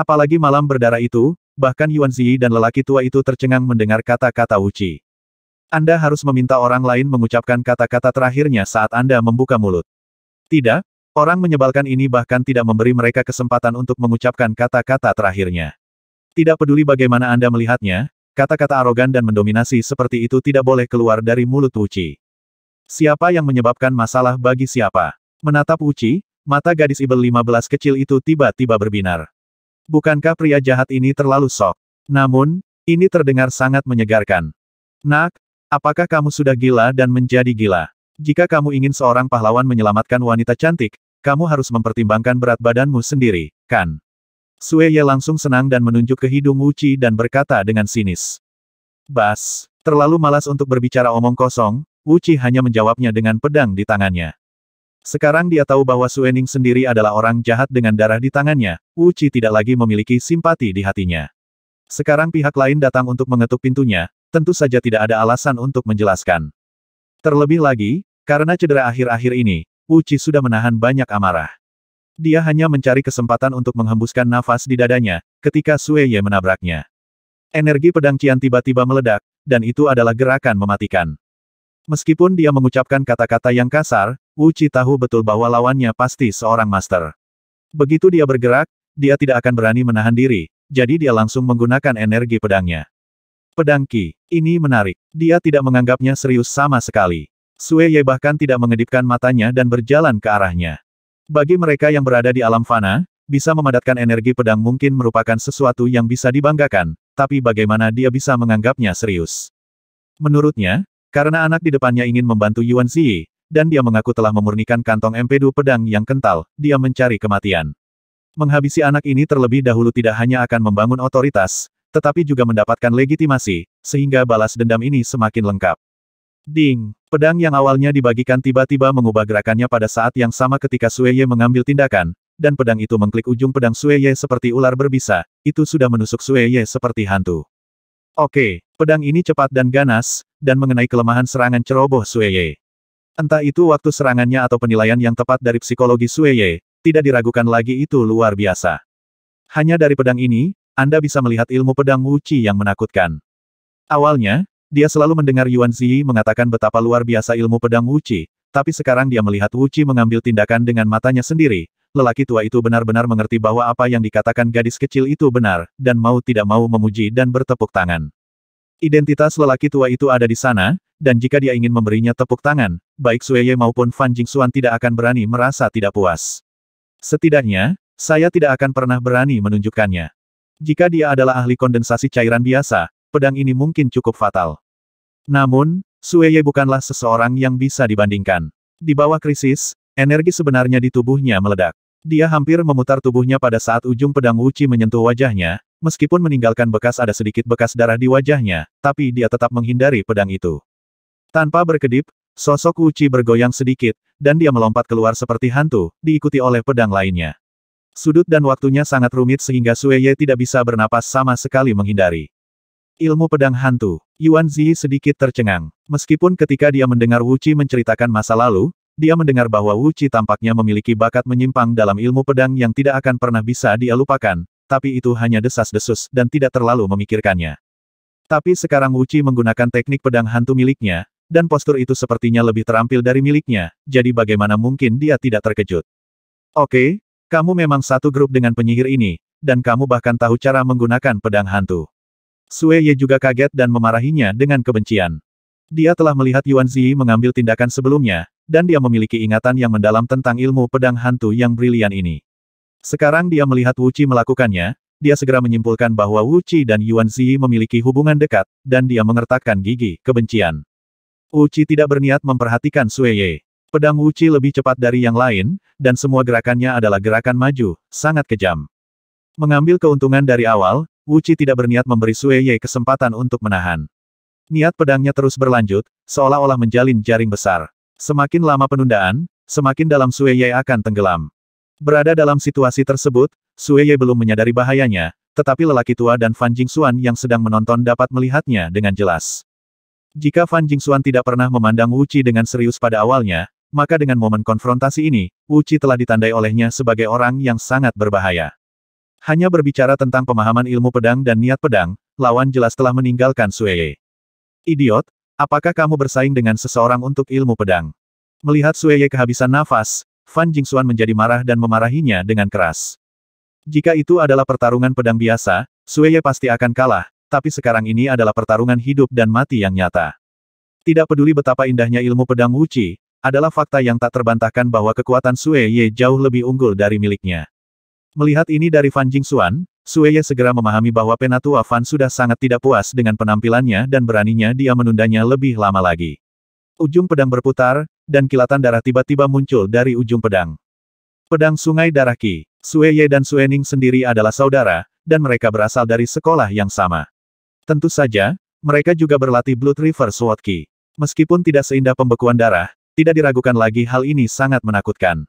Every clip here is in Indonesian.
Apalagi malam berdarah itu, bahkan Yuan Ziyi dan lelaki tua itu tercengang mendengar kata-kata Uci. Anda harus meminta orang lain mengucapkan kata-kata terakhirnya saat Anda membuka mulut. Tidak, orang menyebalkan ini bahkan tidak memberi mereka kesempatan untuk mengucapkan kata-kata terakhirnya. Tidak peduli bagaimana Anda melihatnya, kata-kata arogan dan mendominasi seperti itu tidak boleh keluar dari mulut Uci. Siapa yang menyebabkan masalah bagi siapa? Menatap Uci, mata gadis ibel 15 kecil itu tiba-tiba berbinar. Bukankah pria jahat ini terlalu sok? Namun, ini terdengar sangat menyegarkan. Nak, apakah kamu sudah gila dan menjadi gila? Jika kamu ingin seorang pahlawan menyelamatkan wanita cantik, kamu harus mempertimbangkan berat badanmu sendiri, kan? Sue langsung senang dan menunjuk ke hidung Uci dan berkata dengan sinis. Bas, terlalu malas untuk berbicara omong kosong, Uci hanya menjawabnya dengan pedang di tangannya. Sekarang dia tahu bahwa Suening sendiri adalah orang jahat dengan darah di tangannya, Uci tidak lagi memiliki simpati di hatinya. Sekarang pihak lain datang untuk mengetuk pintunya, tentu saja tidak ada alasan untuk menjelaskan. Terlebih lagi, karena cedera akhir-akhir ini, Uci sudah menahan banyak amarah. Dia hanya mencari kesempatan untuk menghembuskan nafas di dadanya, ketika Sue Ye menabraknya. Energi pedang Cian tiba-tiba meledak, dan itu adalah gerakan mematikan. Meskipun dia mengucapkan kata-kata yang kasar, Uci tahu betul bahwa lawannya pasti seorang master. Begitu dia bergerak, dia tidak akan berani menahan diri, jadi dia langsung menggunakan energi pedangnya. Pedang Qi, ini menarik. Dia tidak menganggapnya serius sama sekali. Sue Ye bahkan tidak mengedipkan matanya dan berjalan ke arahnya. Bagi mereka yang berada di alam fana, bisa memadatkan energi pedang mungkin merupakan sesuatu yang bisa dibanggakan, tapi bagaimana dia bisa menganggapnya serius? Menurutnya, karena anak di depannya ingin membantu Yuan Zi, dan dia mengaku telah memurnikan kantong empedu pedang yang kental, dia mencari kematian. Menghabisi anak ini terlebih dahulu tidak hanya akan membangun otoritas, tetapi juga mendapatkan legitimasi, sehingga balas dendam ini semakin lengkap. Ding! Pedang yang awalnya dibagikan tiba-tiba mengubah gerakannya pada saat yang sama ketika Sueye mengambil tindakan, dan pedang itu mengklik ujung pedang Sueye seperti ular berbisa, itu sudah menusuk Sueye seperti hantu. Oke, pedang ini cepat dan ganas, dan mengenai kelemahan serangan ceroboh Sueye. Entah itu waktu serangannya atau penilaian yang tepat dari psikologi Sueye, tidak diragukan lagi itu luar biasa. Hanya dari pedang ini, Anda bisa melihat ilmu pedang Wuchi yang menakutkan. Awalnya, dia selalu mendengar Yuan Ziyi mengatakan betapa luar biasa ilmu pedang Wuchi, tapi sekarang dia melihat Wuchi mengambil tindakan dengan matanya sendiri, lelaki tua itu benar-benar mengerti bahwa apa yang dikatakan gadis kecil itu benar, dan mau tidak mau memuji dan bertepuk tangan. Identitas lelaki tua itu ada di sana, dan jika dia ingin memberinya tepuk tangan, baik Sueye maupun Fan Jingxuan tidak akan berani merasa tidak puas. Setidaknya, saya tidak akan pernah berani menunjukkannya. Jika dia adalah ahli kondensasi cairan biasa, pedang ini mungkin cukup fatal. Namun, Sueye bukanlah seseorang yang bisa dibandingkan. Di bawah krisis, energi sebenarnya di tubuhnya meledak. Dia hampir memutar tubuhnya pada saat ujung pedang Wuci menyentuh wajahnya, meskipun meninggalkan bekas ada sedikit bekas darah di wajahnya, tapi dia tetap menghindari pedang itu. Tanpa berkedip, sosok Uci bergoyang sedikit, dan dia melompat keluar seperti hantu, diikuti oleh pedang lainnya. Sudut dan waktunya sangat rumit sehingga Sueye tidak bisa bernapas sama sekali menghindari. Ilmu pedang hantu, Yuan Zi sedikit tercengang. Meskipun ketika dia mendengar Wuci menceritakan masa lalu, dia mendengar bahwa Wuci tampaknya memiliki bakat menyimpang dalam ilmu pedang yang tidak akan pernah bisa dia lupakan, tapi itu hanya desas-desus dan tidak terlalu memikirkannya. Tapi sekarang Wuci menggunakan teknik pedang hantu miliknya, dan postur itu sepertinya lebih terampil dari miliknya, jadi bagaimana mungkin dia tidak terkejut. Oke, kamu memang satu grup dengan penyihir ini, dan kamu bahkan tahu cara menggunakan pedang hantu. Sue Ye juga kaget dan memarahinya dengan kebencian. Dia telah melihat Yuan Ziyi mengambil tindakan sebelumnya, dan dia memiliki ingatan yang mendalam tentang ilmu pedang hantu yang brilian ini. Sekarang dia melihat Wu Qi melakukannya, dia segera menyimpulkan bahwa Wu Qi dan Yuan Ziyi memiliki hubungan dekat, dan dia mengertakkan gigi kebencian. Uci tidak berniat memperhatikan Sueye. Pedang Uci lebih cepat dari yang lain, dan semua gerakannya adalah gerakan maju, sangat kejam. Mengambil keuntungan dari awal, Uci tidak berniat memberi Sueye kesempatan untuk menahan. Niat pedangnya terus berlanjut, seolah-olah menjalin jaring besar. Semakin lama penundaan, semakin dalam Sueye akan tenggelam. Berada dalam situasi tersebut, Sueye belum menyadari bahayanya, tetapi lelaki tua dan Fan Jingxuan yang sedang menonton dapat melihatnya dengan jelas. Jika Fan Jingxuan tidak pernah memandang Wu Qi dengan serius pada awalnya, maka dengan momen konfrontasi ini, Wu Qi telah ditandai olehnya sebagai orang yang sangat berbahaya. Hanya berbicara tentang pemahaman ilmu pedang dan niat pedang, lawan jelas telah meninggalkan Sueye. Idiot, apakah kamu bersaing dengan seseorang untuk ilmu pedang? Melihat Sueye kehabisan nafas, Fan Jingxuan menjadi marah dan memarahinya dengan keras. Jika itu adalah pertarungan pedang biasa, Sueye pasti akan kalah, tapi sekarang ini adalah pertarungan hidup dan mati yang nyata. Tidak peduli betapa indahnya ilmu pedang Wuchi, adalah fakta yang tak terbantahkan bahwa kekuatan Sue Ye jauh lebih unggul dari miliknya. Melihat ini dari Fan Jing Xuan, Sue Ye segera memahami bahwa Penatua Fan sudah sangat tidak puas dengan penampilannya dan beraninya dia menundanya lebih lama lagi. Ujung pedang berputar, dan kilatan darah tiba-tiba muncul dari ujung pedang. Pedang Sungai Darah Qi, Sue Ye dan Sue Ning sendiri adalah saudara, dan mereka berasal dari sekolah yang sama. Tentu saja, mereka juga berlatih Blood River Sword Key. Meskipun tidak seindah pembekuan darah, tidak diragukan lagi hal ini sangat menakutkan.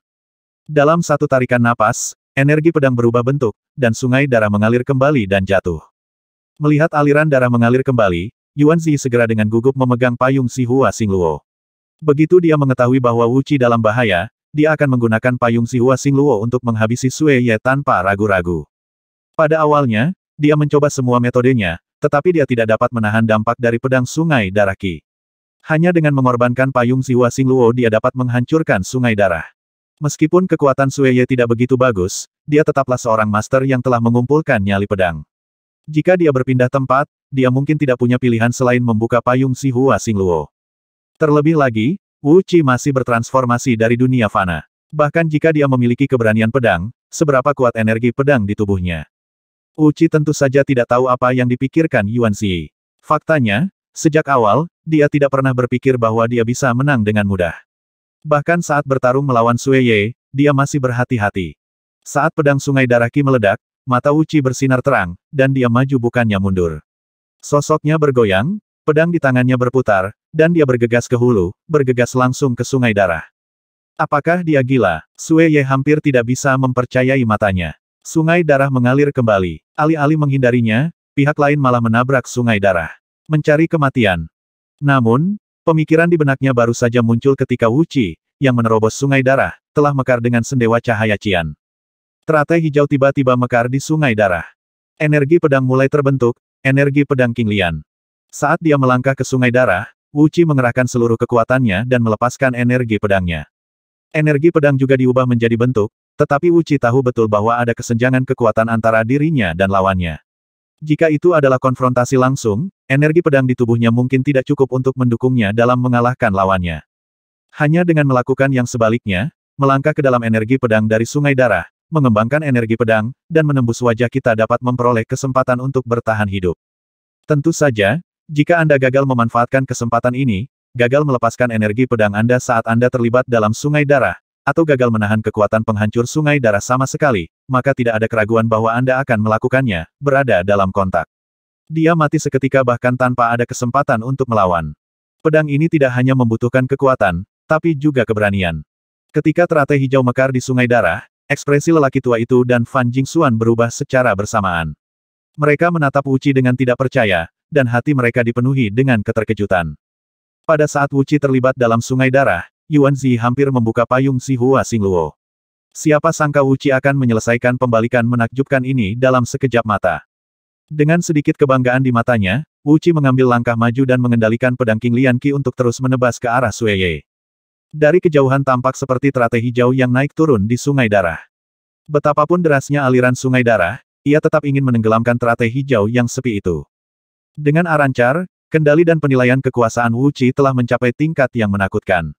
Dalam satu tarikan napas, energi pedang berubah bentuk, dan sungai darah mengalir kembali dan jatuh. Melihat aliran darah mengalir kembali, Yuan Zi segera dengan gugup memegang payung si Hua Luo. Begitu dia mengetahui bahwa Wuci dalam bahaya, dia akan menggunakan payung si Hua Luo untuk menghabisi Sue Ye tanpa ragu-ragu. Pada awalnya, dia mencoba semua metodenya, tetapi dia tidak dapat menahan dampak dari pedang sungai darah Ki. Hanya dengan mengorbankan payung Siwa Singluo dia dapat menghancurkan sungai darah. Meskipun kekuatan Sueye tidak begitu bagus, dia tetaplah seorang master yang telah mengumpulkan nyali pedang. Jika dia berpindah tempat, dia mungkin tidak punya pilihan selain membuka payung si Hua Singluo. Terlebih lagi, Wu Qi masih bertransformasi dari dunia fana. Bahkan jika dia memiliki keberanian pedang, seberapa kuat energi pedang di tubuhnya. Uci tentu saja tidak tahu apa yang dipikirkan Yuan Xi. Faktanya, sejak awal, dia tidak pernah berpikir bahwa dia bisa menang dengan mudah. Bahkan saat bertarung melawan Sue Ye, dia masih berhati-hati. Saat pedang sungai darah meledak, mata Uci bersinar terang, dan dia maju bukannya mundur. Sosoknya bergoyang, pedang di tangannya berputar, dan dia bergegas ke hulu, bergegas langsung ke sungai darah. Apakah dia gila? Sue Ye hampir tidak bisa mempercayai matanya. Sungai darah mengalir kembali. Alih-alih menghindarinya, pihak lain malah menabrak sungai darah. Mencari kematian. Namun, pemikiran di benaknya baru saja muncul ketika Wuci, yang menerobos sungai darah, telah mekar dengan sendewa cahaya Cian. Teratai hijau tiba-tiba mekar di sungai darah. Energi pedang mulai terbentuk, energi pedang King Lian. Saat dia melangkah ke sungai darah, Wuci mengerahkan seluruh kekuatannya dan melepaskan energi pedangnya. Energi pedang juga diubah menjadi bentuk, tetapi Wu tahu betul bahwa ada kesenjangan kekuatan antara dirinya dan lawannya. Jika itu adalah konfrontasi langsung, energi pedang di tubuhnya mungkin tidak cukup untuk mendukungnya dalam mengalahkan lawannya. Hanya dengan melakukan yang sebaliknya, melangkah ke dalam energi pedang dari sungai darah, mengembangkan energi pedang, dan menembus wajah kita dapat memperoleh kesempatan untuk bertahan hidup. Tentu saja, jika Anda gagal memanfaatkan kesempatan ini, gagal melepaskan energi pedang Anda saat Anda terlibat dalam sungai darah, atau gagal menahan kekuatan penghancur sungai darah sama sekali, maka tidak ada keraguan bahwa Anda akan melakukannya, berada dalam kontak. Dia mati seketika bahkan tanpa ada kesempatan untuk melawan. Pedang ini tidak hanya membutuhkan kekuatan, tapi juga keberanian. Ketika teratai hijau mekar di sungai darah, ekspresi lelaki tua itu dan Fan Jingxuan berubah secara bersamaan. Mereka menatap Wuci dengan tidak percaya, dan hati mereka dipenuhi dengan keterkejutan. Pada saat Wuci terlibat dalam sungai darah, Yuan Zi hampir membuka payung si Hua Singluo. Siapa sangka Wuci akan menyelesaikan pembalikan menakjubkan ini dalam sekejap mata. Dengan sedikit kebanggaan di matanya, Wuci mengambil langkah maju dan mengendalikan pedang King Lian Qi untuk terus menebas ke arah Sue Ye. Dari kejauhan tampak seperti teratai hijau yang naik turun di sungai darah. Betapapun derasnya aliran sungai darah, ia tetap ingin menenggelamkan teratai hijau yang sepi itu. Dengan arancar, kendali dan penilaian kekuasaan Wuci telah mencapai tingkat yang menakutkan.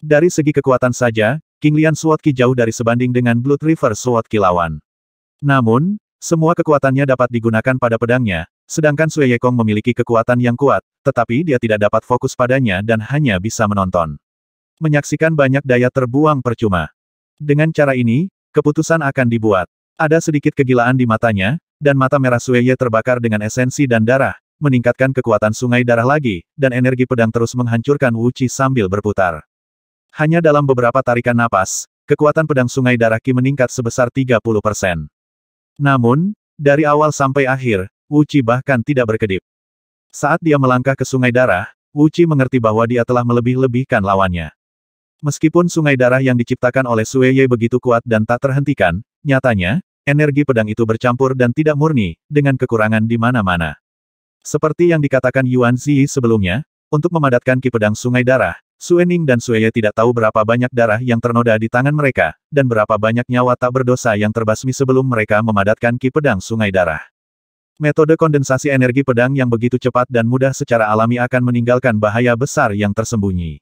Dari segi kekuatan saja, King Lian Sword Ki jauh dari sebanding dengan Blood River Sword Ki lawan. Namun, semua kekuatannya dapat digunakan pada pedangnya, sedangkan Sue Yekong memiliki kekuatan yang kuat, tetapi dia tidak dapat fokus padanya dan hanya bisa menonton. Menyaksikan banyak daya terbuang percuma. Dengan cara ini, keputusan akan dibuat. Ada sedikit kegilaan di matanya, dan mata merah Sue Ye terbakar dengan esensi dan darah, meningkatkan kekuatan sungai darah lagi, dan energi pedang terus menghancurkan Wu Qi sambil berputar. Hanya dalam beberapa tarikan napas, kekuatan pedang sungai darah Ki meningkat sebesar 30 persen. Namun, dari awal sampai akhir, Wuci bahkan tidak berkedip. Saat dia melangkah ke sungai darah, Wuci mengerti bahwa dia telah melebih-lebihkan lawannya. Meskipun sungai darah yang diciptakan oleh Sueye begitu kuat dan tak terhentikan, nyatanya, energi pedang itu bercampur dan tidak murni, dengan kekurangan di mana-mana. Seperti yang dikatakan Yuan Zi sebelumnya, untuk memadatkan ki pedang sungai darah, Suening dan Sueye tidak tahu berapa banyak darah yang ternoda di tangan mereka, dan berapa banyak nyawa tak berdosa yang terbasmi sebelum mereka memadatkan ki pedang sungai darah. Metode kondensasi energi pedang yang begitu cepat dan mudah secara alami akan meninggalkan bahaya besar yang tersembunyi.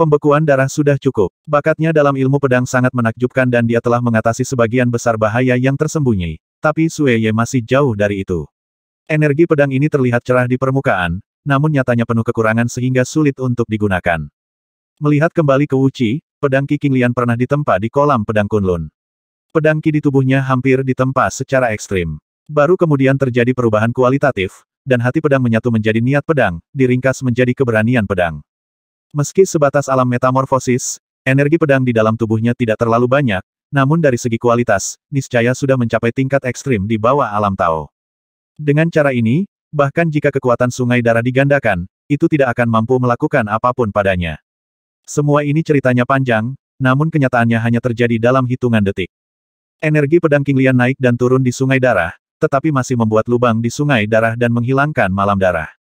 Pembekuan darah sudah cukup. Bakatnya dalam ilmu pedang sangat menakjubkan dan dia telah mengatasi sebagian besar bahaya yang tersembunyi. Tapi Sueye masih jauh dari itu. Energi pedang ini terlihat cerah di permukaan, namun nyatanya penuh kekurangan sehingga sulit untuk digunakan. Melihat kembali ke Wuchi, pedang Qi Qinglian pernah ditempa di kolam pedang Kunlun. Pedang Ki di tubuhnya hampir ditempa secara ekstrim. Baru kemudian terjadi perubahan kualitatif, dan hati pedang menyatu menjadi niat pedang, diringkas menjadi keberanian pedang. Meski sebatas alam metamorfosis, energi pedang di dalam tubuhnya tidak terlalu banyak, namun dari segi kualitas, niscaya sudah mencapai tingkat ekstrim di bawah alam Tao. Dengan cara ini, bahkan jika kekuatan sungai darah digandakan, itu tidak akan mampu melakukan apapun padanya. Semua ini ceritanya panjang, namun kenyataannya hanya terjadi dalam hitungan detik. Energi pedang King Lian naik dan turun di sungai darah, tetapi masih membuat lubang di sungai darah dan menghilangkan malam darah.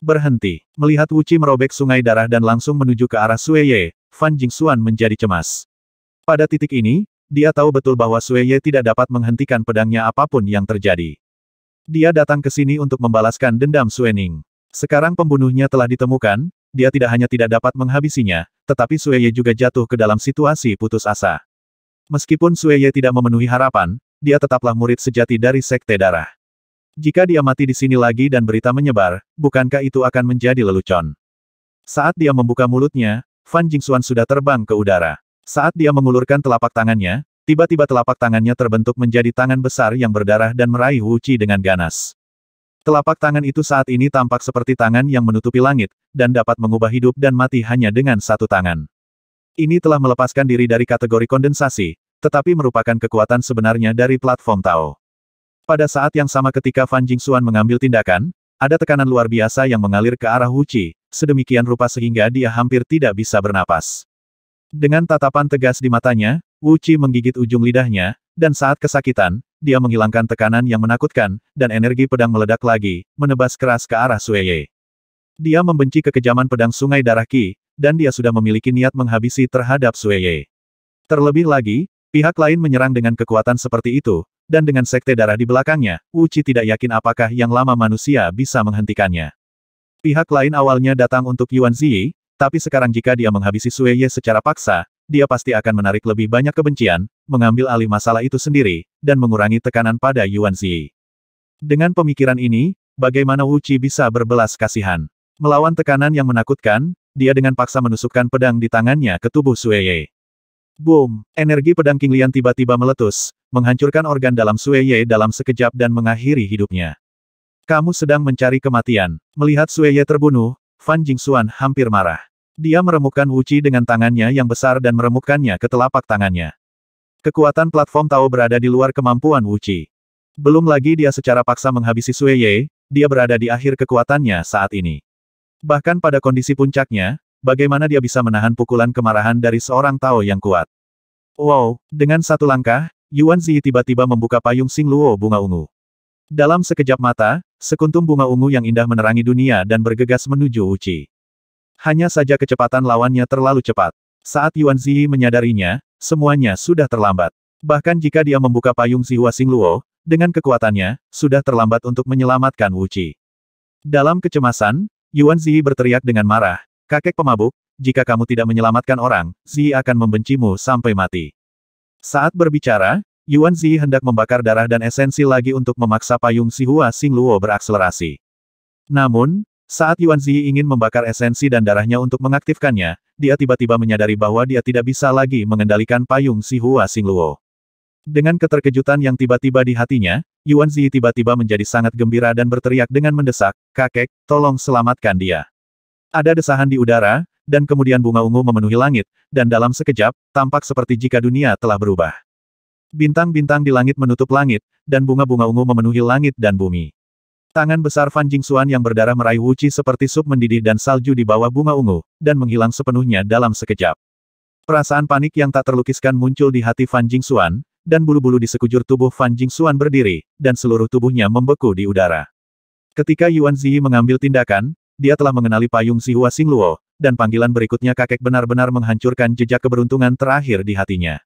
Berhenti. Melihat Wuci merobek sungai darah dan langsung menuju ke arah Sueye, Fan Jingxuan menjadi cemas. Pada titik ini, dia tahu betul bahwa Sueye tidak dapat menghentikan pedangnya apapun yang terjadi. Dia datang ke sini untuk membalaskan dendam Suening. Sekarang pembunuhnya telah ditemukan, dia tidak hanya tidak dapat menghabisinya, tetapi Sueye juga jatuh ke dalam situasi putus asa. Meskipun Ye tidak memenuhi harapan, dia tetaplah murid sejati dari Sekte Darah. Jika dia mati di sini lagi dan berita menyebar, bukankah itu akan menjadi lelucon? Saat dia membuka mulutnya, Fan Jingxuan sudah terbang ke udara. Saat dia mengulurkan telapak tangannya, tiba-tiba telapak tangannya terbentuk menjadi tangan besar yang berdarah dan meraih Wu Qi dengan ganas. Telapak tangan itu saat ini tampak seperti tangan yang menutupi langit, dan dapat mengubah hidup dan mati hanya dengan satu tangan. Ini telah melepaskan diri dari kategori kondensasi, tetapi merupakan kekuatan sebenarnya dari platform Tao. Pada saat yang sama ketika Fan Jingxuan mengambil tindakan, ada tekanan luar biasa yang mengalir ke arah Qi, sedemikian rupa sehingga dia hampir tidak bisa bernapas. Dengan tatapan tegas di matanya, Qi menggigit ujung lidahnya, dan saat kesakitan, dia menghilangkan tekanan yang menakutkan, dan energi pedang meledak lagi, menebas keras ke arah Sueye. Dia membenci kekejaman pedang sungai darah Ki, dan dia sudah memiliki niat menghabisi terhadap Sueye. Terlebih lagi, pihak lain menyerang dengan kekuatan seperti itu, dan dengan sekte darah di belakangnya, Uci tidak yakin apakah yang lama manusia bisa menghentikannya. Pihak lain awalnya datang untuk Yuan Ziyi, tapi sekarang jika dia menghabisi Sueye secara paksa, dia pasti akan menarik lebih banyak kebencian, mengambil alih masalah itu sendiri, dan mengurangi tekanan pada Yuan Zi. Dengan pemikiran ini, bagaimana Wu Qi bisa berbelas kasihan? Melawan tekanan yang menakutkan, dia dengan paksa menusukkan pedang di tangannya ke tubuh Ye. Boom! Energi pedang King Lian tiba-tiba meletus, menghancurkan organ dalam Ye dalam sekejap dan mengakhiri hidupnya. Kamu sedang mencari kematian. Melihat Ye terbunuh, Fan Jingxuan hampir marah. Dia meremukkan Wu Qi dengan tangannya yang besar dan meremukkannya ke telapak tangannya. Kekuatan platform Tao berada di luar kemampuan Wu Belum lagi dia secara paksa menghabisi Sue Ye, dia berada di akhir kekuatannya saat ini. Bahkan pada kondisi puncaknya, bagaimana dia bisa menahan pukulan kemarahan dari seorang Tao yang kuat. Wow, dengan satu langkah, Yuan Zi tiba-tiba membuka payung Sing Luo bunga ungu. Dalam sekejap mata, sekuntum bunga ungu yang indah menerangi dunia dan bergegas menuju Uci. Hanya saja kecepatan lawannya terlalu cepat. Saat Yuan Zi menyadarinya, semuanya sudah terlambat. Bahkan jika dia membuka payung Zihua Luo dengan kekuatannya, sudah terlambat untuk menyelamatkan Wu Qi. Dalam kecemasan, Yuan Zi berteriak dengan marah, Kakek pemabuk, jika kamu tidak menyelamatkan orang, Zi akan membencimu sampai mati. Saat berbicara, Yuan Zi hendak membakar darah dan esensi lagi untuk memaksa payung Sing Luo berakselerasi. Namun, saat Yuan Zi ingin membakar esensi dan darahnya untuk mengaktifkannya, dia tiba-tiba menyadari bahwa dia tidak bisa lagi mengendalikan payung si Hua Singluo. Dengan keterkejutan yang tiba-tiba di hatinya, Yuan Zi tiba-tiba menjadi sangat gembira dan berteriak dengan mendesak, Kakek, tolong selamatkan dia. Ada desahan di udara, dan kemudian bunga ungu memenuhi langit, dan dalam sekejap, tampak seperti jika dunia telah berubah. Bintang-bintang di langit menutup langit, dan bunga-bunga ungu memenuhi langit dan bumi. Tangan besar Fan Jingxuan yang berdarah meraih Wuci seperti sup mendidih dan salju di bawah bunga ungu, dan menghilang sepenuhnya dalam sekejap. Perasaan panik yang tak terlukiskan muncul di hati Fan Jingxuan, dan bulu-bulu di sekujur tubuh Fan Jingxuan berdiri, dan seluruh tubuhnya membeku di udara. Ketika Yuan Zi mengambil tindakan, dia telah mengenali payung Zihua Singluo, dan panggilan berikutnya kakek benar-benar menghancurkan jejak keberuntungan terakhir di hatinya.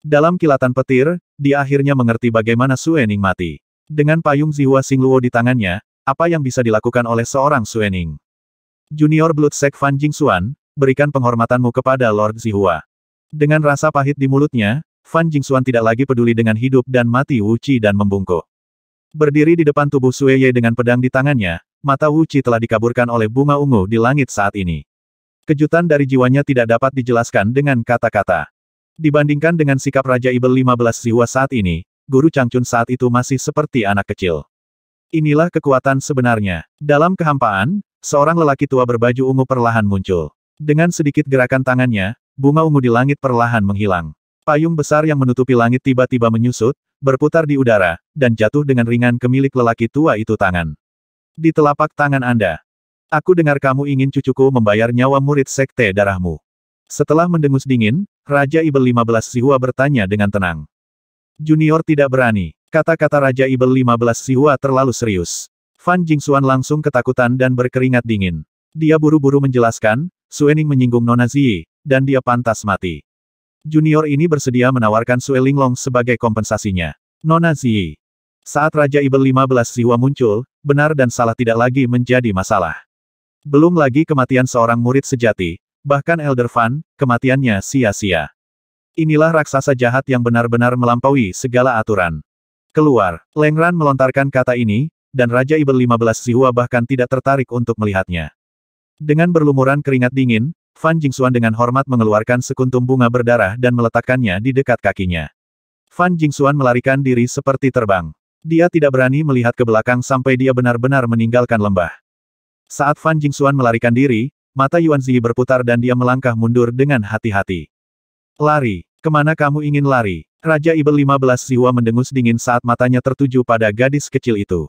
Dalam kilatan petir, dia akhirnya mengerti bagaimana Suening mati. Dengan payung Ziwa Singluo di tangannya, apa yang bisa dilakukan oleh seorang Suening? Junior Blood Sek Fan Jingxuan, berikan penghormatanmu kepada Lord Zihua. Dengan rasa pahit di mulutnya, Fan Jingxuan tidak lagi peduli dengan hidup dan mati Wu Qi dan membungkuk. Berdiri di depan tubuh Sue Ye dengan pedang di tangannya, mata Wu Qi telah dikaburkan oleh bunga ungu di langit saat ini. Kejutan dari jiwanya tidak dapat dijelaskan dengan kata-kata. Dibandingkan dengan sikap Raja Ibel 15 Zihua saat ini, Guru Changchun saat itu masih seperti anak kecil. Inilah kekuatan sebenarnya. Dalam kehampaan, seorang lelaki tua berbaju ungu perlahan muncul. Dengan sedikit gerakan tangannya, bunga ungu di langit perlahan menghilang. Payung besar yang menutupi langit tiba-tiba menyusut, berputar di udara, dan jatuh dengan ringan ke milik lelaki tua itu tangan. Di telapak tangan Anda. Aku dengar kamu ingin cucuku membayar nyawa murid sekte darahmu. Setelah mendengus dingin, Raja Ibel 15 Sihua bertanya dengan tenang. Junior tidak berani. Kata-kata Raja Ibel 15 Siwa terlalu serius. Fan Jingxuan langsung ketakutan dan berkeringat dingin. Dia buru-buru menjelaskan, Suening menyinggung Nona Ziyi, dan dia pantas mati. Junior ini bersedia menawarkan Sue Linglong sebagai kompensasinya. Nona Ziyi. Saat Raja Ibel 15 Siwa muncul, benar dan salah tidak lagi menjadi masalah. Belum lagi kematian seorang murid sejati, bahkan Elder Fan, kematiannya sia-sia. Inilah raksasa jahat yang benar-benar melampaui segala aturan. Keluar, Lengran melontarkan kata ini, dan Raja Ibel 15 Zihua bahkan tidak tertarik untuk melihatnya. Dengan berlumuran keringat dingin, Fan Jingxuan dengan hormat mengeluarkan sekuntum bunga berdarah dan meletakkannya di dekat kakinya. Fan Jingxuan melarikan diri seperti terbang. Dia tidak berani melihat ke belakang sampai dia benar-benar meninggalkan lembah. Saat Fan Jingxuan melarikan diri, mata Yuan Zi berputar dan dia melangkah mundur dengan hati-hati. Lari, Kemana kamu ingin lari? Raja Ibel 15 Siwa mendengus dingin saat matanya tertuju pada gadis kecil itu.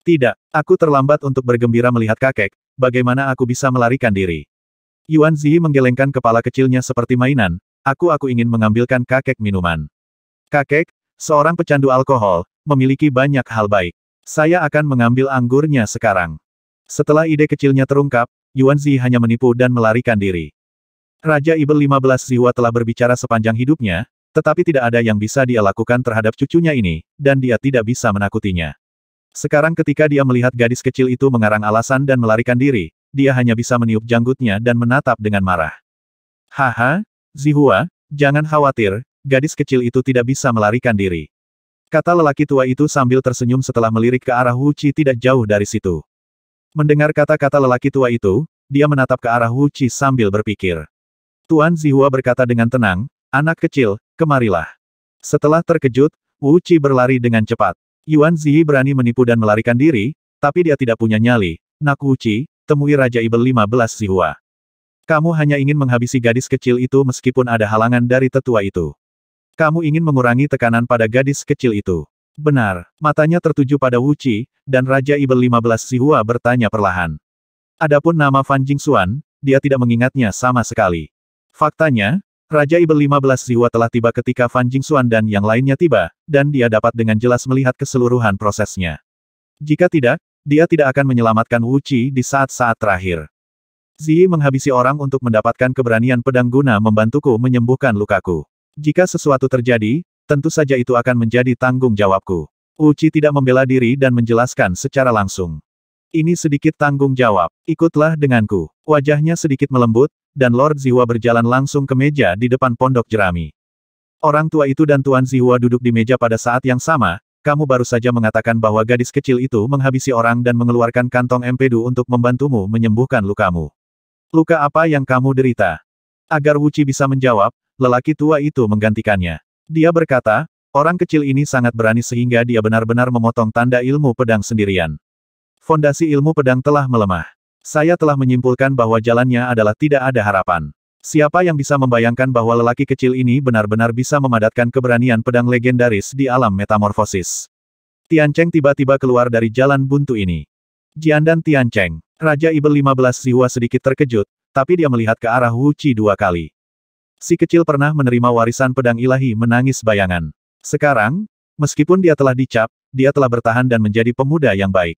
Tidak, aku terlambat untuk bergembira melihat kakek, bagaimana aku bisa melarikan diri. Yuan Zi menggelengkan kepala kecilnya seperti mainan, aku aku ingin mengambilkan kakek minuman. Kakek, seorang pecandu alkohol, memiliki banyak hal baik. Saya akan mengambil anggurnya sekarang. Setelah ide kecilnya terungkap, Yuan Zi hanya menipu dan melarikan diri. Raja Ibel 15 Ziwa telah berbicara sepanjang hidupnya, tetapi tidak ada yang bisa dia lakukan terhadap cucunya ini, dan dia tidak bisa menakutinya. Sekarang ketika dia melihat gadis kecil itu mengarang alasan dan melarikan diri, dia hanya bisa meniup janggutnya dan menatap dengan marah. Haha, Zihua, jangan khawatir, gadis kecil itu tidak bisa melarikan diri. Kata lelaki tua itu sambil tersenyum setelah melirik ke arah Huci tidak jauh dari situ. Mendengar kata-kata lelaki tua itu, dia menatap ke arah Huci sambil berpikir. Tuan Zihua berkata dengan tenang, anak kecil, kemarilah. Setelah terkejut, Wu Qi berlari dengan cepat. Yuan Zihi berani menipu dan melarikan diri, tapi dia tidak punya nyali. Nak Wu Qi, temui Raja Ibel 15 Zihua. Kamu hanya ingin menghabisi gadis kecil itu meskipun ada halangan dari tetua itu. Kamu ingin mengurangi tekanan pada gadis kecil itu. Benar, matanya tertuju pada Wu Qi, dan Raja Ibel 15 Zihua bertanya perlahan. Adapun nama Fan Jingxuan, dia tidak mengingatnya sama sekali. Faktanya, Raja Ibel 15 Ziwa telah tiba ketika Fan Jingxuan dan yang lainnya tiba, dan dia dapat dengan jelas melihat keseluruhan prosesnya. Jika tidak, dia tidak akan menyelamatkan Wu Qi di saat-saat terakhir. Zi menghabisi orang untuk mendapatkan keberanian pedang guna membantuku menyembuhkan lukaku. Jika sesuatu terjadi, tentu saja itu akan menjadi tanggung jawabku. Wu Qi tidak membela diri dan menjelaskan secara langsung. Ini sedikit tanggung jawab, ikutlah denganku. Wajahnya sedikit melembut, dan Lord Ziwa berjalan langsung ke meja di depan pondok jerami. Orang tua itu dan Tuan Ziwa duduk di meja pada saat yang sama, kamu baru saja mengatakan bahwa gadis kecil itu menghabisi orang dan mengeluarkan kantong empedu untuk membantumu menyembuhkan lukamu. Luka apa yang kamu derita? Agar Wuci bisa menjawab, lelaki tua itu menggantikannya. Dia berkata, orang kecil ini sangat berani sehingga dia benar-benar memotong tanda ilmu pedang sendirian. Fondasi ilmu pedang telah melemah. Saya telah menyimpulkan bahwa jalannya adalah tidak ada harapan. Siapa yang bisa membayangkan bahwa lelaki kecil ini benar-benar bisa memadatkan keberanian pedang legendaris di alam metamorfosis? Tian Cheng tiba-tiba keluar dari jalan buntu ini. Jiandan Tiancheng, Raja Ibel 15 Zihua sedikit terkejut, tapi dia melihat ke arah Wu Qi dua kali. Si kecil pernah menerima warisan pedang ilahi menangis bayangan. Sekarang, meskipun dia telah dicap, dia telah bertahan dan menjadi pemuda yang baik.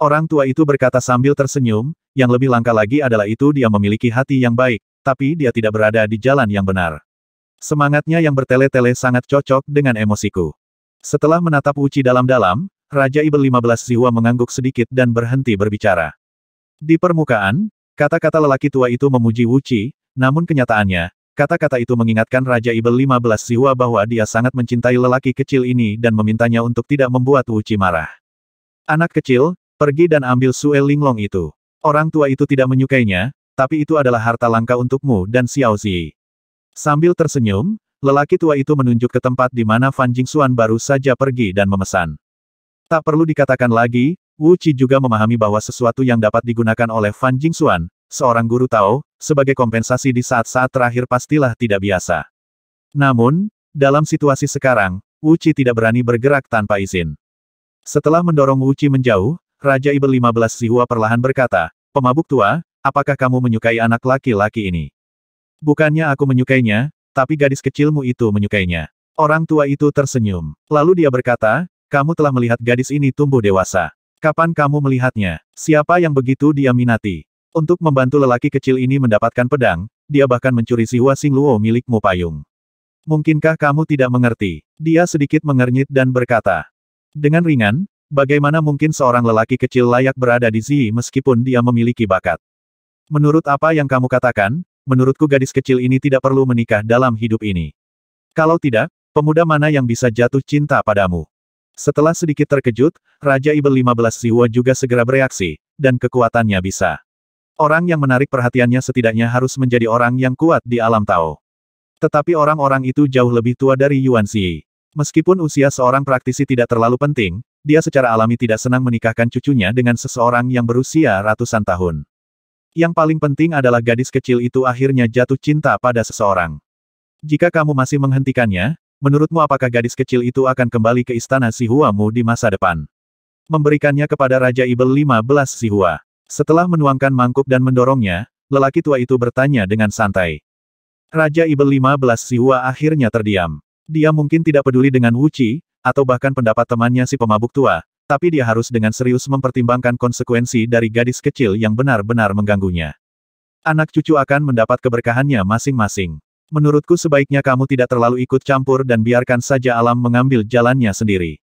Orang tua itu berkata sambil tersenyum, yang lebih langka lagi adalah itu dia memiliki hati yang baik, tapi dia tidak berada di jalan yang benar. Semangatnya yang bertele-tele sangat cocok dengan emosiku. Setelah menatap Uci dalam-dalam, Raja Ibel 15 Zihua mengangguk sedikit dan berhenti berbicara. Di permukaan, kata-kata lelaki tua itu memuji Uci, namun kenyataannya, kata-kata itu mengingatkan Raja Ibel 15 Zihua bahwa dia sangat mencintai lelaki kecil ini dan memintanya untuk tidak membuat Uci marah. Anak kecil, Pergi dan ambil Sue Linglong itu. Orang tua itu tidak menyukainya, tapi itu adalah harta langka untukmu dan Xiao Zi. Sambil tersenyum, lelaki tua itu menunjuk ke tempat di mana Fan Jingxuan baru saja pergi dan memesan. Tak perlu dikatakan lagi, Wu Qi juga memahami bahwa sesuatu yang dapat digunakan oleh Fan Jingxuan, seorang guru Tao, sebagai kompensasi di saat-saat terakhir pastilah tidak biasa. Namun, dalam situasi sekarang, Wu Qi tidak berani bergerak tanpa izin. Setelah mendorong Wu Qi menjauh, Raja Ibel 15 Sihua perlahan berkata, Pemabuk tua, apakah kamu menyukai anak laki-laki ini? Bukannya aku menyukainya, tapi gadis kecilmu itu menyukainya. Orang tua itu tersenyum. Lalu dia berkata, kamu telah melihat gadis ini tumbuh dewasa. Kapan kamu melihatnya? Siapa yang begitu dia minati? Untuk membantu lelaki kecil ini mendapatkan pedang, dia bahkan mencuri Zihua Singluo milikmu payung. Mungkinkah kamu tidak mengerti? Dia sedikit mengernyit dan berkata. Dengan ringan, Bagaimana mungkin seorang lelaki kecil layak berada di Zi meskipun dia memiliki bakat? Menurut apa yang kamu katakan, menurutku gadis kecil ini tidak perlu menikah dalam hidup ini. Kalau tidak, pemuda mana yang bisa jatuh cinta padamu? Setelah sedikit terkejut, Raja Ibel 15 Siwa juga segera bereaksi, dan kekuatannya bisa. Orang yang menarik perhatiannya setidaknya harus menjadi orang yang kuat di alam Tao. Tetapi orang-orang itu jauh lebih tua dari Yuan Xi. Meskipun usia seorang praktisi tidak terlalu penting, dia secara alami tidak senang menikahkan cucunya dengan seseorang yang berusia ratusan tahun. Yang paling penting adalah gadis kecil itu akhirnya jatuh cinta pada seseorang. Jika kamu masih menghentikannya, menurutmu apakah gadis kecil itu akan kembali ke istana Sihuamu di masa depan? Memberikannya kepada Raja Ibel 15 Sihua. Setelah menuangkan mangkuk dan mendorongnya, lelaki tua itu bertanya dengan santai. Raja Ibel 15 Sihua akhirnya terdiam. Dia mungkin tidak peduli dengan Wuci, atau bahkan pendapat temannya si pemabuk tua, tapi dia harus dengan serius mempertimbangkan konsekuensi dari gadis kecil yang benar-benar mengganggunya. Anak cucu akan mendapat keberkahannya masing-masing. Menurutku sebaiknya kamu tidak terlalu ikut campur dan biarkan saja alam mengambil jalannya sendiri.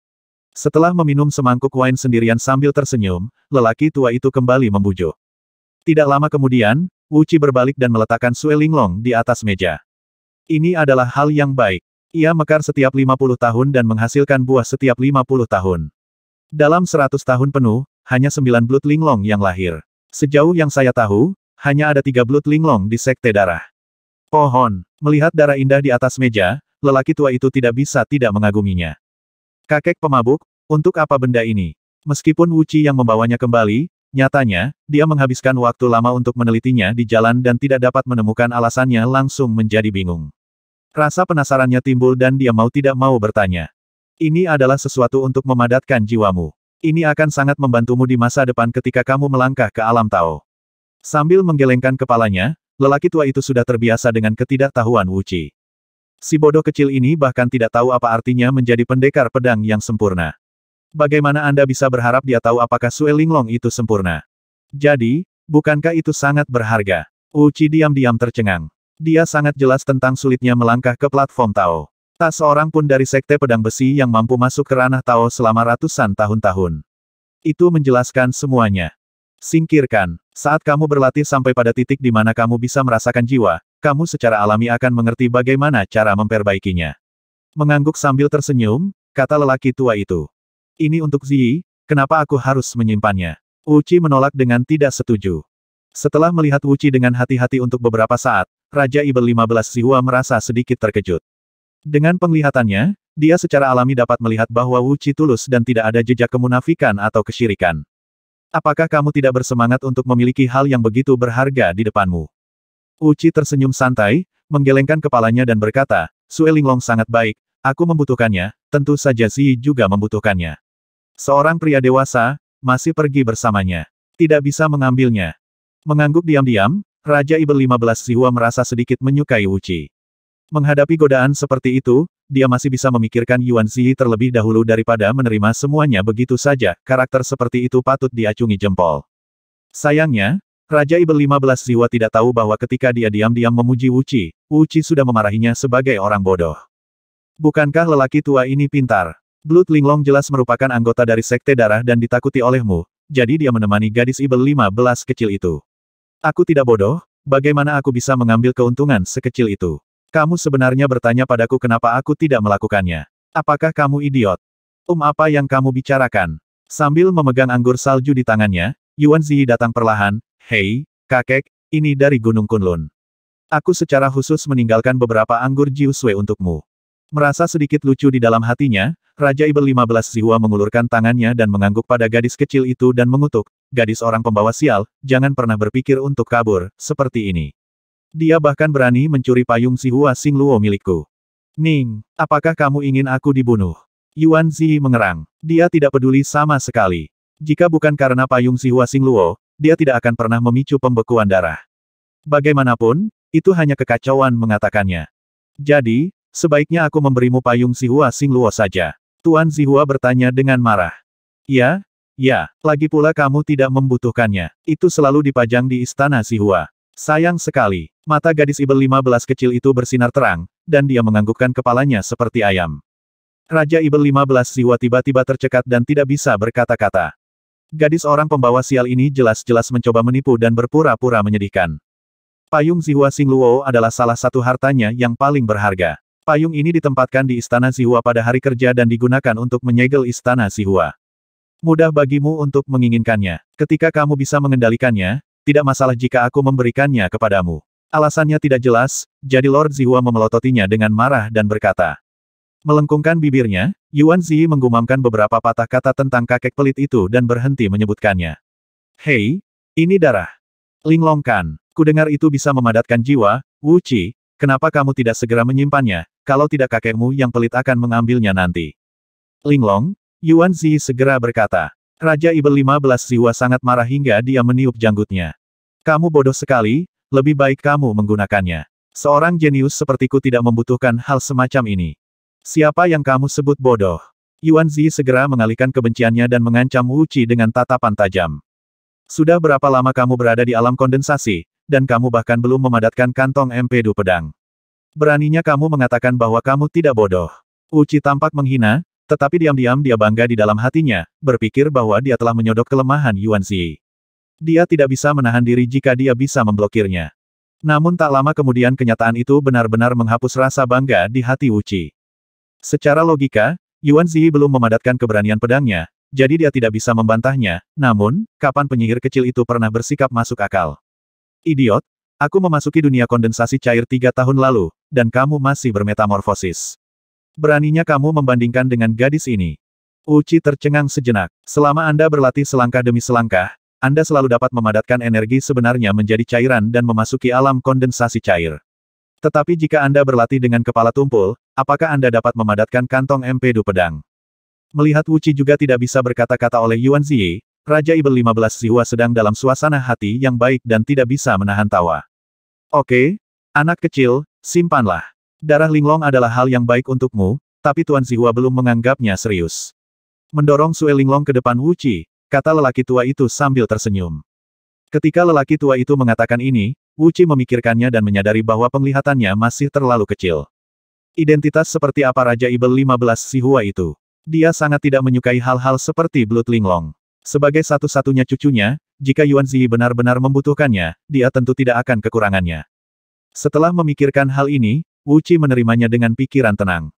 Setelah meminum semangkuk wine sendirian sambil tersenyum, lelaki tua itu kembali membujuk. Tidak lama kemudian, Wuci berbalik dan meletakkan Sue Linglong di atas meja. Ini adalah hal yang baik. Ia mekar setiap 50 tahun dan menghasilkan buah setiap 50 tahun. Dalam 100 tahun penuh, hanya 9 Blood Linglong yang lahir. Sejauh yang saya tahu, hanya ada 3 Blood Linglong di Sekte Darah. Pohon, melihat darah indah di atas meja, lelaki tua itu tidak bisa tidak mengaguminya. Kakek pemabuk, untuk apa benda ini? Meskipun Wuci yang membawanya kembali, nyatanya, dia menghabiskan waktu lama untuk menelitinya di jalan dan tidak dapat menemukan alasannya langsung menjadi bingung. Rasa penasarannya timbul dan dia mau tidak mau bertanya. Ini adalah sesuatu untuk memadatkan jiwamu. Ini akan sangat membantumu di masa depan ketika kamu melangkah ke alam Tao. Sambil menggelengkan kepalanya, lelaki tua itu sudah terbiasa dengan ketidaktahuan Wuci. Si bodoh kecil ini bahkan tidak tahu apa artinya menjadi pendekar pedang yang sempurna. Bagaimana Anda bisa berharap dia tahu apakah Sue Linglong itu sempurna? Jadi, bukankah itu sangat berharga? Uci diam-diam tercengang. Dia sangat jelas tentang sulitnya melangkah ke platform Tao. Tak seorang pun dari Sekte Pedang Besi yang mampu masuk ke ranah Tao selama ratusan tahun-tahun. Itu menjelaskan semuanya. Singkirkan. Saat kamu berlatih sampai pada titik di mana kamu bisa merasakan jiwa, kamu secara alami akan mengerti bagaimana cara memperbaikinya. Mengangguk sambil tersenyum, kata lelaki tua itu. Ini untuk Ziyi, kenapa aku harus menyimpannya? Uci menolak dengan tidak setuju. Setelah melihat Uci dengan hati-hati untuk beberapa saat, Raja Ibel 15 Siwa merasa sedikit terkejut. Dengan penglihatannya, dia secara alami dapat melihat bahwa Wu Qi tulus dan tidak ada jejak kemunafikan atau kesyirikan. Apakah kamu tidak bersemangat untuk memiliki hal yang begitu berharga di depanmu? Wu Qi tersenyum santai, menggelengkan kepalanya dan berkata, Sue Linglong sangat baik, aku membutuhkannya, tentu saja Xi juga membutuhkannya. Seorang pria dewasa, masih pergi bersamanya. Tidak bisa mengambilnya. Mengangguk diam-diam, Raja Ibel 15 Siwa merasa sedikit menyukai Wuci. Menghadapi godaan seperti itu, dia masih bisa memikirkan Yuan Zi terlebih dahulu daripada menerima semuanya begitu saja, karakter seperti itu patut diacungi jempol. Sayangnya, Raja Ibel 15 Siwa tidak tahu bahwa ketika dia diam-diam memuji Wuci, Wuci sudah memarahinya sebagai orang bodoh. Bukankah lelaki tua ini pintar? Blood Linglong jelas merupakan anggota dari Sekte Darah dan ditakuti olehmu, jadi dia menemani gadis Ibel 15 kecil itu. Aku tidak bodoh, bagaimana aku bisa mengambil keuntungan sekecil itu? Kamu sebenarnya bertanya padaku kenapa aku tidak melakukannya. Apakah kamu idiot? Um apa yang kamu bicarakan? Sambil memegang anggur salju di tangannya, Yuan Zi datang perlahan, Hei, kakek, ini dari Gunung Kunlun. Aku secara khusus meninggalkan beberapa anggur Jiuswe untukmu. Merasa sedikit lucu di dalam hatinya, Raja Ibel 15 Zihua mengulurkan tangannya dan mengangguk pada gadis kecil itu dan mengutuk, gadis orang pembawa sial, jangan pernah berpikir untuk kabur, seperti ini. Dia bahkan berani mencuri payung si Hua Sing Luo milikku. Ning, apakah kamu ingin aku dibunuh? Yuan Ziyi mengerang. Dia tidak peduli sama sekali. Jika bukan karena payung si Hua Sing Luo, dia tidak akan pernah memicu pembekuan darah. Bagaimanapun, itu hanya kekacauan mengatakannya. Jadi, sebaiknya aku memberimu payung si Hua Sing Luo saja. Tuan Zihua bertanya dengan marah. Ya, Ya, lagi pula kamu tidak membutuhkannya. Itu selalu dipajang di istana Sihua. Sayang sekali, mata gadis ibel 15 kecil itu bersinar terang, dan dia menganggukkan kepalanya seperti ayam. Raja Ibel 15 Siwa tiba-tiba tercekat dan tidak bisa berkata-kata. Gadis orang pembawa sial ini jelas-jelas mencoba menipu dan berpura-pura menyedihkan. Payung Zihua Singluo adalah salah satu hartanya yang paling berharga. Payung ini ditempatkan di Istana Zihua pada hari kerja dan digunakan untuk menyegel Istana Zihua mudah bagimu untuk menginginkannya. Ketika kamu bisa mengendalikannya, tidak masalah jika aku memberikannya kepadamu. Alasannya tidak jelas, jadi Lord Zihua memelototinya dengan marah dan berkata. Melengkungkan bibirnya, Yuan Zi menggumamkan beberapa patah kata tentang kakek pelit itu dan berhenti menyebutkannya. Hei, ini darah. Linglongkan, ku dengar itu bisa memadatkan jiwa, Wu Qi, kenapa kamu tidak segera menyimpannya, kalau tidak kakekmu yang pelit akan mengambilnya nanti. Linglong, Yuan Zi segera berkata. Raja Ibel 15 Ziwa sangat marah hingga dia meniup janggutnya. Kamu bodoh sekali, lebih baik kamu menggunakannya. Seorang jenius sepertiku tidak membutuhkan hal semacam ini. Siapa yang kamu sebut bodoh? Yuan Zi segera mengalihkan kebenciannya dan mengancam Wu Qi dengan tatapan tajam. Sudah berapa lama kamu berada di alam kondensasi, dan kamu bahkan belum memadatkan kantong empedu pedang. Beraninya kamu mengatakan bahwa kamu tidak bodoh. Uci tampak menghina, tetapi diam-diam dia bangga di dalam hatinya, berpikir bahwa dia telah menyodok kelemahan Yuan Zi. Dia tidak bisa menahan diri jika dia bisa memblokirnya. Namun tak lama kemudian kenyataan itu benar-benar menghapus rasa bangga di hati Uci. Secara logika, Yuan Zi belum memadatkan keberanian pedangnya, jadi dia tidak bisa membantahnya, namun, kapan penyihir kecil itu pernah bersikap masuk akal? Idiot, aku memasuki dunia kondensasi cair tiga tahun lalu, dan kamu masih bermetamorfosis. Beraninya kamu membandingkan dengan gadis ini. Uci tercengang sejenak. Selama Anda berlatih selangkah demi selangkah, Anda selalu dapat memadatkan energi sebenarnya menjadi cairan dan memasuki alam kondensasi cair. Tetapi jika Anda berlatih dengan kepala tumpul, apakah Anda dapat memadatkan kantong empedu pedang? Melihat Uci juga tidak bisa berkata-kata oleh Yuan Ziyi, Raja Ibel 15 Zihua sedang dalam suasana hati yang baik dan tidak bisa menahan tawa. Oke, anak kecil, simpanlah. Darah linglong adalah hal yang baik untukmu, tapi Tuan Zihua belum menganggapnya serius. Mendorong Sue Linglong ke depan Wu Wuci, kata lelaki tua itu sambil tersenyum. Ketika lelaki tua itu mengatakan ini, Wu Wuci memikirkannya dan menyadari bahwa penglihatannya masih terlalu kecil. Identitas seperti apa Raja Ibel 15 Sihua itu. Dia sangat tidak menyukai hal-hal seperti Blood Linglong. Sebagai satu-satunya cucunya, jika Yuan Zi benar-benar membutuhkannya, dia tentu tidak akan kekurangannya. Setelah memikirkan hal ini, Wuci menerimanya dengan pikiran tenang.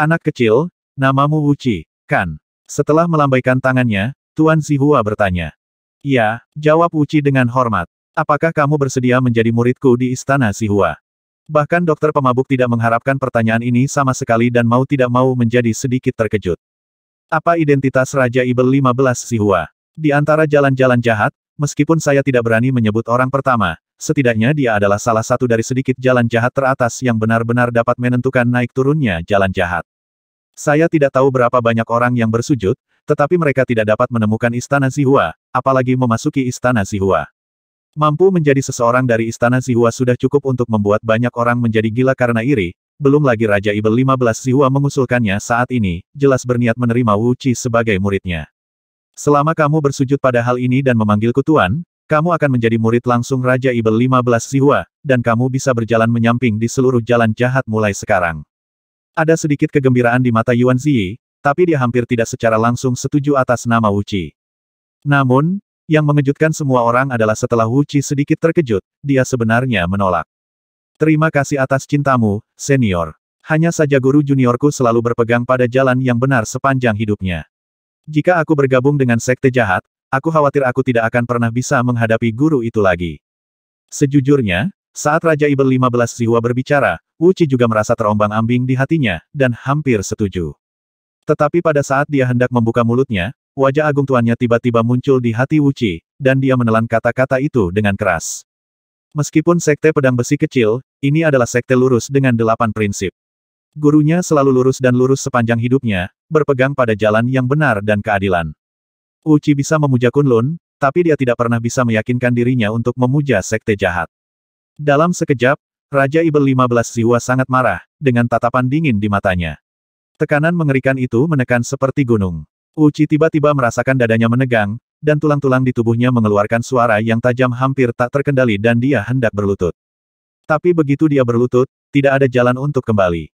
Anak kecil, namamu Wuci, kan? Setelah melambaikan tangannya, Tuan Zihua bertanya. Ya, jawab Wuci dengan hormat. Apakah kamu bersedia menjadi muridku di istana Zihua? Bahkan dokter pemabuk tidak mengharapkan pertanyaan ini sama sekali dan mau tidak mau menjadi sedikit terkejut. Apa identitas Raja Ibel 15 Zihua? Di antara jalan-jalan jahat, meskipun saya tidak berani menyebut orang pertama, setidaknya dia adalah salah satu dari sedikit jalan jahat teratas yang benar-benar dapat menentukan naik turunnya jalan jahat. Saya tidak tahu berapa banyak orang yang bersujud, tetapi mereka tidak dapat menemukan istana Zihua, apalagi memasuki istana Zihua. Mampu menjadi seseorang dari istana Zihua sudah cukup untuk membuat banyak orang menjadi gila karena iri, belum lagi Raja Ibel 15 Zihua mengusulkannya saat ini, jelas berniat menerima Wu Qi sebagai muridnya. Selama kamu bersujud pada hal ini dan memanggilku Tuan, kamu akan menjadi murid langsung Raja Ibel 15 Sihua, dan kamu bisa berjalan menyamping di seluruh jalan jahat mulai sekarang. Ada sedikit kegembiraan di mata Yuan Ziyi, tapi dia hampir tidak secara langsung setuju atas nama Wuci. Namun, yang mengejutkan semua orang adalah setelah Wuci sedikit terkejut, dia sebenarnya menolak. Terima kasih atas cintamu, senior. Hanya saja guru juniorku selalu berpegang pada jalan yang benar sepanjang hidupnya. Jika aku bergabung dengan sekte jahat, Aku khawatir aku tidak akan pernah bisa menghadapi guru itu lagi. Sejujurnya, saat Raja Ibel 15 Siwa berbicara, Wu Qi juga merasa terombang ambing di hatinya, dan hampir setuju. Tetapi pada saat dia hendak membuka mulutnya, wajah agung tuannya tiba-tiba muncul di hati Wu Qi, dan dia menelan kata-kata itu dengan keras. Meskipun sekte pedang besi kecil, ini adalah sekte lurus dengan delapan prinsip. Gurunya selalu lurus dan lurus sepanjang hidupnya, berpegang pada jalan yang benar dan keadilan. Uci bisa memuja Kunlun, tapi dia tidak pernah bisa meyakinkan dirinya untuk memuja sekte jahat. Dalam sekejap, Raja Ibel 15 Siwa sangat marah, dengan tatapan dingin di matanya. Tekanan mengerikan itu menekan seperti gunung. Uci tiba-tiba merasakan dadanya menegang, dan tulang-tulang di tubuhnya mengeluarkan suara yang tajam hampir tak terkendali dan dia hendak berlutut. Tapi begitu dia berlutut, tidak ada jalan untuk kembali.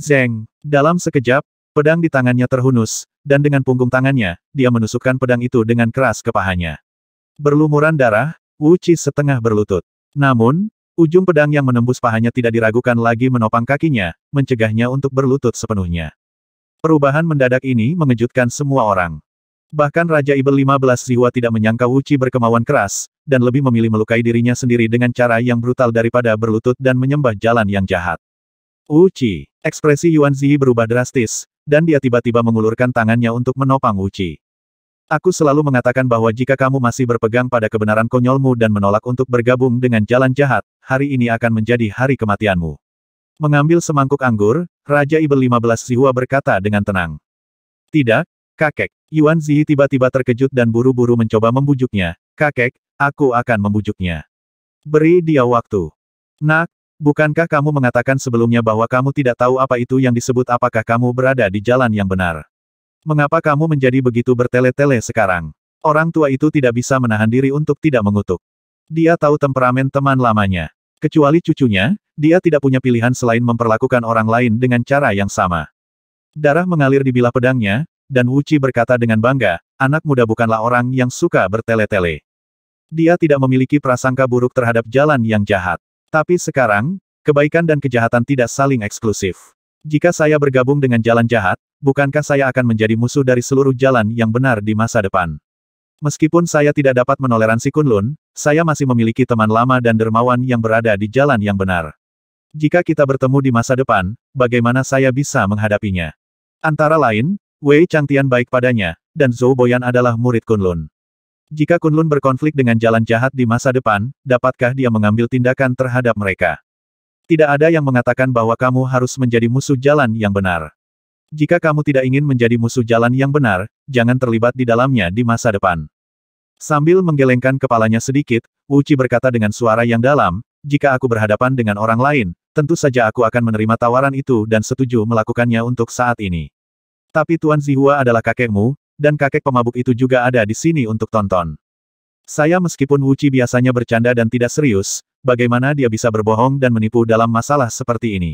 Zeng, dalam sekejap, pedang di tangannya terhunus, dan dengan punggung tangannya, dia menusukkan pedang itu dengan keras ke pahanya. Berlumuran darah, Wu Qi setengah berlutut. Namun, ujung pedang yang menembus pahanya tidak diragukan lagi menopang kakinya, mencegahnya untuk berlutut sepenuhnya. Perubahan mendadak ini mengejutkan semua orang. Bahkan Raja Ibel 15 Riwa tidak menyangka Wu Qi berkemauan keras, dan lebih memilih melukai dirinya sendiri dengan cara yang brutal daripada berlutut dan menyembah jalan yang jahat. Wu Qi, ekspresi Yuan Zi berubah drastis, dan dia tiba-tiba mengulurkan tangannya untuk menopang Wuci. Aku selalu mengatakan bahwa jika kamu masih berpegang pada kebenaran konyolmu dan menolak untuk bergabung dengan jalan jahat, hari ini akan menjadi hari kematianmu. Mengambil semangkuk anggur, Raja Ibel 15 Sihua berkata dengan tenang. Tidak, kakek. Yuan Zi tiba-tiba terkejut dan buru-buru mencoba membujuknya. Kakek, aku akan membujuknya. Beri dia waktu. Nak, Bukankah kamu mengatakan sebelumnya bahwa kamu tidak tahu apa itu yang disebut apakah kamu berada di jalan yang benar? Mengapa kamu menjadi begitu bertele-tele sekarang? Orang tua itu tidak bisa menahan diri untuk tidak mengutuk. Dia tahu temperamen teman lamanya. Kecuali cucunya, dia tidak punya pilihan selain memperlakukan orang lain dengan cara yang sama. Darah mengalir di bilah pedangnya, dan Wuci berkata dengan bangga, anak muda bukanlah orang yang suka bertele-tele. Dia tidak memiliki prasangka buruk terhadap jalan yang jahat. Tapi sekarang, kebaikan dan kejahatan tidak saling eksklusif. Jika saya bergabung dengan jalan jahat, bukankah saya akan menjadi musuh dari seluruh jalan yang benar di masa depan? Meskipun saya tidak dapat menoleransi Kunlun, saya masih memiliki teman lama dan dermawan yang berada di jalan yang benar. Jika kita bertemu di masa depan, bagaimana saya bisa menghadapinya? Antara lain, Wei Changtian baik padanya, dan Zhou Boyan adalah murid Kunlun. Jika Kunlun berkonflik dengan jalan jahat di masa depan, dapatkah dia mengambil tindakan terhadap mereka? Tidak ada yang mengatakan bahwa kamu harus menjadi musuh jalan yang benar. Jika kamu tidak ingin menjadi musuh jalan yang benar, jangan terlibat di dalamnya di masa depan. Sambil menggelengkan kepalanya sedikit, Uci berkata dengan suara yang dalam, jika aku berhadapan dengan orang lain, tentu saja aku akan menerima tawaran itu dan setuju melakukannya untuk saat ini. Tapi Tuan Zihua adalah kakekmu, dan kakek pemabuk itu juga ada di sini untuk tonton. Saya meskipun Wuci biasanya bercanda dan tidak serius, bagaimana dia bisa berbohong dan menipu dalam masalah seperti ini.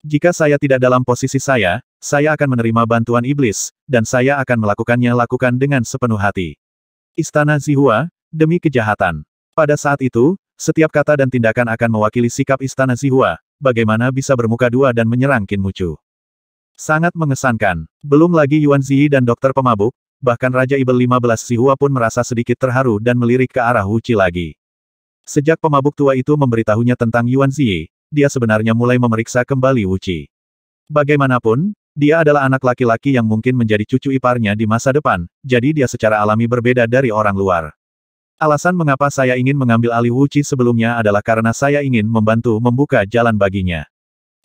Jika saya tidak dalam posisi saya, saya akan menerima bantuan iblis, dan saya akan melakukannya lakukan dengan sepenuh hati. Istana Zihua, demi kejahatan. Pada saat itu, setiap kata dan tindakan akan mewakili sikap Istana Zihua, bagaimana bisa bermuka dua dan menyerang Kinmucu. Sangat mengesankan. Belum lagi Yuan Ziyi dan dokter pemabuk, bahkan Raja Ibel 15 Sihua pun merasa sedikit terharu dan melirik ke arah Hu Qi lagi. Sejak pemabuk tua itu memberitahunya tentang Yuan Ziyi, dia sebenarnya mulai memeriksa kembali Hu Qi. Bagaimanapun, dia adalah anak laki-laki yang mungkin menjadi cucu iparnya di masa depan, jadi dia secara alami berbeda dari orang luar. Alasan mengapa saya ingin mengambil alih Wu Qi sebelumnya adalah karena saya ingin membantu membuka jalan baginya.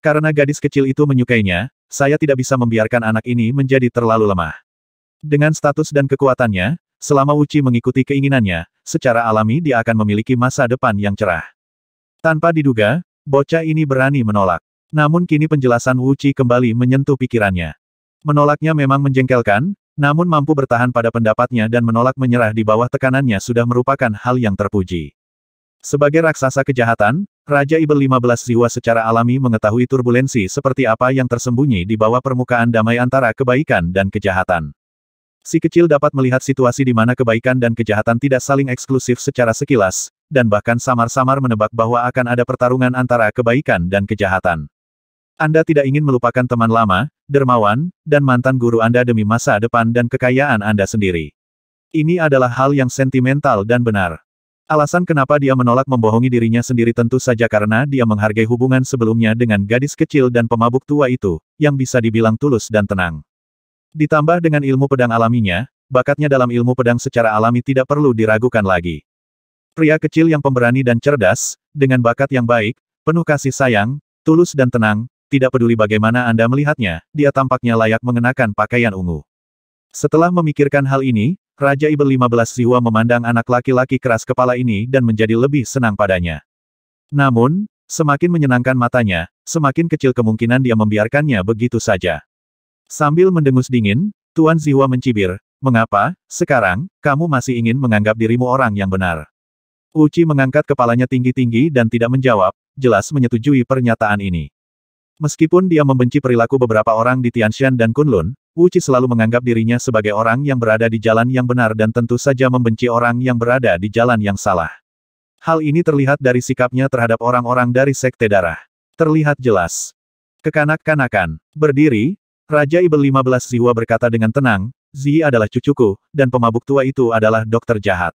Karena gadis kecil itu menyukainya, saya tidak bisa membiarkan anak ini menjadi terlalu lemah. Dengan status dan kekuatannya, selama Uci mengikuti keinginannya, secara alami dia akan memiliki masa depan yang cerah. Tanpa diduga, bocah ini berani menolak. Namun kini penjelasan Uci kembali menyentuh pikirannya. Menolaknya memang menjengkelkan, namun mampu bertahan pada pendapatnya dan menolak menyerah di bawah tekanannya sudah merupakan hal yang terpuji. Sebagai raksasa kejahatan, Raja Ibel 15 Ziwa secara alami mengetahui turbulensi seperti apa yang tersembunyi di bawah permukaan damai antara kebaikan dan kejahatan. Si kecil dapat melihat situasi di mana kebaikan dan kejahatan tidak saling eksklusif secara sekilas, dan bahkan samar-samar menebak bahwa akan ada pertarungan antara kebaikan dan kejahatan. Anda tidak ingin melupakan teman lama, dermawan, dan mantan guru Anda demi masa depan dan kekayaan Anda sendiri. Ini adalah hal yang sentimental dan benar. Alasan kenapa dia menolak membohongi dirinya sendiri tentu saja karena dia menghargai hubungan sebelumnya dengan gadis kecil dan pemabuk tua itu, yang bisa dibilang tulus dan tenang. Ditambah dengan ilmu pedang alaminya, bakatnya dalam ilmu pedang secara alami tidak perlu diragukan lagi. Pria kecil yang pemberani dan cerdas, dengan bakat yang baik, penuh kasih sayang, tulus dan tenang, tidak peduli bagaimana Anda melihatnya, dia tampaknya layak mengenakan pakaian ungu. Setelah memikirkan hal ini, Raja Ibel 15 Siwa memandang anak laki-laki keras kepala ini dan menjadi lebih senang padanya. Namun, semakin menyenangkan matanya, semakin kecil kemungkinan dia membiarkannya begitu saja. Sambil mendengus dingin, Tuan Ziwa mencibir, mengapa, sekarang, kamu masih ingin menganggap dirimu orang yang benar? Uci mengangkat kepalanya tinggi-tinggi dan tidak menjawab, jelas menyetujui pernyataan ini. Meskipun dia membenci perilaku beberapa orang di Tianshan dan Kunlun, Uci selalu menganggap dirinya sebagai orang yang berada di jalan yang benar dan tentu saja membenci orang yang berada di jalan yang salah. Hal ini terlihat dari sikapnya terhadap orang-orang dari Sekte Darah. Terlihat jelas. Kekanak-kanakan, berdiri, Raja Ibel 15 Ziwa berkata dengan tenang, Zi adalah cucuku, dan pemabuk tua itu adalah dokter jahat.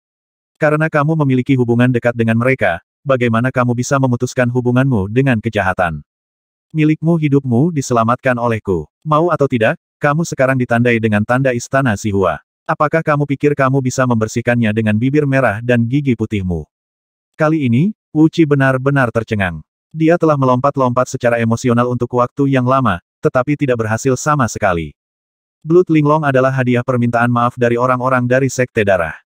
Karena kamu memiliki hubungan dekat dengan mereka, bagaimana kamu bisa memutuskan hubunganmu dengan kejahatan? Milikmu hidupmu diselamatkan olehku. Mau atau tidak, kamu sekarang ditandai dengan tanda istana Sihua. Apakah kamu pikir kamu bisa membersihkannya dengan bibir merah dan gigi putihmu? Kali ini, Wu Wuci benar-benar tercengang. Dia telah melompat-lompat secara emosional untuk waktu yang lama, tetapi tidak berhasil sama sekali. Blood Linglong adalah hadiah permintaan maaf dari orang-orang dari Sekte Darah.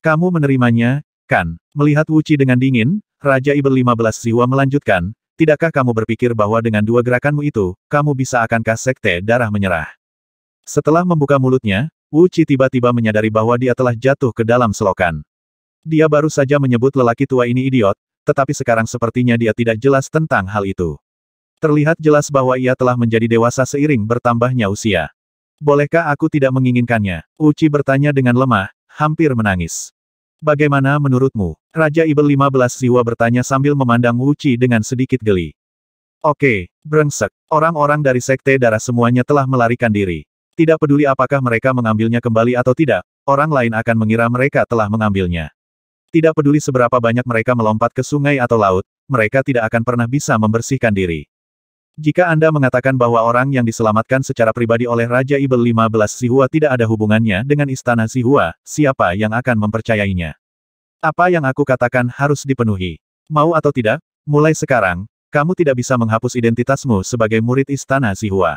Kamu menerimanya, kan? Melihat Wu Wuci dengan dingin, Raja Ibel 15 Siwa melanjutkan, Tidakkah kamu berpikir bahwa dengan dua gerakanmu itu, kamu bisa akankah sekte darah menyerah? Setelah membuka mulutnya, Wu Qi tiba-tiba menyadari bahwa dia telah jatuh ke dalam selokan. Dia baru saja menyebut lelaki tua ini idiot, tetapi sekarang sepertinya dia tidak jelas tentang hal itu. Terlihat jelas bahwa ia telah menjadi dewasa seiring bertambahnya usia. Bolehkah aku tidak menginginkannya? Uci bertanya dengan lemah, hampir menangis. Bagaimana menurutmu? Raja Ibel 15 Siwa bertanya sambil memandang Uci dengan sedikit geli. Oke, brengsek. Orang-orang dari Sekte Darah semuanya telah melarikan diri. Tidak peduli apakah mereka mengambilnya kembali atau tidak, orang lain akan mengira mereka telah mengambilnya. Tidak peduli seberapa banyak mereka melompat ke sungai atau laut, mereka tidak akan pernah bisa membersihkan diri. Jika Anda mengatakan bahwa orang yang diselamatkan secara pribadi oleh Raja Ibel 15 Sihua tidak ada hubungannya dengan Istana Sihua, siapa yang akan mempercayainya? Apa yang aku katakan harus dipenuhi. Mau atau tidak, mulai sekarang, kamu tidak bisa menghapus identitasmu sebagai murid Istana Sihua.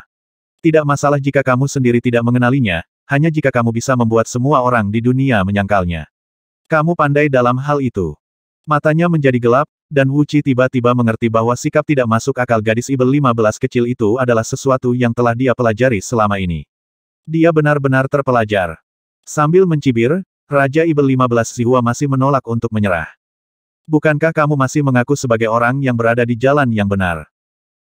Tidak masalah jika kamu sendiri tidak mengenalinya, hanya jika kamu bisa membuat semua orang di dunia menyangkalnya. Kamu pandai dalam hal itu. Matanya menjadi gelap, dan Wu Qi tiba-tiba mengerti bahwa sikap tidak masuk akal gadis Ibel 15 kecil itu adalah sesuatu yang telah dia pelajari selama ini. Dia benar-benar terpelajar. Sambil mencibir, Raja Ibel 15 Zihua masih menolak untuk menyerah. Bukankah kamu masih mengaku sebagai orang yang berada di jalan yang benar?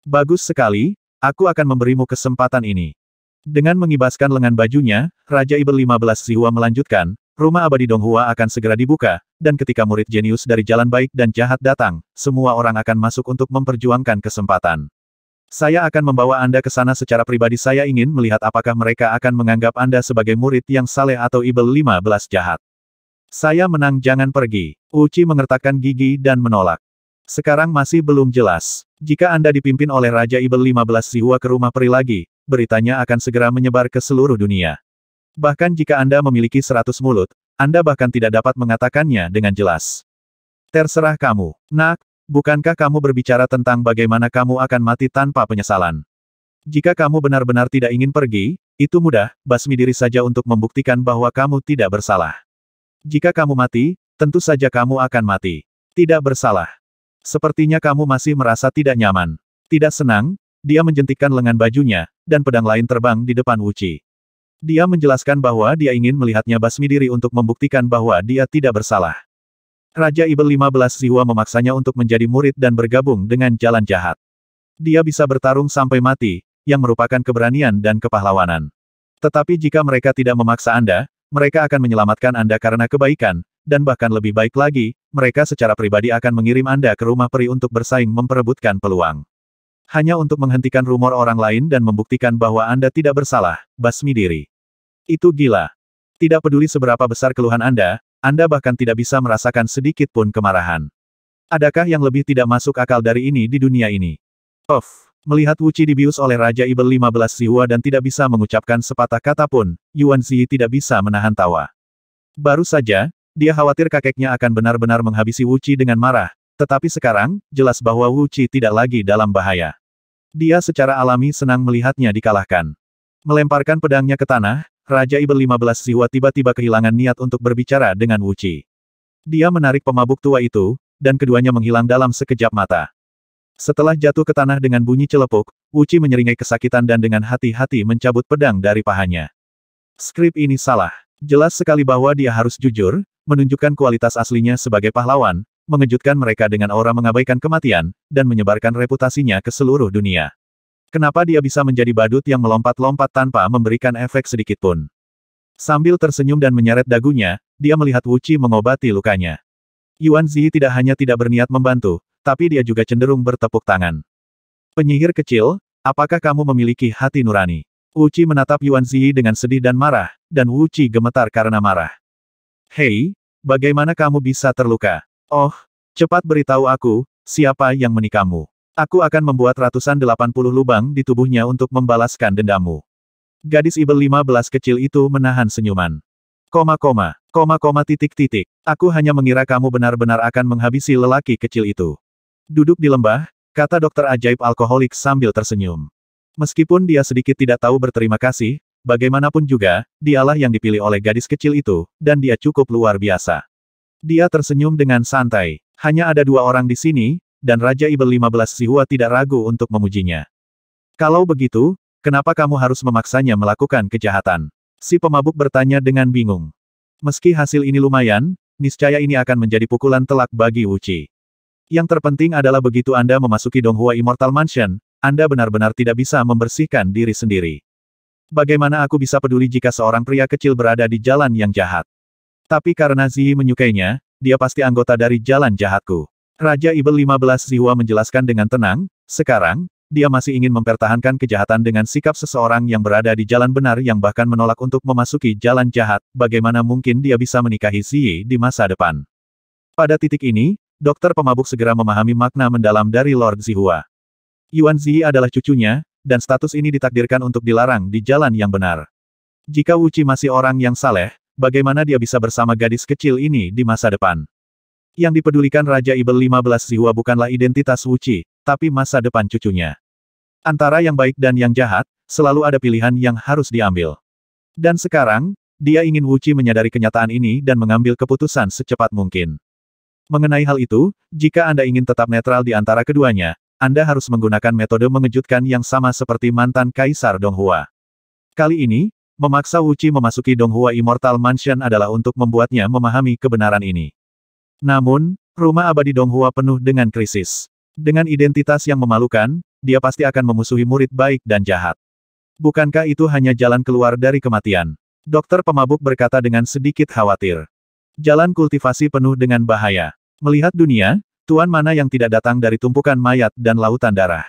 Bagus sekali, Aku akan memberimu kesempatan ini. Dengan mengibaskan lengan bajunya, Raja Iber 15 Zihua melanjutkan, rumah abadi Donghua akan segera dibuka, dan ketika murid jenius dari jalan baik dan jahat datang, semua orang akan masuk untuk memperjuangkan kesempatan. Saya akan membawa Anda ke sana secara pribadi saya ingin melihat apakah mereka akan menganggap Anda sebagai murid yang saleh atau Iber 15 jahat. Saya menang jangan pergi. Uci mengertakkan gigi dan menolak. Sekarang masih belum jelas. Jika Anda dipimpin oleh Raja Ibel 15 Zihua ke rumah peri lagi, beritanya akan segera menyebar ke seluruh dunia. Bahkan jika Anda memiliki 100 mulut, Anda bahkan tidak dapat mengatakannya dengan jelas. Terserah kamu. Nak, bukankah kamu berbicara tentang bagaimana kamu akan mati tanpa penyesalan? Jika kamu benar-benar tidak ingin pergi, itu mudah, basmi diri saja untuk membuktikan bahwa kamu tidak bersalah. Jika kamu mati, tentu saja kamu akan mati. Tidak bersalah. Sepertinya kamu masih merasa tidak nyaman. Tidak senang, dia menjentikkan lengan bajunya, dan pedang lain terbang di depan Wuci. Dia menjelaskan bahwa dia ingin melihatnya basmi diri untuk membuktikan bahwa dia tidak bersalah. Raja Ibel 15 Ziwa memaksanya untuk menjadi murid dan bergabung dengan jalan jahat. Dia bisa bertarung sampai mati, yang merupakan keberanian dan kepahlawanan. Tetapi jika mereka tidak memaksa Anda, mereka akan menyelamatkan Anda karena kebaikan, dan bahkan lebih baik lagi, mereka secara pribadi akan mengirim Anda ke rumah peri untuk bersaing memperebutkan peluang. Hanya untuk menghentikan rumor orang lain dan membuktikan bahwa Anda tidak bersalah, basmi diri. Itu gila. Tidak peduli seberapa besar keluhan Anda, Anda bahkan tidak bisa merasakan sedikit pun kemarahan. Adakah yang lebih tidak masuk akal dari ini di dunia ini? Of, melihat Wuci dibius oleh Raja Ibel 15 Siwa dan tidak bisa mengucapkan sepatah kata pun, Yuan Zi tidak bisa menahan tawa. Baru saja, dia khawatir kakeknya akan benar-benar menghabisi Wuci dengan marah, tetapi sekarang, jelas bahwa Wuci tidak lagi dalam bahaya. Dia secara alami senang melihatnya dikalahkan. Melemparkan pedangnya ke tanah, Raja Ibel 15 Siwa tiba-tiba kehilangan niat untuk berbicara dengan Wuci. Dia menarik pemabuk tua itu, dan keduanya menghilang dalam sekejap mata. Setelah jatuh ke tanah dengan bunyi celepuk, Wuci menyeringai kesakitan dan dengan hati-hati mencabut pedang dari pahanya. Skrip ini salah. Jelas sekali bahwa dia harus jujur, menunjukkan kualitas aslinya sebagai pahlawan, mengejutkan mereka dengan aura mengabaikan kematian, dan menyebarkan reputasinya ke seluruh dunia. Kenapa dia bisa menjadi badut yang melompat-lompat tanpa memberikan efek sedikit pun? Sambil tersenyum dan menyeret dagunya, dia melihat Wuci mengobati lukanya. Yuan Zi tidak hanya tidak berniat membantu, tapi dia juga cenderung bertepuk tangan. Penyihir kecil, apakah kamu memiliki hati nurani? Wuci menatap Yuan Zi dengan sedih dan marah, dan Wuci gemetar karena marah. Hei, Bagaimana kamu bisa terluka? Oh, cepat beritahu aku, siapa yang menikamu. Aku akan membuat ratusan delapan puluh lubang di tubuhnya untuk membalaskan dendamu. Gadis Ibel belas kecil itu menahan senyuman. Koma koma, koma koma titik titik. Aku hanya mengira kamu benar-benar akan menghabisi lelaki kecil itu. Duduk di lembah, kata dokter ajaib alkoholik sambil tersenyum. Meskipun dia sedikit tidak tahu berterima kasih, Bagaimanapun juga, dialah yang dipilih oleh gadis kecil itu, dan dia cukup luar biasa. Dia tersenyum dengan santai. Hanya ada dua orang di sini, dan Raja Ibel 15 Sihua tidak ragu untuk memujinya. Kalau begitu, kenapa kamu harus memaksanya melakukan kejahatan? Si pemabuk bertanya dengan bingung. Meski hasil ini lumayan, niscaya ini akan menjadi pukulan telak bagi Wuci. Yang terpenting adalah begitu Anda memasuki Donghua Immortal Mansion, Anda benar-benar tidak bisa membersihkan diri sendiri. Bagaimana aku bisa peduli jika seorang pria kecil berada di jalan yang jahat? Tapi karena Ziyi menyukainya, dia pasti anggota dari jalan jahatku. Raja Ibel 15 Zihua menjelaskan dengan tenang, sekarang, dia masih ingin mempertahankan kejahatan dengan sikap seseorang yang berada di jalan benar yang bahkan menolak untuk memasuki jalan jahat, bagaimana mungkin dia bisa menikahi Ziyi di masa depan. Pada titik ini, dokter pemabuk segera memahami makna mendalam dari Lord Zihua. Yuan Ziyi adalah cucunya, dan status ini ditakdirkan untuk dilarang di jalan yang benar. Jika Wuci masih orang yang saleh, bagaimana dia bisa bersama gadis kecil ini di masa depan? Yang dipedulikan Raja Ibel 15 Ziwa bukanlah identitas Wuci, tapi masa depan cucunya. Antara yang baik dan yang jahat, selalu ada pilihan yang harus diambil. Dan sekarang, dia ingin Wuci menyadari kenyataan ini dan mengambil keputusan secepat mungkin. Mengenai hal itu, jika Anda ingin tetap netral di antara keduanya, anda harus menggunakan metode mengejutkan yang sama seperti mantan Kaisar Donghua. Kali ini, memaksa Wuchi memasuki Donghua Immortal Mansion adalah untuk membuatnya memahami kebenaran ini. Namun, rumah abadi Donghua penuh dengan krisis. Dengan identitas yang memalukan, dia pasti akan memusuhi murid baik dan jahat. Bukankah itu hanya jalan keluar dari kematian? Dokter pemabuk berkata dengan sedikit khawatir. Jalan kultivasi penuh dengan bahaya. Melihat dunia, Tuan mana yang tidak datang dari tumpukan mayat dan lautan darah?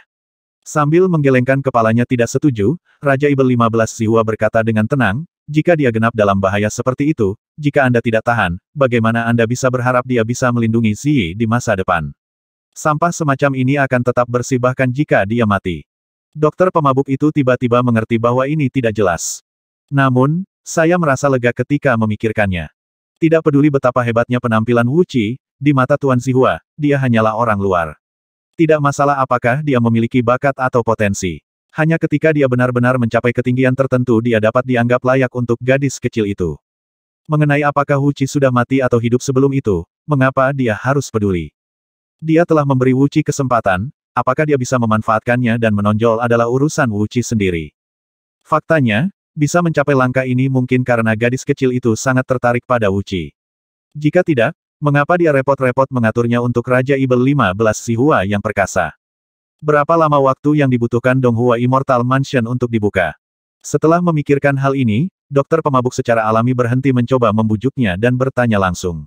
Sambil menggelengkan kepalanya tidak setuju, Raja Ibel 15 Siwa berkata dengan tenang, jika dia genap dalam bahaya seperti itu, jika Anda tidak tahan, bagaimana Anda bisa berharap dia bisa melindungi Xi di masa depan? Sampah semacam ini akan tetap bersih bahkan jika dia mati. Dokter pemabuk itu tiba-tiba mengerti bahwa ini tidak jelas. Namun, saya merasa lega ketika memikirkannya. Tidak peduli betapa hebatnya penampilan Wu Qi, di mata Tuan Zihua, dia hanyalah orang luar. Tidak masalah apakah dia memiliki bakat atau potensi. Hanya ketika dia benar-benar mencapai ketinggian tertentu dia dapat dianggap layak untuk gadis kecil itu. Mengenai apakah Wuci sudah mati atau hidup sebelum itu, mengapa dia harus peduli? Dia telah memberi Wuci kesempatan, apakah dia bisa memanfaatkannya dan menonjol adalah urusan Wuci sendiri. Faktanya, bisa mencapai langkah ini mungkin karena gadis kecil itu sangat tertarik pada Wuci. Jika tidak, Mengapa dia repot-repot mengaturnya untuk Raja Ibel 15 Sihua yang perkasa? Berapa lama waktu yang dibutuhkan Donghua Immortal Mansion untuk dibuka? Setelah memikirkan hal ini, dokter pemabuk secara alami berhenti mencoba membujuknya dan bertanya langsung.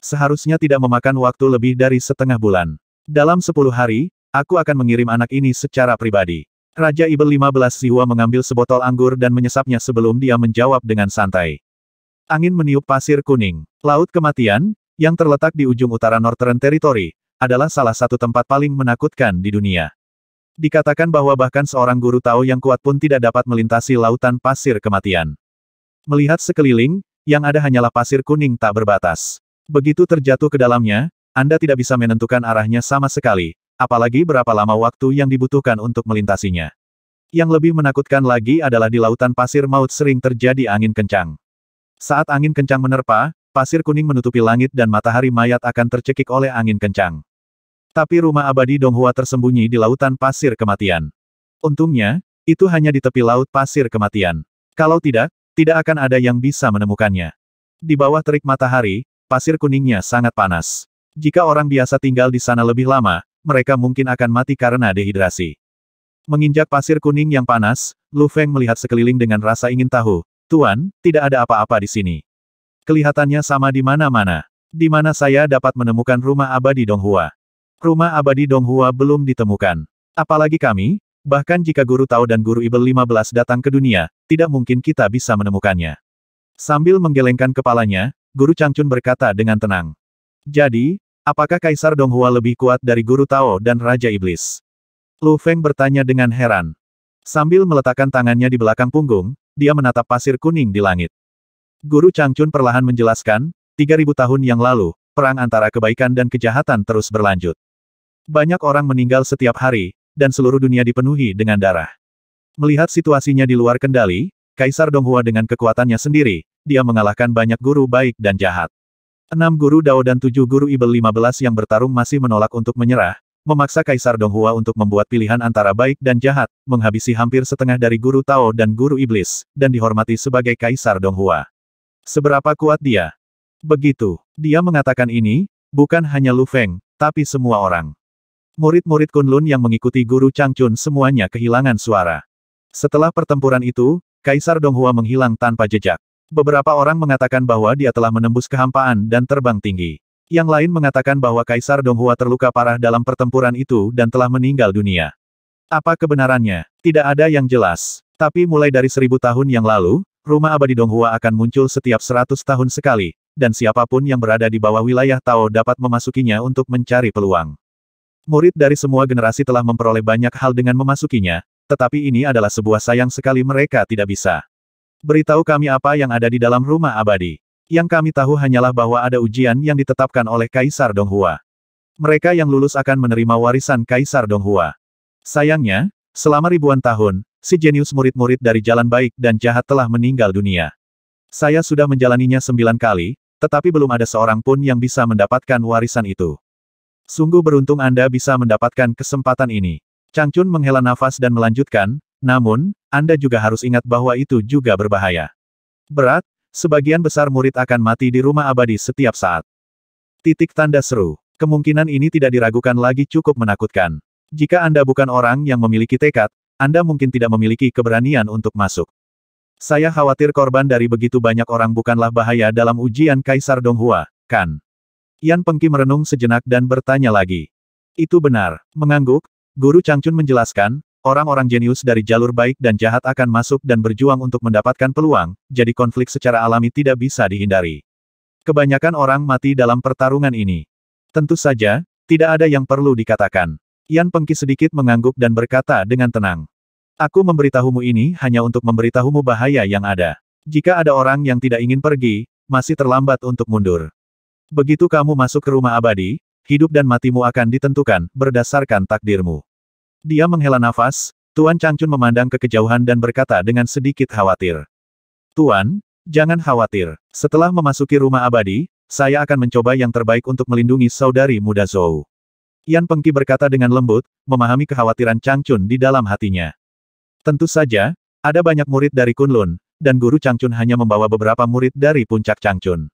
Seharusnya tidak memakan waktu lebih dari setengah bulan. Dalam sepuluh hari, aku akan mengirim anak ini secara pribadi. Raja Ibel 15 Siwa mengambil sebotol anggur dan menyesapnya sebelum dia menjawab dengan santai. Angin meniup pasir kuning. Laut kematian, yang terletak di ujung utara Northern Territory, adalah salah satu tempat paling menakutkan di dunia. Dikatakan bahwa bahkan seorang guru Tao yang kuat pun tidak dapat melintasi lautan pasir kematian. Melihat sekeliling, yang ada hanyalah pasir kuning tak berbatas. Begitu terjatuh ke dalamnya, Anda tidak bisa menentukan arahnya sama sekali, apalagi berapa lama waktu yang dibutuhkan untuk melintasinya. Yang lebih menakutkan lagi adalah di lautan pasir maut sering terjadi angin kencang. Saat angin kencang menerpa, Pasir kuning menutupi langit dan matahari mayat akan tercekik oleh angin kencang. Tapi rumah abadi Donghua tersembunyi di lautan pasir kematian. Untungnya, itu hanya di tepi laut pasir kematian. Kalau tidak, tidak akan ada yang bisa menemukannya. Di bawah terik matahari, pasir kuningnya sangat panas. Jika orang biasa tinggal di sana lebih lama, mereka mungkin akan mati karena dehidrasi. Menginjak pasir kuning yang panas, Lu Feng melihat sekeliling dengan rasa ingin tahu, Tuan, tidak ada apa-apa di sini. Kelihatannya sama di mana-mana. Di mana saya dapat menemukan rumah abadi Donghua. Rumah abadi Donghua belum ditemukan. Apalagi kami, bahkan jika guru Tao dan guru Ibel 15 datang ke dunia, tidak mungkin kita bisa menemukannya. Sambil menggelengkan kepalanya, guru Changchun berkata dengan tenang. Jadi, apakah Kaisar Donghua lebih kuat dari guru Tao dan Raja Iblis? Lu Feng bertanya dengan heran. Sambil meletakkan tangannya di belakang punggung, dia menatap pasir kuning di langit. Guru Changchun perlahan menjelaskan, 3000 tahun yang lalu, perang antara kebaikan dan kejahatan terus berlanjut. Banyak orang meninggal setiap hari, dan seluruh dunia dipenuhi dengan darah. Melihat situasinya di luar kendali, Kaisar Donghua dengan kekuatannya sendiri, dia mengalahkan banyak guru baik dan jahat. Enam guru Dao dan tujuh guru Ibel 15 yang bertarung masih menolak untuk menyerah, memaksa Kaisar Donghua untuk membuat pilihan antara baik dan jahat, menghabisi hampir setengah dari guru Tao dan guru Iblis, dan dihormati sebagai Kaisar Donghua. Seberapa kuat dia? Begitu. Dia mengatakan ini, bukan hanya Lu Feng, tapi semua orang. Murid-murid Kunlun yang mengikuti guru Changchun semuanya kehilangan suara. Setelah pertempuran itu, Kaisar Donghua menghilang tanpa jejak. Beberapa orang mengatakan bahwa dia telah menembus kehampaan dan terbang tinggi. Yang lain mengatakan bahwa Kaisar Donghua terluka parah dalam pertempuran itu dan telah meninggal dunia. Apa kebenarannya? Tidak ada yang jelas. Tapi mulai dari seribu tahun yang lalu, rumah abadi Donghua akan muncul setiap seratus tahun sekali, dan siapapun yang berada di bawah wilayah Tao dapat memasukinya untuk mencari peluang. Murid dari semua generasi telah memperoleh banyak hal dengan memasukinya, tetapi ini adalah sebuah sayang sekali mereka tidak bisa. Beritahu kami apa yang ada di dalam rumah abadi. Yang kami tahu hanyalah bahwa ada ujian yang ditetapkan oleh Kaisar Donghua. Mereka yang lulus akan menerima warisan Kaisar Donghua. Sayangnya, selama ribuan tahun, si jenius murid-murid dari jalan baik dan jahat telah meninggal dunia. Saya sudah menjalaninya sembilan kali, tetapi belum ada seorang pun yang bisa mendapatkan warisan itu. Sungguh beruntung Anda bisa mendapatkan kesempatan ini. Changchun menghela nafas dan melanjutkan, namun, Anda juga harus ingat bahwa itu juga berbahaya. Berat, sebagian besar murid akan mati di rumah abadi setiap saat. Titik tanda seru. Kemungkinan ini tidak diragukan lagi cukup menakutkan. Jika Anda bukan orang yang memiliki tekad, anda mungkin tidak memiliki keberanian untuk masuk. Saya khawatir korban dari begitu banyak orang bukanlah bahaya dalam ujian Kaisar Donghua, kan? Yan Pengki merenung sejenak dan bertanya lagi. Itu benar, mengangguk, Guru Changchun menjelaskan, orang-orang jenius dari jalur baik dan jahat akan masuk dan berjuang untuk mendapatkan peluang, jadi konflik secara alami tidak bisa dihindari. Kebanyakan orang mati dalam pertarungan ini. Tentu saja, tidak ada yang perlu dikatakan. Yan Pengki sedikit mengangguk dan berkata dengan tenang. Aku memberitahumu ini hanya untuk memberitahumu bahaya yang ada. Jika ada orang yang tidak ingin pergi, masih terlambat untuk mundur. Begitu kamu masuk ke rumah abadi, hidup dan matimu akan ditentukan, berdasarkan takdirmu. Dia menghela nafas, Tuan Changchun memandang ke kejauhan dan berkata dengan sedikit khawatir. Tuan, jangan khawatir. Setelah memasuki rumah abadi, saya akan mencoba yang terbaik untuk melindungi saudari muda Zhou. Yan Pengki berkata dengan lembut, memahami kekhawatiran Changchun di dalam hatinya. Tentu saja, ada banyak murid dari Kunlun, dan guru Changchun hanya membawa beberapa murid dari puncak Changchun.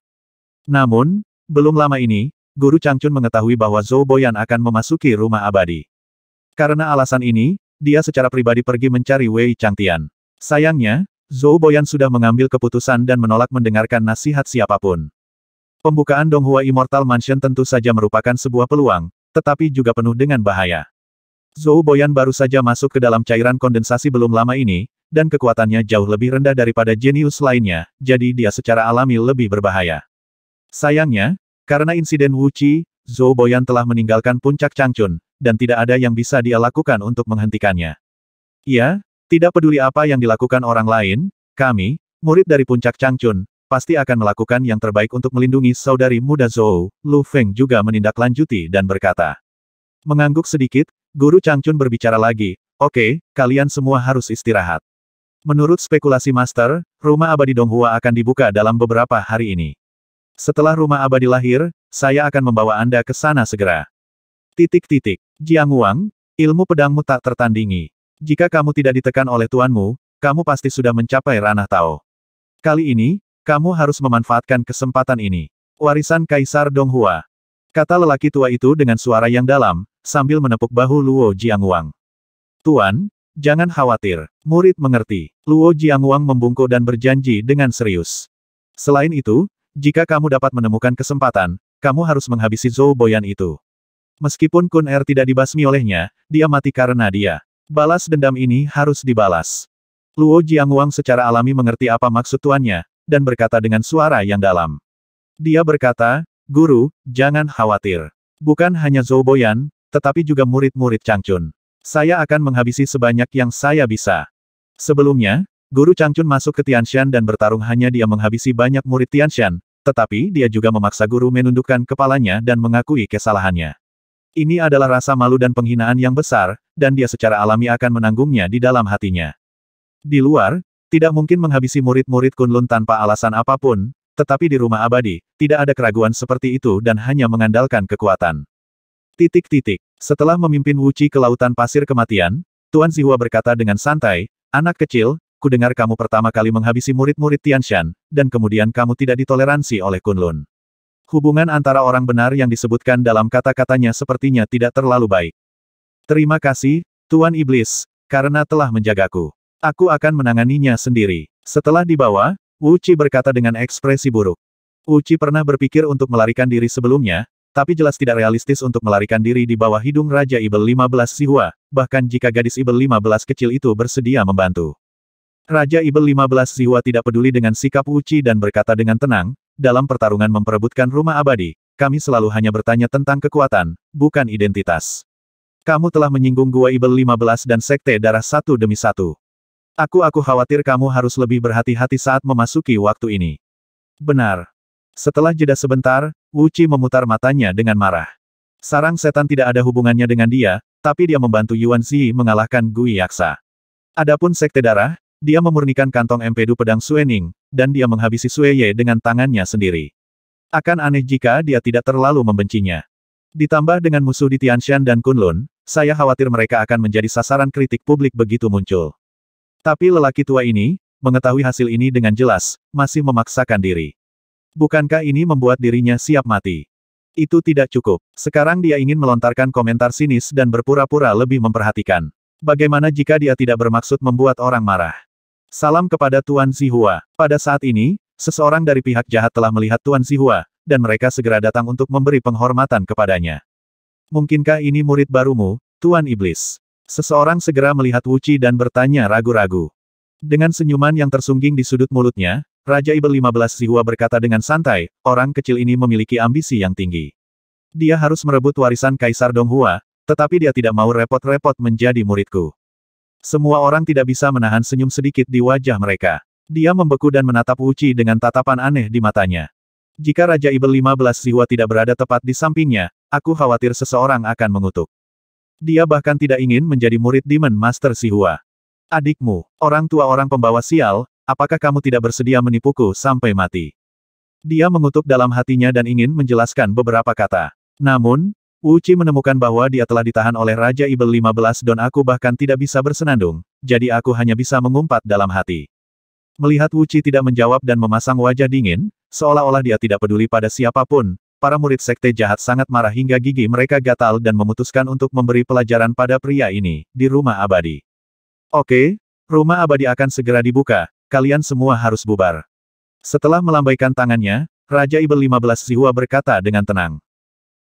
Namun, belum lama ini, guru Changchun mengetahui bahwa Zhou Boyan akan memasuki rumah abadi. Karena alasan ini, dia secara pribadi pergi mencari Wei Changtian. Sayangnya, Zhou Boyan sudah mengambil keputusan dan menolak mendengarkan nasihat siapapun. Pembukaan Donghua Immortal Mansion tentu saja merupakan sebuah peluang, tetapi juga penuh dengan bahaya. Zhou Boyan baru saja masuk ke dalam cairan kondensasi belum lama ini, dan kekuatannya jauh lebih rendah daripada jenius lainnya, jadi dia secara alami lebih berbahaya. Sayangnya, karena insiden Wuchi, Zhou Boyan telah meninggalkan puncak Changchun, dan tidak ada yang bisa dia lakukan untuk menghentikannya. Iya, tidak peduli apa yang dilakukan orang lain, kami, murid dari puncak Changchun, pasti akan melakukan yang terbaik untuk melindungi saudari muda Zhou, Lu Feng juga menindaklanjuti dan berkata. Mengangguk sedikit, Guru Changchun berbicara lagi, oke, okay, kalian semua harus istirahat. Menurut spekulasi Master, rumah abadi Donghua akan dibuka dalam beberapa hari ini. Setelah rumah abadi lahir, saya akan membawa Anda ke sana segera. Titik-titik, Jiang Wang, ilmu pedangmu tak tertandingi. Jika kamu tidak ditekan oleh tuanmu, kamu pasti sudah mencapai ranah Tao. Kali ini, kamu harus memanfaatkan kesempatan ini. Warisan Kaisar Donghua. Kata lelaki tua itu dengan suara yang dalam, sambil menepuk bahu Luo Jiangwang. Tuan, jangan khawatir. Murid mengerti. Luo Jiangwang membungkuk dan berjanji dengan serius. Selain itu, jika kamu dapat menemukan kesempatan, kamu harus menghabisi Zhou Boyan itu. Meskipun Kun Er tidak dibasmi olehnya, dia mati karena dia. Balas dendam ini harus dibalas. Luo Jiangwang secara alami mengerti apa maksud tuannya, dan berkata dengan suara yang dalam. Dia berkata, Guru, jangan khawatir. Bukan hanya Zhou Boyan, tetapi juga murid-murid Changchun. Saya akan menghabisi sebanyak yang saya bisa. Sebelumnya, Guru Changchun masuk ke Tianshan dan bertarung hanya dia menghabisi banyak murid Tianshan, tetapi dia juga memaksa guru menundukkan kepalanya dan mengakui kesalahannya. Ini adalah rasa malu dan penghinaan yang besar, dan dia secara alami akan menanggungnya di dalam hatinya. Di luar, tidak mungkin menghabisi murid-murid Kunlun tanpa alasan apapun, tetapi di rumah abadi, tidak ada keraguan seperti itu dan hanya mengandalkan kekuatan. Titik titik. Setelah memimpin Wuci ke lautan pasir kematian, Tuan Zihua berkata dengan santai, Anak kecil, ku dengar kamu pertama kali menghabisi murid-murid Tianshan, dan kemudian kamu tidak ditoleransi oleh Kunlun. Hubungan antara orang benar yang disebutkan dalam kata-katanya sepertinya tidak terlalu baik. Terima kasih, Tuan Iblis, karena telah menjagaku. Aku akan menanganinya sendiri. Setelah dibawa, Wuci berkata dengan ekspresi buruk. Wu pernah berpikir untuk melarikan diri sebelumnya, tapi jelas tidak realistis untuk melarikan diri di bawah hidung Raja Ibel 15 Sihua, bahkan jika gadis Ibel 15 kecil itu bersedia membantu. Raja Ibel 15 Sihua tidak peduli dengan sikap Uci dan berkata dengan tenang, dalam pertarungan memperebutkan rumah abadi, kami selalu hanya bertanya tentang kekuatan, bukan identitas. Kamu telah menyinggung Gua Ibel 15 dan Sekte Darah satu demi satu. Aku-aku khawatir kamu harus lebih berhati-hati saat memasuki waktu ini. Benar. Setelah jeda sebentar, Wuci memutar matanya dengan marah. Sarang setan tidak ada hubungannya dengan dia, tapi dia membantu Yuan Xi mengalahkan Gui Yaksa. Adapun sekte darah, dia memurnikan kantong empedu pedang Suening, dan dia menghabisi Sue Ye dengan tangannya sendiri. Akan aneh jika dia tidak terlalu membencinya. Ditambah dengan musuh di Tianshan dan Kunlun, saya khawatir mereka akan menjadi sasaran kritik publik begitu muncul. Tapi lelaki tua ini, mengetahui hasil ini dengan jelas, masih memaksakan diri. Bukankah ini membuat dirinya siap mati? Itu tidak cukup. Sekarang dia ingin melontarkan komentar sinis dan berpura-pura lebih memperhatikan. Bagaimana jika dia tidak bermaksud membuat orang marah? Salam kepada Tuan Zihua. Pada saat ini, seseorang dari pihak jahat telah melihat Tuan Zihua, dan mereka segera datang untuk memberi penghormatan kepadanya. Mungkinkah ini murid barumu, Tuan Iblis? Seseorang segera melihat Wuci dan bertanya ragu-ragu. Dengan senyuman yang tersungging di sudut mulutnya, Raja Iber 15 Zihua berkata dengan santai, orang kecil ini memiliki ambisi yang tinggi. Dia harus merebut warisan Kaisar Donghua, tetapi dia tidak mau repot-repot menjadi muridku. Semua orang tidak bisa menahan senyum sedikit di wajah mereka. Dia membeku dan menatap Uci dengan tatapan aneh di matanya. Jika Raja Iber 15 Zihua tidak berada tepat di sampingnya, aku khawatir seseorang akan mengutuk. Dia bahkan tidak ingin menjadi murid Demon Master Sihua. Adikmu, orang tua orang pembawa sial, apakah kamu tidak bersedia menipuku sampai mati? Dia mengutuk dalam hatinya dan ingin menjelaskan beberapa kata. Namun, Uci menemukan bahwa dia telah ditahan oleh Raja Ibel 15 dan aku bahkan tidak bisa bersenandung, jadi aku hanya bisa mengumpat dalam hati. Melihat Wuci tidak menjawab dan memasang wajah dingin, seolah-olah dia tidak peduli pada siapapun, para murid sekte jahat sangat marah hingga gigi mereka gatal dan memutuskan untuk memberi pelajaran pada pria ini, di rumah abadi. Oke, Rumah abadi akan segera dibuka, kalian semua harus bubar. Setelah melambaikan tangannya, Raja Ibel 15 Zihua berkata dengan tenang.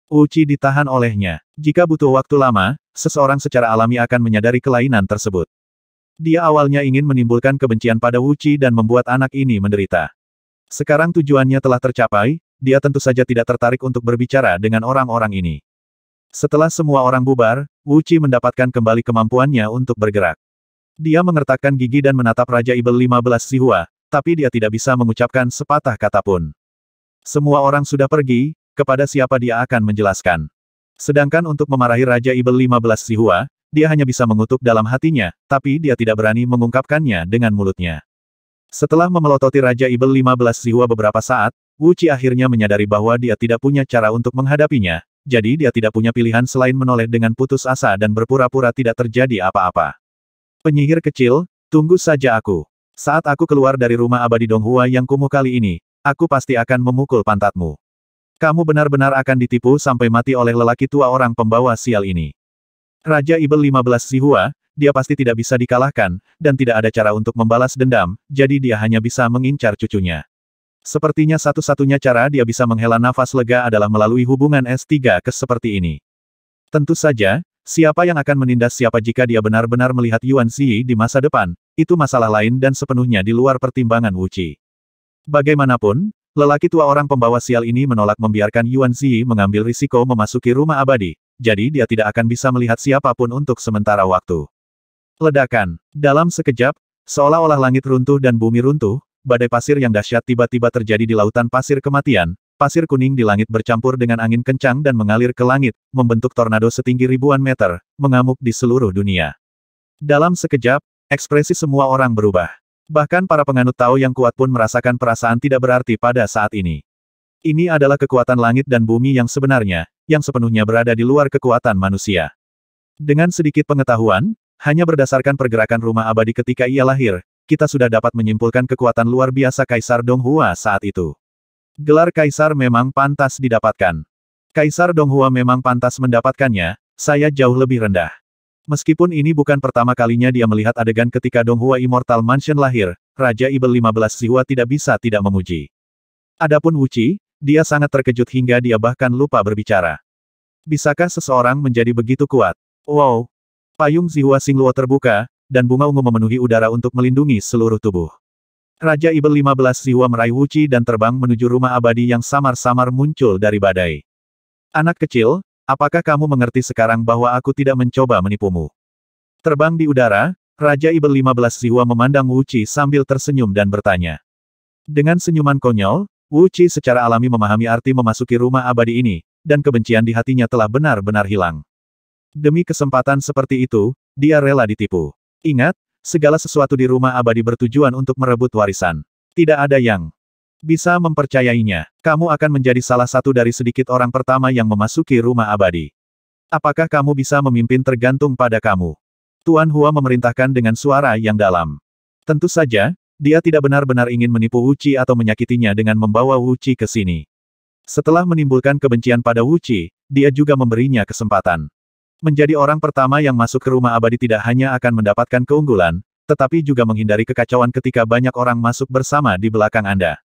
Uci ditahan olehnya. Jika butuh waktu lama, seseorang secara alami akan menyadari kelainan tersebut. Dia awalnya ingin menimbulkan kebencian pada Uci dan membuat anak ini menderita. Sekarang tujuannya telah tercapai, dia tentu saja tidak tertarik untuk berbicara dengan orang-orang ini. Setelah semua orang bubar, Uci mendapatkan kembali kemampuannya untuk bergerak. Dia mengertakkan gigi dan menatap Raja Ibel 15 Sihua, tapi dia tidak bisa mengucapkan sepatah kata pun. Semua orang sudah pergi, kepada siapa dia akan menjelaskan. Sedangkan untuk memarahi Raja Ibel 15 Sihua, dia hanya bisa mengutuk dalam hatinya, tapi dia tidak berani mengungkapkannya dengan mulutnya. Setelah memelototi Raja Ibel 15 Sihua beberapa saat, Wu Qi akhirnya menyadari bahwa dia tidak punya cara untuk menghadapinya, jadi dia tidak punya pilihan selain menoleh dengan putus asa dan berpura-pura tidak terjadi apa-apa. Penyihir kecil, tunggu saja aku. Saat aku keluar dari rumah abadi Donghua yang kumuh kali ini, aku pasti akan memukul pantatmu. Kamu benar-benar akan ditipu sampai mati oleh lelaki tua orang pembawa sial ini. Raja Ibel 15 Sihua, dia pasti tidak bisa dikalahkan, dan tidak ada cara untuk membalas dendam, jadi dia hanya bisa mengincar cucunya. Sepertinya satu-satunya cara dia bisa menghela nafas lega adalah melalui hubungan S3 ke seperti ini. Tentu saja, Siapa yang akan menindas siapa jika dia benar-benar melihat Yuan Xi di masa depan, itu masalah lain dan sepenuhnya di luar pertimbangan Qi. Bagaimanapun, lelaki tua orang pembawa sial ini menolak membiarkan Yuan Xi mengambil risiko memasuki rumah abadi, jadi dia tidak akan bisa melihat siapapun untuk sementara waktu. Ledakan. Dalam sekejap, seolah-olah langit runtuh dan bumi runtuh, badai pasir yang dahsyat tiba-tiba terjadi di lautan pasir kematian, Pasir kuning di langit bercampur dengan angin kencang dan mengalir ke langit, membentuk tornado setinggi ribuan meter, mengamuk di seluruh dunia. Dalam sekejap, ekspresi semua orang berubah. Bahkan para penganut Tao yang kuat pun merasakan perasaan tidak berarti pada saat ini. Ini adalah kekuatan langit dan bumi yang sebenarnya, yang sepenuhnya berada di luar kekuatan manusia. Dengan sedikit pengetahuan, hanya berdasarkan pergerakan rumah abadi ketika ia lahir, kita sudah dapat menyimpulkan kekuatan luar biasa Kaisar Donghua saat itu. Gelar kaisar memang pantas didapatkan. Kaisar Donghua memang pantas mendapatkannya, saya jauh lebih rendah. Meskipun ini bukan pertama kalinya dia melihat adegan ketika Donghua Immortal Mansion lahir, Raja Ibel 15 Zihua tidak bisa tidak memuji. Adapun Wuci, dia sangat terkejut hingga dia bahkan lupa berbicara. Bisakah seseorang menjadi begitu kuat? Wow! Payung Zihua Singluo terbuka, dan bunga ungu memenuhi udara untuk melindungi seluruh tubuh. Raja Ibel 15 Siwa meraih Wuci dan terbang menuju rumah abadi yang samar-samar muncul dari badai. Anak kecil, apakah kamu mengerti sekarang bahwa aku tidak mencoba menipumu? Terbang di udara, Raja Ibel 15 Siwa memandang Wuci sambil tersenyum dan bertanya. Dengan senyuman konyol, Wuci secara alami memahami arti memasuki rumah abadi ini, dan kebencian di hatinya telah benar-benar hilang. Demi kesempatan seperti itu, dia rela ditipu. Ingat, segala sesuatu di rumah abadi bertujuan untuk merebut warisan. Tidak ada yang bisa mempercayainya. Kamu akan menjadi salah satu dari sedikit orang pertama yang memasuki rumah abadi. Apakah kamu bisa memimpin tergantung pada kamu? Tuan Hua memerintahkan dengan suara yang dalam. Tentu saja, dia tidak benar-benar ingin menipu Wuci atau menyakitinya dengan membawa Wuci ke sini. Setelah menimbulkan kebencian pada Wuci, dia juga memberinya kesempatan. Menjadi orang pertama yang masuk ke rumah abadi tidak hanya akan mendapatkan keunggulan, tetapi juga menghindari kekacauan ketika banyak orang masuk bersama di belakang Anda.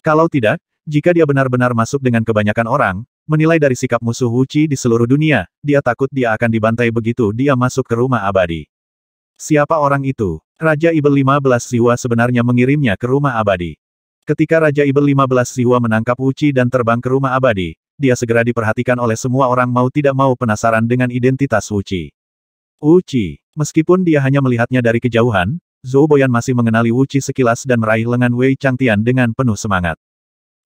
Kalau tidak, jika dia benar-benar masuk dengan kebanyakan orang, menilai dari sikap musuh Wuci di seluruh dunia, dia takut dia akan dibantai begitu dia masuk ke rumah abadi. Siapa orang itu? Raja Ibel 15 Siwa sebenarnya mengirimnya ke rumah abadi. Ketika Raja Ibel 15 Siwa menangkap Wuci dan terbang ke rumah abadi, dia segera diperhatikan oleh semua orang mau tidak mau penasaran dengan identitas Wuci. Wuci, meskipun dia hanya melihatnya dari kejauhan, Zhou Boyan masih mengenali Wuci sekilas dan meraih lengan Wei Changtian dengan penuh semangat.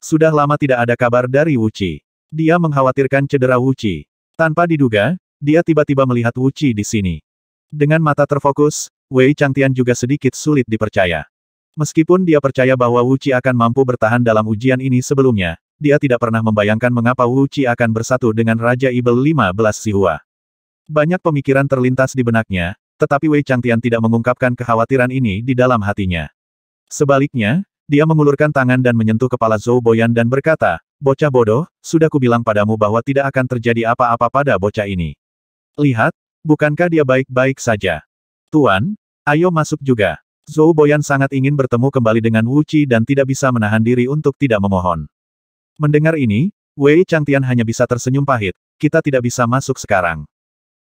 Sudah lama tidak ada kabar dari Wuci. Dia mengkhawatirkan cedera Wuci. Tanpa diduga, dia tiba-tiba melihat Wuci di sini. Dengan mata terfokus, Wei Changtian juga sedikit sulit dipercaya. Meskipun dia percaya bahwa Wuci akan mampu bertahan dalam ujian ini sebelumnya, dia tidak pernah membayangkan mengapa Wu Qi akan bersatu dengan Raja Ibel 15 Sihua. Banyak pemikiran terlintas di benaknya, tetapi Wei Changtian tidak mengungkapkan kekhawatiran ini di dalam hatinya. Sebaliknya, dia mengulurkan tangan dan menyentuh kepala Zhou Boyan dan berkata, Bocah bodoh, sudah kubilang padamu bahwa tidak akan terjadi apa-apa pada bocah ini. Lihat, bukankah dia baik-baik saja? Tuan, ayo masuk juga. Zhou Boyan sangat ingin bertemu kembali dengan Wu Qi dan tidak bisa menahan diri untuk tidak memohon. Mendengar ini, Wei Changtian hanya bisa tersenyum pahit, kita tidak bisa masuk sekarang.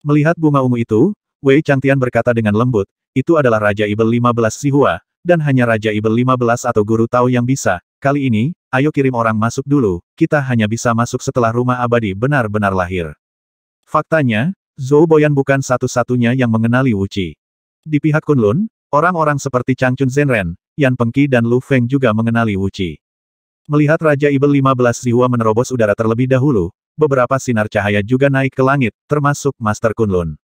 Melihat bunga ungu itu, Wei Changtian berkata dengan lembut, itu adalah Raja Ibel 15 Sihua, dan hanya Raja Ibel 15 atau Guru Tao yang bisa, kali ini, ayo kirim orang masuk dulu, kita hanya bisa masuk setelah rumah abadi benar-benar lahir. Faktanya, Zhou Boyan bukan satu-satunya yang mengenali Wuchi. Di pihak Kunlun, orang-orang seperti Chang Changchun Zhenren, Yan Pengki dan Lu Feng juga mengenali Wuchi. Melihat Raja Ibel 15 Siwa menerobos udara terlebih dahulu, beberapa sinar cahaya juga naik ke langit, termasuk Master Kunlun.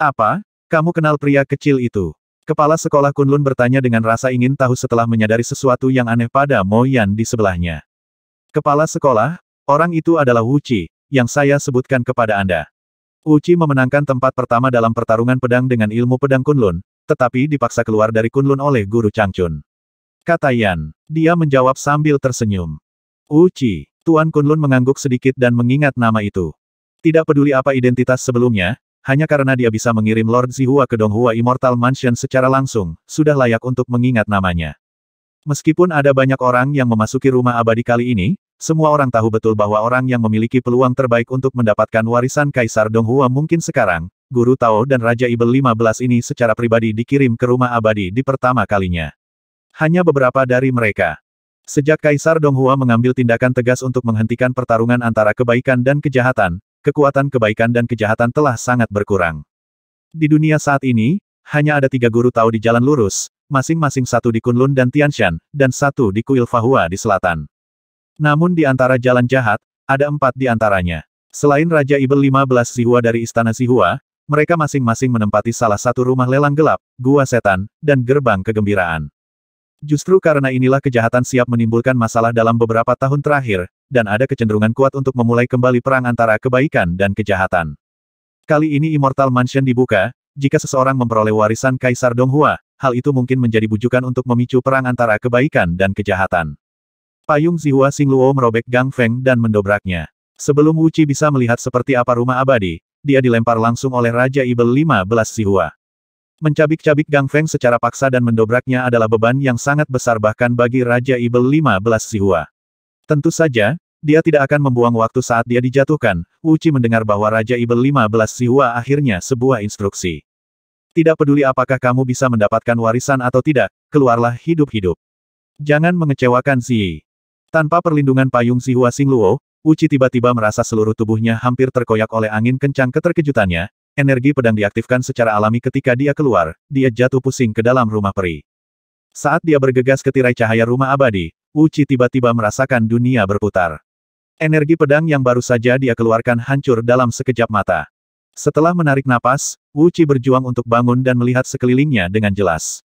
Apa? Kamu kenal pria kecil itu? Kepala sekolah Kunlun bertanya dengan rasa ingin tahu setelah menyadari sesuatu yang aneh pada Mo Yan di sebelahnya. Kepala sekolah, orang itu adalah Wu Qi, yang saya sebutkan kepada Anda. Wu Qi memenangkan tempat pertama dalam pertarungan pedang dengan ilmu pedang Kunlun, tetapi dipaksa keluar dari Kunlun oleh guru Changchun. Kata Yan. Dia menjawab sambil tersenyum. Uci. Tuan Kunlun mengangguk sedikit dan mengingat nama itu. Tidak peduli apa identitas sebelumnya, hanya karena dia bisa mengirim Lord Zihua ke Donghua Immortal Mansion secara langsung, sudah layak untuk mengingat namanya. Meskipun ada banyak orang yang memasuki rumah abadi kali ini, semua orang tahu betul bahwa orang yang memiliki peluang terbaik untuk mendapatkan warisan Kaisar Donghua mungkin sekarang, Guru Tao dan Raja Ibel 15 ini secara pribadi dikirim ke rumah abadi di pertama kalinya. Hanya beberapa dari mereka. Sejak Kaisar Donghua mengambil tindakan tegas untuk menghentikan pertarungan antara kebaikan dan kejahatan, kekuatan kebaikan dan kejahatan telah sangat berkurang. Di dunia saat ini, hanya ada tiga guru tahu di jalan lurus, masing-masing satu di Kunlun dan Tianshan, dan satu di Kuil Fahua di selatan. Namun di antara jalan jahat, ada empat di antaranya. Selain Raja Ibel 15 Zihua dari Istana Zihua, mereka masing-masing menempati salah satu rumah lelang gelap, gua setan, dan gerbang kegembiraan. Justru karena inilah kejahatan siap menimbulkan masalah dalam beberapa tahun terakhir, dan ada kecenderungan kuat untuk memulai kembali perang antara kebaikan dan kejahatan. Kali ini Immortal Mansion dibuka, jika seseorang memperoleh warisan Kaisar Donghua, hal itu mungkin menjadi bujukan untuk memicu perang antara kebaikan dan kejahatan. Payung Zihua Singluo merobek Gang Feng dan mendobraknya. Sebelum Wuci bisa melihat seperti apa rumah abadi, dia dilempar langsung oleh Raja Ibel 15 Zihua. Mencabik-cabik Gang Feng secara paksa dan mendobraknya adalah beban yang sangat besar bahkan bagi Raja Ibel 15 Sihua. Tentu saja, dia tidak akan membuang waktu saat dia dijatuhkan, Uci mendengar bahwa Raja Ibel 15 Sihua akhirnya sebuah instruksi. Tidak peduli apakah kamu bisa mendapatkan warisan atau tidak, keluarlah hidup-hidup. Jangan mengecewakan Yi. Tanpa perlindungan payung Sihua Singluo, Uci tiba-tiba merasa seluruh tubuhnya hampir terkoyak oleh angin kencang keterkejutannya, energi pedang diaktifkan secara alami ketika dia keluar, dia jatuh pusing ke dalam rumah peri. Saat dia bergegas ke tirai cahaya rumah abadi, Uci tiba-tiba merasakan dunia berputar. Energi pedang yang baru saja dia keluarkan hancur dalam sekejap mata. Setelah menarik napas, Uci berjuang untuk bangun dan melihat sekelilingnya dengan jelas.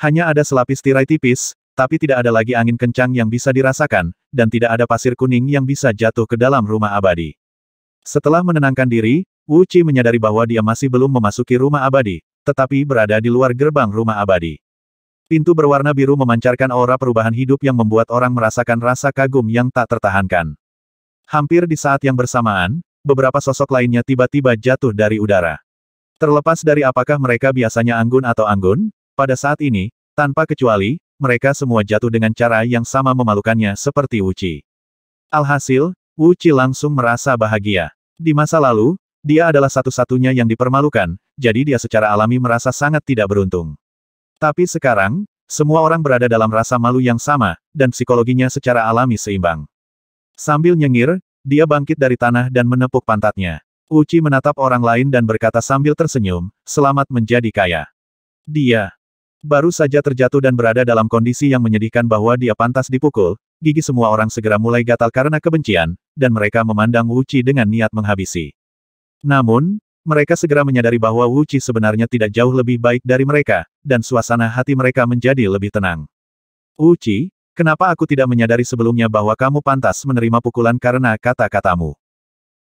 Hanya ada selapis tirai tipis, tapi tidak ada lagi angin kencang yang bisa dirasakan, dan tidak ada pasir kuning yang bisa jatuh ke dalam rumah abadi. Setelah menenangkan diri, Wu Qi menyadari bahwa dia masih belum memasuki rumah abadi, tetapi berada di luar gerbang rumah abadi. Pintu berwarna biru memancarkan aura perubahan hidup yang membuat orang merasakan rasa kagum yang tak tertahankan. Hampir di saat yang bersamaan, beberapa sosok lainnya tiba-tiba jatuh dari udara. Terlepas dari apakah mereka biasanya anggun atau anggun, pada saat ini, tanpa kecuali, mereka semua jatuh dengan cara yang sama memalukannya seperti Wu Qi. Alhasil, Wu Qi langsung merasa bahagia. Di masa lalu, dia adalah satu-satunya yang dipermalukan, jadi dia secara alami merasa sangat tidak beruntung. Tapi sekarang, semua orang berada dalam rasa malu yang sama, dan psikologinya secara alami seimbang. Sambil nyengir, dia bangkit dari tanah dan menepuk pantatnya. Uci menatap orang lain dan berkata sambil tersenyum, selamat menjadi kaya. Dia baru saja terjatuh dan berada dalam kondisi yang menyedihkan bahwa dia pantas dipukul, gigi semua orang segera mulai gatal karena kebencian, dan mereka memandang Uci dengan niat menghabisi. Namun, mereka segera menyadari bahwa Wu Qi sebenarnya tidak jauh lebih baik dari mereka, dan suasana hati mereka menjadi lebih tenang. Wu Qi, kenapa aku tidak menyadari sebelumnya bahwa kamu pantas menerima pukulan karena kata-katamu?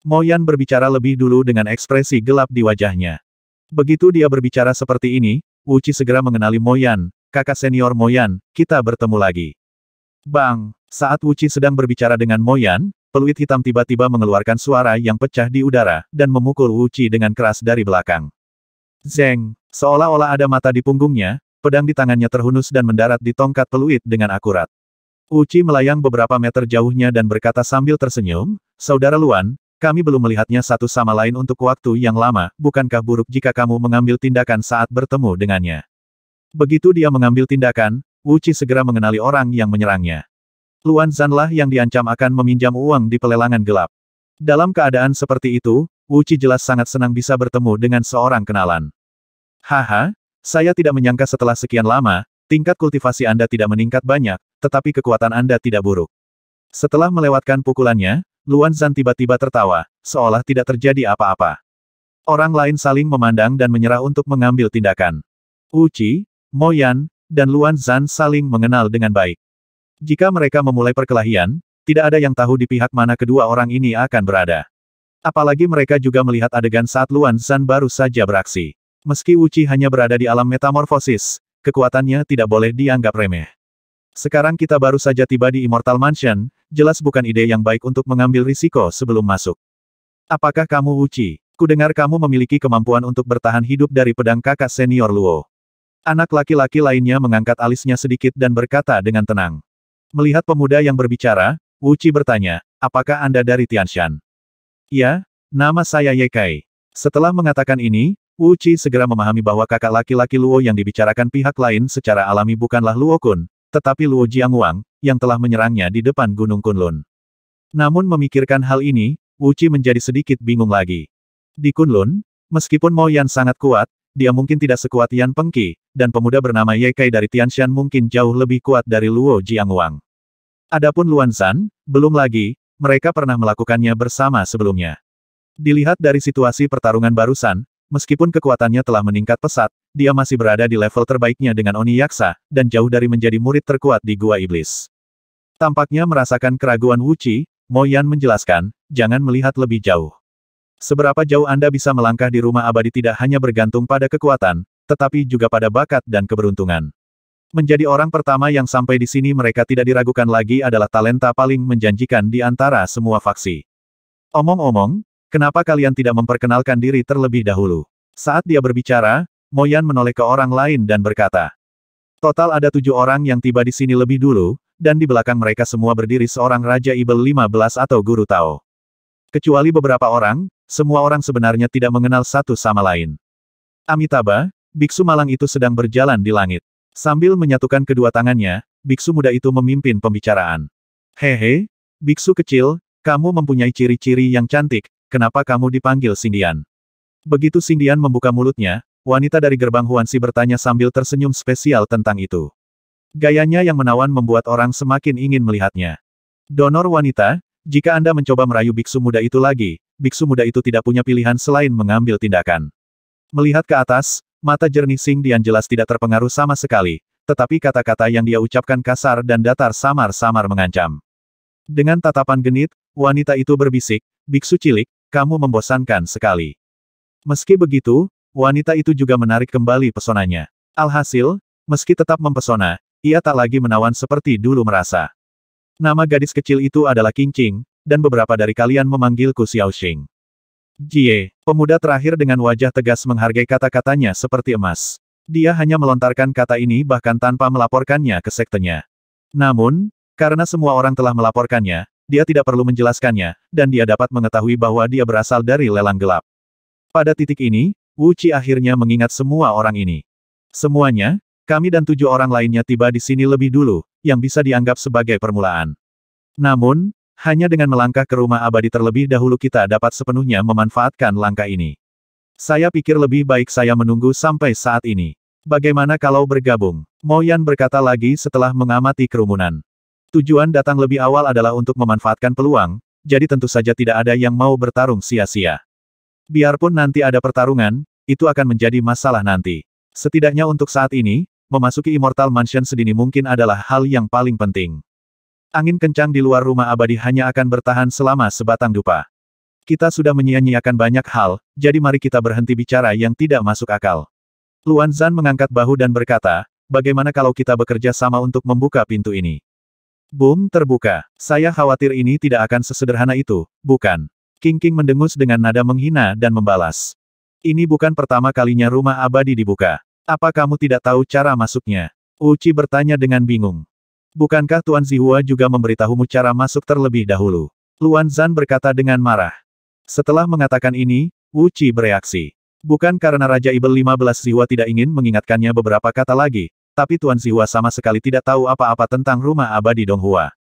Mo Yan berbicara lebih dulu dengan ekspresi gelap di wajahnya. Begitu dia berbicara seperti ini, Wu Wuci segera mengenali Mo Yan, kakak senior Mo Yan, kita bertemu lagi. Bang, saat Wu Wuci sedang berbicara dengan Mo Yan, peluit hitam tiba-tiba mengeluarkan suara yang pecah di udara, dan memukul Qi dengan keras dari belakang. Zeng, seolah-olah ada mata di punggungnya, pedang di tangannya terhunus dan mendarat di tongkat peluit dengan akurat. Uci melayang beberapa meter jauhnya dan berkata sambil tersenyum, Saudara Luan, kami belum melihatnya satu sama lain untuk waktu yang lama, bukankah buruk jika kamu mengambil tindakan saat bertemu dengannya? Begitu dia mengambil tindakan, Qi segera mengenali orang yang menyerangnya. Luan Zanlah yang diancam akan meminjam uang di pelelangan gelap. Dalam keadaan seperti itu, Wu Qi jelas sangat senang bisa bertemu dengan seorang kenalan. Haha, saya tidak menyangka setelah sekian lama, tingkat kultivasi Anda tidak meningkat banyak, tetapi kekuatan Anda tidak buruk. Setelah melewatkan pukulannya, Luan Zan tiba-tiba tertawa, seolah tidak terjadi apa-apa. Orang lain saling memandang dan menyerah untuk mengambil tindakan. Wu Mo Yan, dan Luan Zan saling mengenal dengan baik. Jika mereka memulai perkelahian, tidak ada yang tahu di pihak mana kedua orang ini akan berada. Apalagi mereka juga melihat adegan saat Luan San baru saja beraksi. Meski Wuci hanya berada di alam metamorfosis, kekuatannya tidak boleh dianggap remeh. Sekarang kita baru saja tiba di Immortal Mansion, jelas bukan ide yang baik untuk mengambil risiko sebelum masuk. Apakah kamu Wuci? dengar kamu memiliki kemampuan untuk bertahan hidup dari pedang kakak senior Luo. Anak laki-laki lainnya mengangkat alisnya sedikit dan berkata dengan tenang. Melihat pemuda yang berbicara, Qi bertanya, apakah Anda dari Tianshan? Ya, nama saya Ye Kai." Setelah mengatakan ini, Qi segera memahami bahwa kakak laki-laki Luo yang dibicarakan pihak lain secara alami bukanlah Luo Kun, tetapi Luo Jiangwang, yang telah menyerangnya di depan Gunung Kunlun. Namun memikirkan hal ini, Qi menjadi sedikit bingung lagi. Di Kunlun, meskipun Mo Yan sangat kuat, dia mungkin tidak sekuat Yan Pengki, dan pemuda bernama Ye Kai dari Tianshan mungkin jauh lebih kuat dari Luo Jiangwang. Adapun Luan San, belum lagi, mereka pernah melakukannya bersama sebelumnya. Dilihat dari situasi pertarungan barusan, meskipun kekuatannya telah meningkat pesat, dia masih berada di level terbaiknya dengan Oni Yaksa, dan jauh dari menjadi murid terkuat di Gua Iblis. Tampaknya merasakan keraguan Wuchi, Mo Yan menjelaskan, jangan melihat lebih jauh. Seberapa jauh Anda bisa melangkah di rumah abadi tidak hanya bergantung pada kekuatan, tetapi juga pada bakat dan keberuntungan. Menjadi orang pertama yang sampai di sini mereka tidak diragukan lagi adalah talenta paling menjanjikan di antara semua faksi. Omong-omong, kenapa kalian tidak memperkenalkan diri terlebih dahulu? Saat dia berbicara, Moyan menoleh ke orang lain dan berkata, Total ada tujuh orang yang tiba di sini lebih dulu, dan di belakang mereka semua berdiri seorang Raja Ibel 15 atau Guru Tao. Kecuali beberapa orang, semua orang sebenarnya tidak mengenal satu sama lain. Amitabha, biksu malang itu sedang berjalan di langit. Sambil menyatukan kedua tangannya, biksu muda itu memimpin pembicaraan. Hehe, biksu kecil, kamu mempunyai ciri-ciri yang cantik, kenapa kamu dipanggil Sindian? Begitu Sindian membuka mulutnya, wanita dari gerbang Huansi bertanya sambil tersenyum spesial tentang itu. Gayanya yang menawan membuat orang semakin ingin melihatnya. Donor wanita, jika Anda mencoba merayu biksu muda itu lagi, biksu muda itu tidak punya pilihan selain mengambil tindakan. Melihat ke atas, mata jernih Sing Dian jelas tidak terpengaruh sama sekali, tetapi kata-kata yang dia ucapkan kasar dan datar samar-samar mengancam. Dengan tatapan genit, wanita itu berbisik, biksu cilik, kamu membosankan sekali. Meski begitu, wanita itu juga menarik kembali pesonanya. Alhasil, meski tetap mempesona, ia tak lagi menawan seperti dulu merasa. Nama gadis kecil itu adalah Kincing, dan beberapa dari kalian memanggilku Xiao Xing. Jie, pemuda terakhir dengan wajah tegas menghargai kata-katanya seperti emas. Dia hanya melontarkan kata ini bahkan tanpa melaporkannya ke sektenya. Namun, karena semua orang telah melaporkannya, dia tidak perlu menjelaskannya, dan dia dapat mengetahui bahwa dia berasal dari lelang gelap. Pada titik ini, Wu Qi akhirnya mengingat semua orang ini. Semuanya, kami dan tujuh orang lainnya tiba di sini lebih dulu, yang bisa dianggap sebagai permulaan. Namun, hanya dengan melangkah ke rumah abadi terlebih dahulu kita dapat sepenuhnya memanfaatkan langkah ini. Saya pikir lebih baik saya menunggu sampai saat ini. Bagaimana kalau bergabung? Moyan berkata lagi setelah mengamati kerumunan. Tujuan datang lebih awal adalah untuk memanfaatkan peluang, jadi tentu saja tidak ada yang mau bertarung sia-sia. Biarpun nanti ada pertarungan, itu akan menjadi masalah nanti. Setidaknya untuk saat ini, memasuki Immortal Mansion sedini mungkin adalah hal yang paling penting. Angin kencang di luar rumah abadi hanya akan bertahan selama sebatang dupa. Kita sudah menyia-nyiakan banyak hal, jadi mari kita berhenti bicara yang tidak masuk akal. Luan Zan mengangkat bahu dan berkata, bagaimana kalau kita bekerja sama untuk membuka pintu ini? Boom terbuka. Saya khawatir ini tidak akan sesederhana itu, bukan? King King mendengus dengan nada menghina dan membalas. Ini bukan pertama kalinya rumah abadi dibuka. Apa kamu tidak tahu cara masuknya? Uci bertanya dengan bingung. Bukankah Tuan Zihua juga memberitahumu cara masuk terlebih dahulu? Luan Zan berkata dengan marah. Setelah mengatakan ini, Wu Qi bereaksi. Bukan karena Raja Ibel 15 Zihua tidak ingin mengingatkannya beberapa kata lagi, tapi Tuan Zihua sama sekali tidak tahu apa-apa tentang rumah abadi Donghua.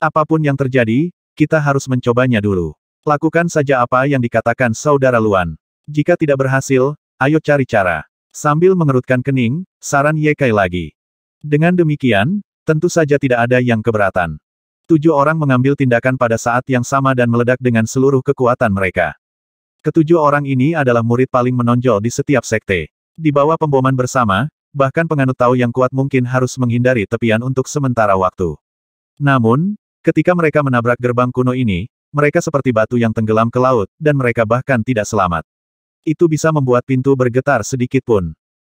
Apapun yang terjadi, kita harus mencobanya dulu. Lakukan saja apa yang dikatakan saudara Luan. Jika tidak berhasil, ayo cari cara. Sambil mengerutkan kening, saran Yekai lagi. Dengan demikian, Tentu saja tidak ada yang keberatan. Tujuh orang mengambil tindakan pada saat yang sama dan meledak dengan seluruh kekuatan mereka. Ketujuh orang ini adalah murid paling menonjol di setiap sekte. Di bawah pemboman bersama, bahkan penganut tahu yang kuat mungkin harus menghindari tepian untuk sementara waktu. Namun, ketika mereka menabrak gerbang kuno ini, mereka seperti batu yang tenggelam ke laut, dan mereka bahkan tidak selamat. Itu bisa membuat pintu bergetar sedikit pun.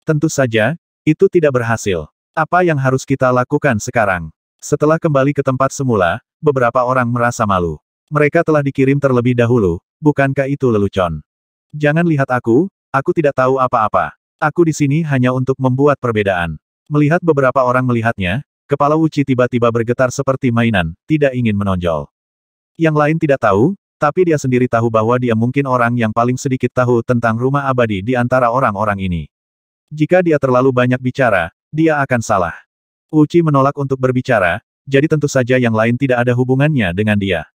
Tentu saja, itu tidak berhasil. Apa yang harus kita lakukan sekarang? Setelah kembali ke tempat semula, beberapa orang merasa malu. Mereka telah dikirim terlebih dahulu, bukankah itu lelucon? Jangan lihat aku, aku tidak tahu apa-apa. Aku di sini hanya untuk membuat perbedaan. Melihat beberapa orang melihatnya, kepala Uci tiba-tiba bergetar seperti mainan, tidak ingin menonjol. Yang lain tidak tahu, tapi dia sendiri tahu bahwa dia mungkin orang yang paling sedikit tahu tentang rumah abadi di antara orang-orang ini. Jika dia terlalu banyak bicara, dia akan salah. Uci menolak untuk berbicara, jadi tentu saja yang lain tidak ada hubungannya dengan dia.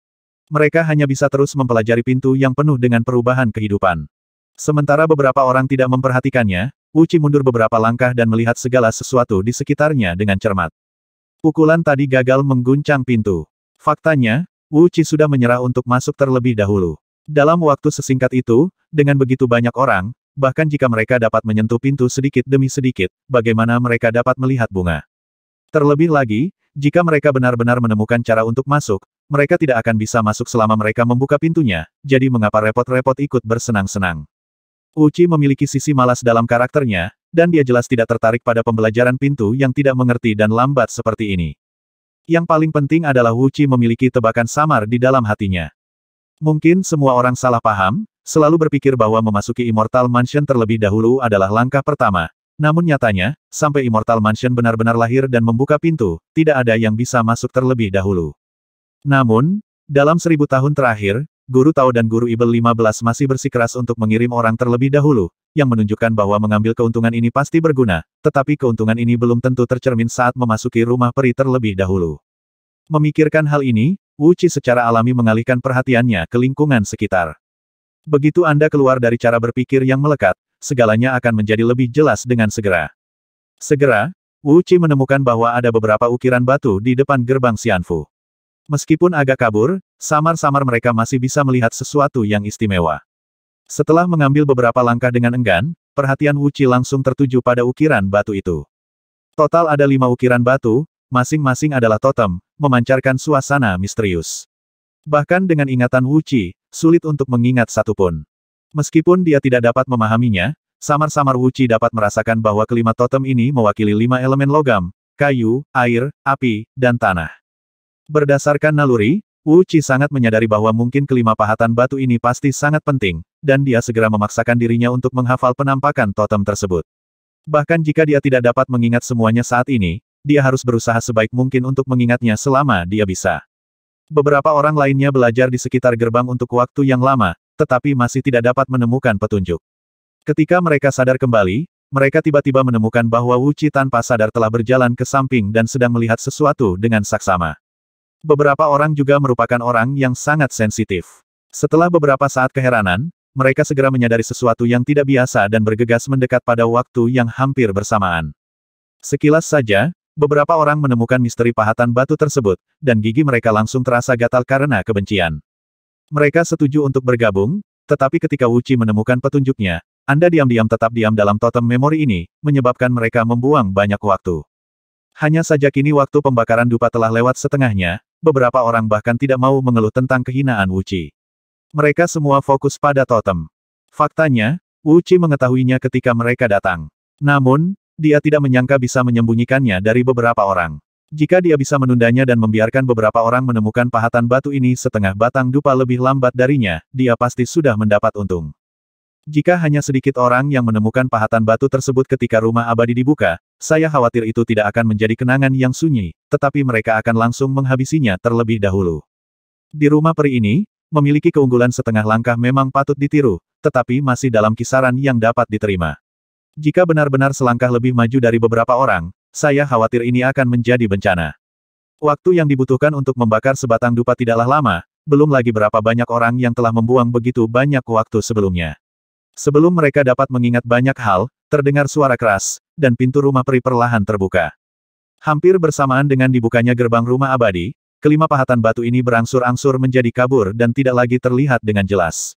Mereka hanya bisa terus mempelajari pintu yang penuh dengan perubahan kehidupan. Sementara beberapa orang tidak memperhatikannya, Uci mundur beberapa langkah dan melihat segala sesuatu di sekitarnya dengan cermat. Pukulan tadi gagal mengguncang pintu. Faktanya, Uci sudah menyerah untuk masuk terlebih dahulu. Dalam waktu sesingkat itu, dengan begitu banyak orang, bahkan jika mereka dapat menyentuh pintu sedikit demi sedikit, bagaimana mereka dapat melihat bunga. Terlebih lagi, jika mereka benar-benar menemukan cara untuk masuk, mereka tidak akan bisa masuk selama mereka membuka pintunya, jadi mengapa repot-repot ikut bersenang-senang. Uci memiliki sisi malas dalam karakternya, dan dia jelas tidak tertarik pada pembelajaran pintu yang tidak mengerti dan lambat seperti ini. Yang paling penting adalah Uci memiliki tebakan samar di dalam hatinya. Mungkin semua orang salah paham, selalu berpikir bahwa memasuki Immortal Mansion terlebih dahulu adalah langkah pertama. Namun nyatanya, sampai Immortal Mansion benar-benar lahir dan membuka pintu, tidak ada yang bisa masuk terlebih dahulu. Namun, dalam seribu tahun terakhir, Guru Tao dan Guru Ibel 15 masih bersikeras untuk mengirim orang terlebih dahulu, yang menunjukkan bahwa mengambil keuntungan ini pasti berguna, tetapi keuntungan ini belum tentu tercermin saat memasuki rumah peri terlebih dahulu. Memikirkan hal ini, Wu Qi secara alami mengalihkan perhatiannya ke lingkungan sekitar. Begitu Anda keluar dari cara berpikir yang melekat, segalanya akan menjadi lebih jelas dengan segera. Segera, Wu Qi menemukan bahwa ada beberapa ukiran batu di depan gerbang Xianfu. Meskipun agak kabur, samar-samar mereka masih bisa melihat sesuatu yang istimewa. Setelah mengambil beberapa langkah dengan enggan, perhatian Wu Qi langsung tertuju pada ukiran batu itu. Total ada lima ukiran batu, masing-masing adalah totem, memancarkan suasana misterius. Bahkan dengan ingatan Wuchi, sulit untuk mengingat satupun. Meskipun dia tidak dapat memahaminya, samar-samar Wuchi dapat merasakan bahwa kelima totem ini mewakili lima elemen logam, kayu, air, api, dan tanah. Berdasarkan naluri, Wuchi sangat menyadari bahwa mungkin kelima pahatan batu ini pasti sangat penting, dan dia segera memaksakan dirinya untuk menghafal penampakan totem tersebut. Bahkan jika dia tidak dapat mengingat semuanya saat ini, dia harus berusaha sebaik mungkin untuk mengingatnya selama dia bisa. Beberapa orang lainnya belajar di sekitar gerbang untuk waktu yang lama, tetapi masih tidak dapat menemukan petunjuk. Ketika mereka sadar kembali, mereka tiba-tiba menemukan bahwa Wuci tanpa sadar telah berjalan ke samping dan sedang melihat sesuatu dengan saksama. Beberapa orang juga merupakan orang yang sangat sensitif. Setelah beberapa saat keheranan, mereka segera menyadari sesuatu yang tidak biasa dan bergegas mendekat pada waktu yang hampir bersamaan. Sekilas saja, Beberapa orang menemukan misteri pahatan batu tersebut, dan gigi mereka langsung terasa gatal karena kebencian. Mereka setuju untuk bergabung, tetapi ketika Wuci menemukan petunjuknya, Anda diam-diam tetap diam dalam totem memori ini, menyebabkan mereka membuang banyak waktu. Hanya saja kini waktu pembakaran dupa telah lewat setengahnya, beberapa orang bahkan tidak mau mengeluh tentang kehinaan Wuci. Mereka semua fokus pada totem. Faktanya, Wu mengetahuinya ketika mereka datang. Namun, dia tidak menyangka bisa menyembunyikannya dari beberapa orang. Jika dia bisa menundanya dan membiarkan beberapa orang menemukan pahatan batu ini setengah batang dupa lebih lambat darinya, dia pasti sudah mendapat untung. Jika hanya sedikit orang yang menemukan pahatan batu tersebut ketika rumah abadi dibuka, saya khawatir itu tidak akan menjadi kenangan yang sunyi, tetapi mereka akan langsung menghabisinya terlebih dahulu. Di rumah peri ini, memiliki keunggulan setengah langkah memang patut ditiru, tetapi masih dalam kisaran yang dapat diterima. Jika benar-benar selangkah lebih maju dari beberapa orang, saya khawatir ini akan menjadi bencana. Waktu yang dibutuhkan untuk membakar sebatang dupa tidaklah lama, belum lagi berapa banyak orang yang telah membuang begitu banyak waktu sebelumnya. Sebelum mereka dapat mengingat banyak hal, terdengar suara keras, dan pintu rumah peri perlahan terbuka. Hampir bersamaan dengan dibukanya gerbang rumah abadi, kelima pahatan batu ini berangsur-angsur menjadi kabur dan tidak lagi terlihat dengan jelas.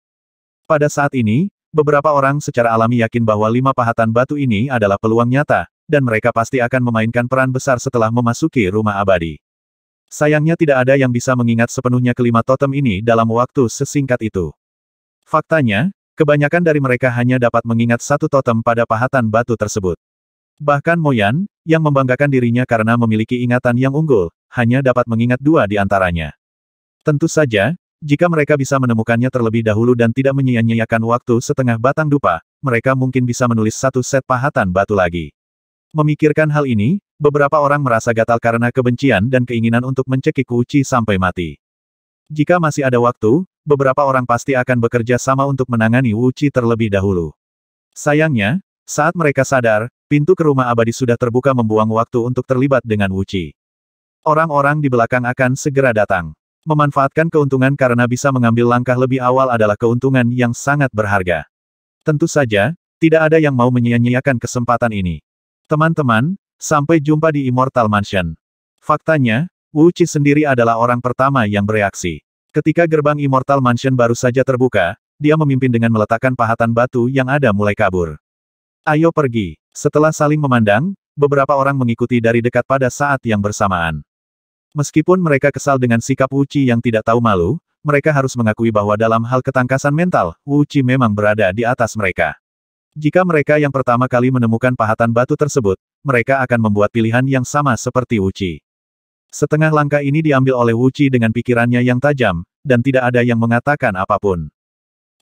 Pada saat ini, Beberapa orang secara alami yakin bahwa lima pahatan batu ini adalah peluang nyata, dan mereka pasti akan memainkan peran besar setelah memasuki rumah abadi. Sayangnya tidak ada yang bisa mengingat sepenuhnya kelima totem ini dalam waktu sesingkat itu. Faktanya, kebanyakan dari mereka hanya dapat mengingat satu totem pada pahatan batu tersebut. Bahkan Moyan, yang membanggakan dirinya karena memiliki ingatan yang unggul, hanya dapat mengingat dua di antaranya. Tentu saja, jika mereka bisa menemukannya terlebih dahulu dan tidak menyia-nyiakan waktu setengah batang dupa, mereka mungkin bisa menulis satu set pahatan batu lagi. Memikirkan hal ini, beberapa orang merasa gatal karena kebencian dan keinginan untuk mencekik Uchi sampai mati. Jika masih ada waktu, beberapa orang pasti akan bekerja sama untuk menangani Uchi terlebih dahulu. Sayangnya, saat mereka sadar, pintu ke rumah abadi sudah terbuka membuang waktu untuk terlibat dengan Uchi. Orang-orang di belakang akan segera datang. Memanfaatkan keuntungan karena bisa mengambil langkah lebih awal adalah keuntungan yang sangat berharga. Tentu saja, tidak ada yang mau menyia-nyiakan kesempatan ini. Teman-teman, sampai jumpa di Immortal Mansion. Faktanya, Wu Qi sendiri adalah orang pertama yang bereaksi. Ketika gerbang Immortal Mansion baru saja terbuka, dia memimpin dengan meletakkan pahatan batu yang ada mulai kabur. Ayo pergi. Setelah saling memandang, beberapa orang mengikuti dari dekat pada saat yang bersamaan. Meskipun mereka kesal dengan sikap Wu Qi yang tidak tahu malu, mereka harus mengakui bahwa dalam hal ketangkasan mental, Wu Qi memang berada di atas mereka. Jika mereka yang pertama kali menemukan pahatan batu tersebut, mereka akan membuat pilihan yang sama seperti Wu Qi. Setengah langkah ini diambil oleh Wu Qi dengan pikirannya yang tajam, dan tidak ada yang mengatakan apapun.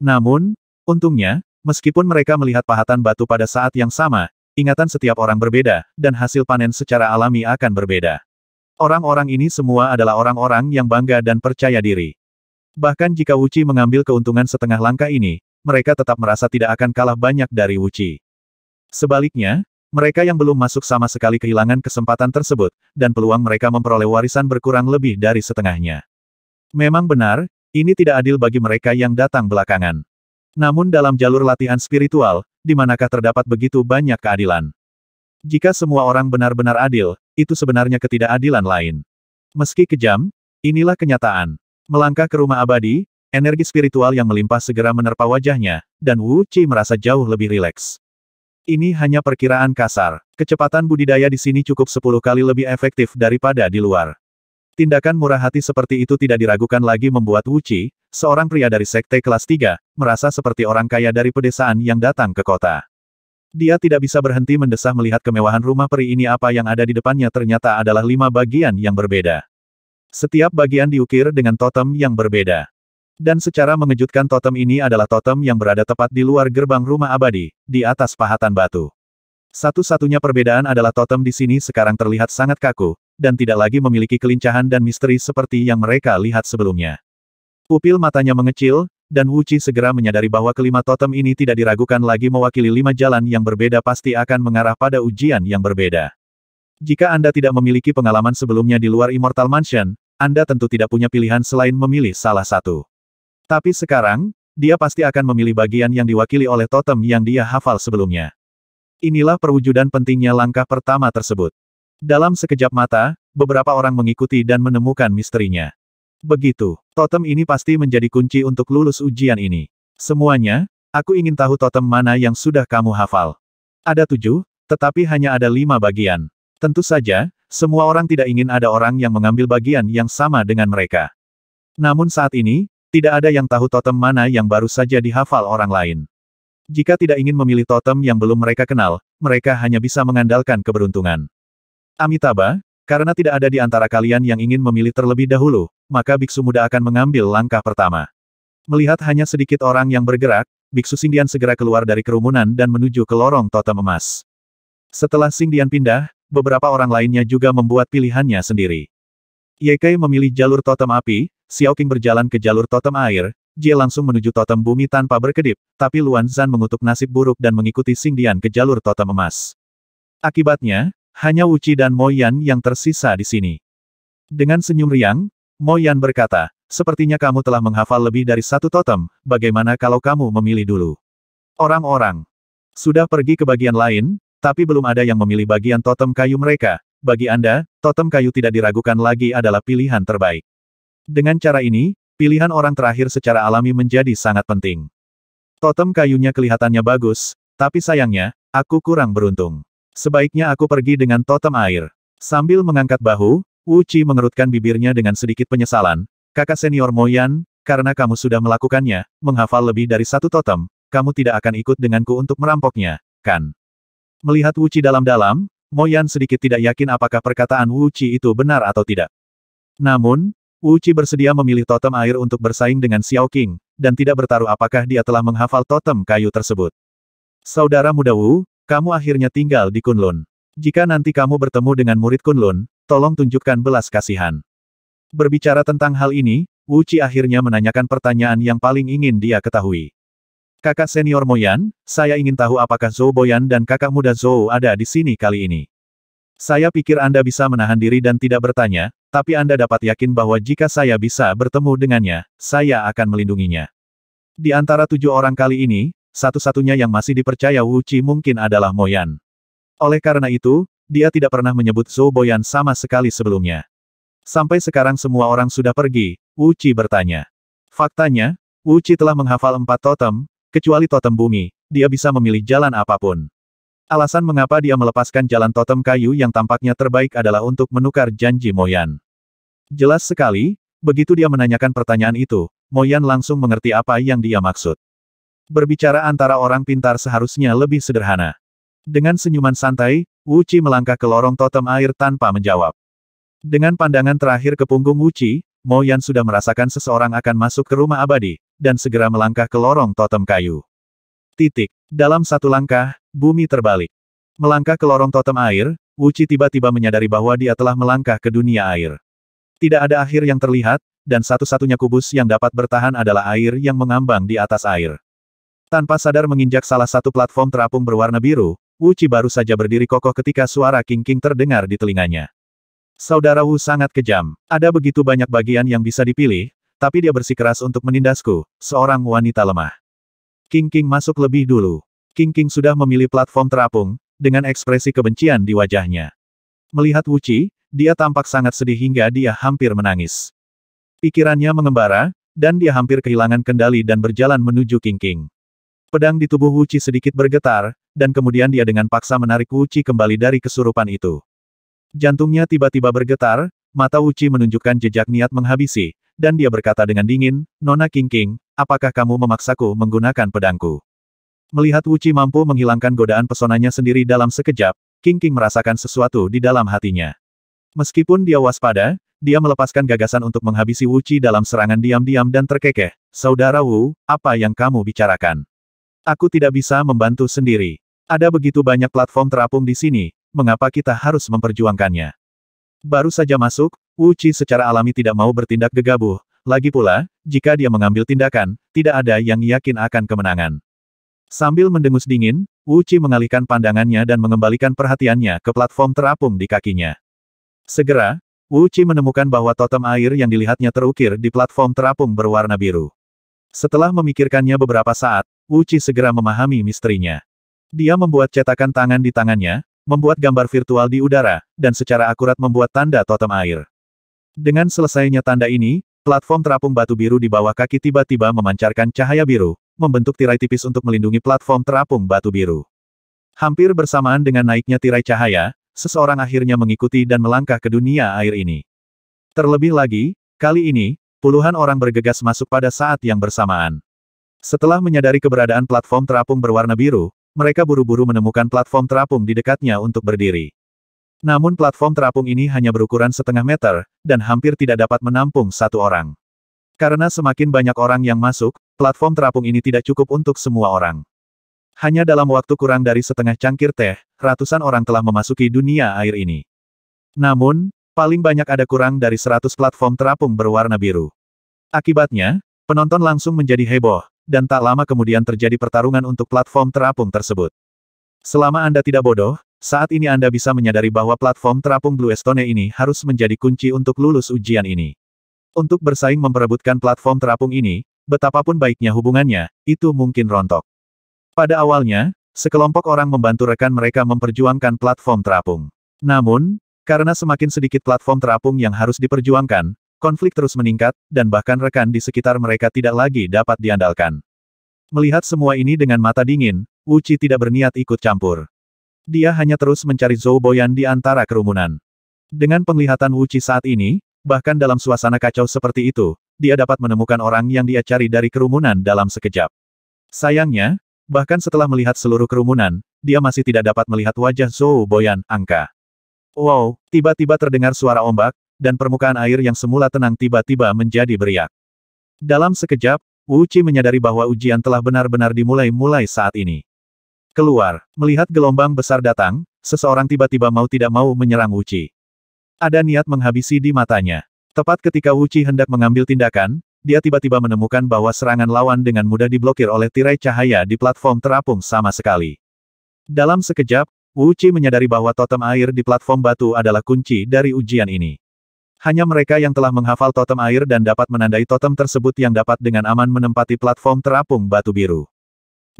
Namun, untungnya, meskipun mereka melihat pahatan batu pada saat yang sama, ingatan setiap orang berbeda, dan hasil panen secara alami akan berbeda. Orang-orang ini semua adalah orang-orang yang bangga dan percaya diri. Bahkan jika Wuci mengambil keuntungan setengah langkah ini, mereka tetap merasa tidak akan kalah banyak dari Wuci. Sebaliknya, mereka yang belum masuk sama sekali kehilangan kesempatan tersebut, dan peluang mereka memperoleh warisan berkurang lebih dari setengahnya. Memang benar, ini tidak adil bagi mereka yang datang belakangan. Namun dalam jalur latihan spiritual, di manakah terdapat begitu banyak keadilan? Jika semua orang benar-benar adil, itu sebenarnya ketidakadilan lain. Meski kejam, inilah kenyataan. Melangkah ke rumah abadi, energi spiritual yang melimpah segera menerpa wajahnya, dan Wu Qi merasa jauh lebih rileks. Ini hanya perkiraan kasar. Kecepatan budidaya di sini cukup 10 kali lebih efektif daripada di luar. Tindakan murah hati seperti itu tidak diragukan lagi membuat Wu Qi, seorang pria dari sekte kelas 3, merasa seperti orang kaya dari pedesaan yang datang ke kota. Dia tidak bisa berhenti mendesah melihat kemewahan rumah peri ini apa yang ada di depannya ternyata adalah lima bagian yang berbeda. Setiap bagian diukir dengan totem yang berbeda. Dan secara mengejutkan totem ini adalah totem yang berada tepat di luar gerbang rumah abadi, di atas pahatan batu. Satu-satunya perbedaan adalah totem di sini sekarang terlihat sangat kaku, dan tidak lagi memiliki kelincahan dan misteri seperti yang mereka lihat sebelumnya. Pupil matanya mengecil, dan Wu Qi segera menyadari bahwa kelima totem ini tidak diragukan lagi mewakili lima jalan yang berbeda pasti akan mengarah pada ujian yang berbeda. Jika Anda tidak memiliki pengalaman sebelumnya di luar Immortal Mansion, Anda tentu tidak punya pilihan selain memilih salah satu. Tapi sekarang, dia pasti akan memilih bagian yang diwakili oleh totem yang dia hafal sebelumnya. Inilah perwujudan pentingnya langkah pertama tersebut. Dalam sekejap mata, beberapa orang mengikuti dan menemukan misterinya. Begitu, totem ini pasti menjadi kunci untuk lulus ujian ini. Semuanya, aku ingin tahu totem mana yang sudah kamu hafal. Ada tujuh, tetapi hanya ada lima bagian. Tentu saja, semua orang tidak ingin ada orang yang mengambil bagian yang sama dengan mereka. Namun saat ini, tidak ada yang tahu totem mana yang baru saja dihafal orang lain. Jika tidak ingin memilih totem yang belum mereka kenal, mereka hanya bisa mengandalkan keberuntungan. Amitabha, karena tidak ada di antara kalian yang ingin memilih terlebih dahulu, maka biksu muda akan mengambil langkah pertama. Melihat hanya sedikit orang yang bergerak, biksu Singdian segera keluar dari kerumunan dan menuju ke lorong totem emas. Setelah Singdian pindah, beberapa orang lainnya juga membuat pilihannya sendiri. Yekai memilih jalur totem api, Xiao berjalan ke jalur totem air, Jie langsung menuju totem bumi tanpa berkedip, tapi Luan Zan mengutuk nasib buruk dan mengikuti Singdian ke jalur totem emas. Akibatnya, hanya Wuchi dan Moyan yang tersisa di sini. Dengan senyum riang, Moyan berkata, sepertinya kamu telah menghafal lebih dari satu totem, bagaimana kalau kamu memilih dulu? Orang-orang sudah pergi ke bagian lain, tapi belum ada yang memilih bagian totem kayu mereka. Bagi Anda, totem kayu tidak diragukan lagi adalah pilihan terbaik. Dengan cara ini, pilihan orang terakhir secara alami menjadi sangat penting. Totem kayunya kelihatannya bagus, tapi sayangnya, aku kurang beruntung. Sebaiknya aku pergi dengan totem air. Sambil mengangkat bahu, Wu Qi mengerutkan bibirnya dengan sedikit penyesalan, kakak senior Moyan, karena kamu sudah melakukannya, menghafal lebih dari satu totem, kamu tidak akan ikut denganku untuk merampoknya, kan? Melihat Wu Qi dalam-dalam, Moyan sedikit tidak yakin apakah perkataan Wu Qi itu benar atau tidak. Namun, Wu Qi bersedia memilih totem air untuk bersaing dengan Xiao King, dan tidak bertaruh apakah dia telah menghafal totem kayu tersebut. Saudara muda Wu, kamu akhirnya tinggal di Kunlun. Jika nanti kamu bertemu dengan murid Kunlun, Tolong tunjukkan belas kasihan. Berbicara tentang hal ini, Wu Qi akhirnya menanyakan pertanyaan yang paling ingin dia ketahui. Kakak senior Moyan, saya ingin tahu apakah Zhou Boyan dan kakak muda Zhou ada di sini kali ini. Saya pikir Anda bisa menahan diri dan tidak bertanya, tapi Anda dapat yakin bahwa jika saya bisa bertemu dengannya, saya akan melindunginya. Di antara tujuh orang kali ini, satu-satunya yang masih dipercaya Wu Qi mungkin adalah Moyan. Oleh karena itu, dia tidak pernah menyebut Zhou Boyan sama sekali sebelumnya. Sampai sekarang semua orang sudah pergi, Wu Qi bertanya. Faktanya, Wu Qi telah menghafal empat totem, kecuali totem bumi, dia bisa memilih jalan apapun. Alasan mengapa dia melepaskan jalan totem kayu yang tampaknya terbaik adalah untuk menukar janji Moyan. Jelas sekali, begitu dia menanyakan pertanyaan itu, Moyan langsung mengerti apa yang dia maksud. Berbicara antara orang pintar seharusnya lebih sederhana. Dengan senyuman santai, Wuci melangkah ke lorong totem air tanpa menjawab. Dengan pandangan terakhir ke punggung Wuci, Mo Yan sudah merasakan seseorang akan masuk ke rumah abadi, dan segera melangkah ke lorong totem kayu. Titik. Dalam satu langkah, bumi terbalik. Melangkah ke lorong totem air, Wuci tiba-tiba menyadari bahwa dia telah melangkah ke dunia air. Tidak ada akhir yang terlihat, dan satu-satunya kubus yang dapat bertahan adalah air yang mengambang di atas air. Tanpa sadar menginjak salah satu platform terapung berwarna biru, Wuci baru saja berdiri kokoh ketika suara king-king terdengar di telinganya. Saudara Wu sangat kejam. Ada begitu banyak bagian yang bisa dipilih, tapi dia bersikeras untuk menindasku, seorang wanita lemah. King-king masuk lebih dulu. King-king sudah memilih platform terapung, dengan ekspresi kebencian di wajahnya. Melihat Wuci, dia tampak sangat sedih hingga dia hampir menangis. Pikirannya mengembara, dan dia hampir kehilangan kendali dan berjalan menuju King King. Pedang di tubuh Wuci sedikit bergetar, dan kemudian dia dengan paksa menarik Wuci kembali dari kesurupan itu. Jantungnya tiba-tiba bergetar, mata Wuci menunjukkan jejak niat menghabisi, dan dia berkata dengan dingin, Nona King King, apakah kamu memaksaku menggunakan pedangku? Melihat Wuci mampu menghilangkan godaan pesonanya sendiri dalam sekejap, King King merasakan sesuatu di dalam hatinya. Meskipun dia waspada, dia melepaskan gagasan untuk menghabisi Wuci dalam serangan diam-diam dan terkekeh, Saudara Wu, apa yang kamu bicarakan? Aku tidak bisa membantu sendiri. Ada begitu banyak platform terapung di sini, mengapa kita harus memperjuangkannya? Baru saja masuk, Wu Qi secara alami tidak mau bertindak gegabah, lagi pula, jika dia mengambil tindakan, tidak ada yang yakin akan kemenangan. Sambil mendengus dingin, Wu Qi mengalihkan pandangannya dan mengembalikan perhatiannya ke platform terapung di kakinya. Segera, Wu Qi menemukan bahwa totem air yang dilihatnya terukir di platform terapung berwarna biru. Setelah memikirkannya beberapa saat, Wu Qi segera memahami misterinya. Dia membuat cetakan tangan di tangannya, membuat gambar virtual di udara, dan secara akurat membuat tanda totem air. Dengan selesainya tanda ini, platform terapung batu biru di bawah kaki tiba-tiba memancarkan cahaya biru, membentuk tirai tipis untuk melindungi platform terapung batu biru. Hampir bersamaan dengan naiknya tirai cahaya, seseorang akhirnya mengikuti dan melangkah ke dunia air ini. Terlebih lagi, kali ini, puluhan orang bergegas masuk pada saat yang bersamaan. Setelah menyadari keberadaan platform terapung berwarna biru, mereka buru-buru menemukan platform terapung di dekatnya untuk berdiri. Namun platform terapung ini hanya berukuran setengah meter, dan hampir tidak dapat menampung satu orang. Karena semakin banyak orang yang masuk, platform terapung ini tidak cukup untuk semua orang. Hanya dalam waktu kurang dari setengah cangkir teh, ratusan orang telah memasuki dunia air ini. Namun, paling banyak ada kurang dari seratus platform terapung berwarna biru. Akibatnya, penonton langsung menjadi heboh, dan tak lama kemudian terjadi pertarungan untuk platform terapung tersebut. Selama Anda tidak bodoh, saat ini Anda bisa menyadari bahwa platform terapung Blue Stone ini harus menjadi kunci untuk lulus ujian ini. Untuk bersaing memperebutkan platform terapung ini, betapapun baiknya hubungannya, itu mungkin rontok. Pada awalnya, sekelompok orang membantu rekan mereka memperjuangkan platform terapung. Namun, karena semakin sedikit platform terapung yang harus diperjuangkan, Konflik terus meningkat, dan bahkan rekan di sekitar mereka tidak lagi dapat diandalkan. Melihat semua ini dengan mata dingin, Uci tidak berniat ikut campur. Dia hanya terus mencari Zhou Boyan di antara kerumunan. Dengan penglihatan Uci saat ini, bahkan dalam suasana kacau seperti itu, dia dapat menemukan orang yang dia cari dari kerumunan dalam sekejap. Sayangnya, bahkan setelah melihat seluruh kerumunan, dia masih tidak dapat melihat wajah Zhou Boyan, angka. Wow, tiba-tiba terdengar suara ombak, dan permukaan air yang semula tenang tiba-tiba menjadi beriak. Dalam sekejap, Wu Qi menyadari bahwa ujian telah benar-benar dimulai mulai saat ini. Keluar, melihat gelombang besar datang, seseorang tiba-tiba mau tidak mau menyerang Wu Qi. Ada niat menghabisi di matanya. Tepat ketika Wu Qi hendak mengambil tindakan, dia tiba-tiba menemukan bahwa serangan lawan dengan mudah diblokir oleh tirai cahaya di platform terapung sama sekali. Dalam sekejap, Wu Qi menyadari bahwa totem air di platform batu adalah kunci dari ujian ini. Hanya mereka yang telah menghafal totem air dan dapat menandai totem tersebut yang dapat dengan aman menempati platform terapung batu biru.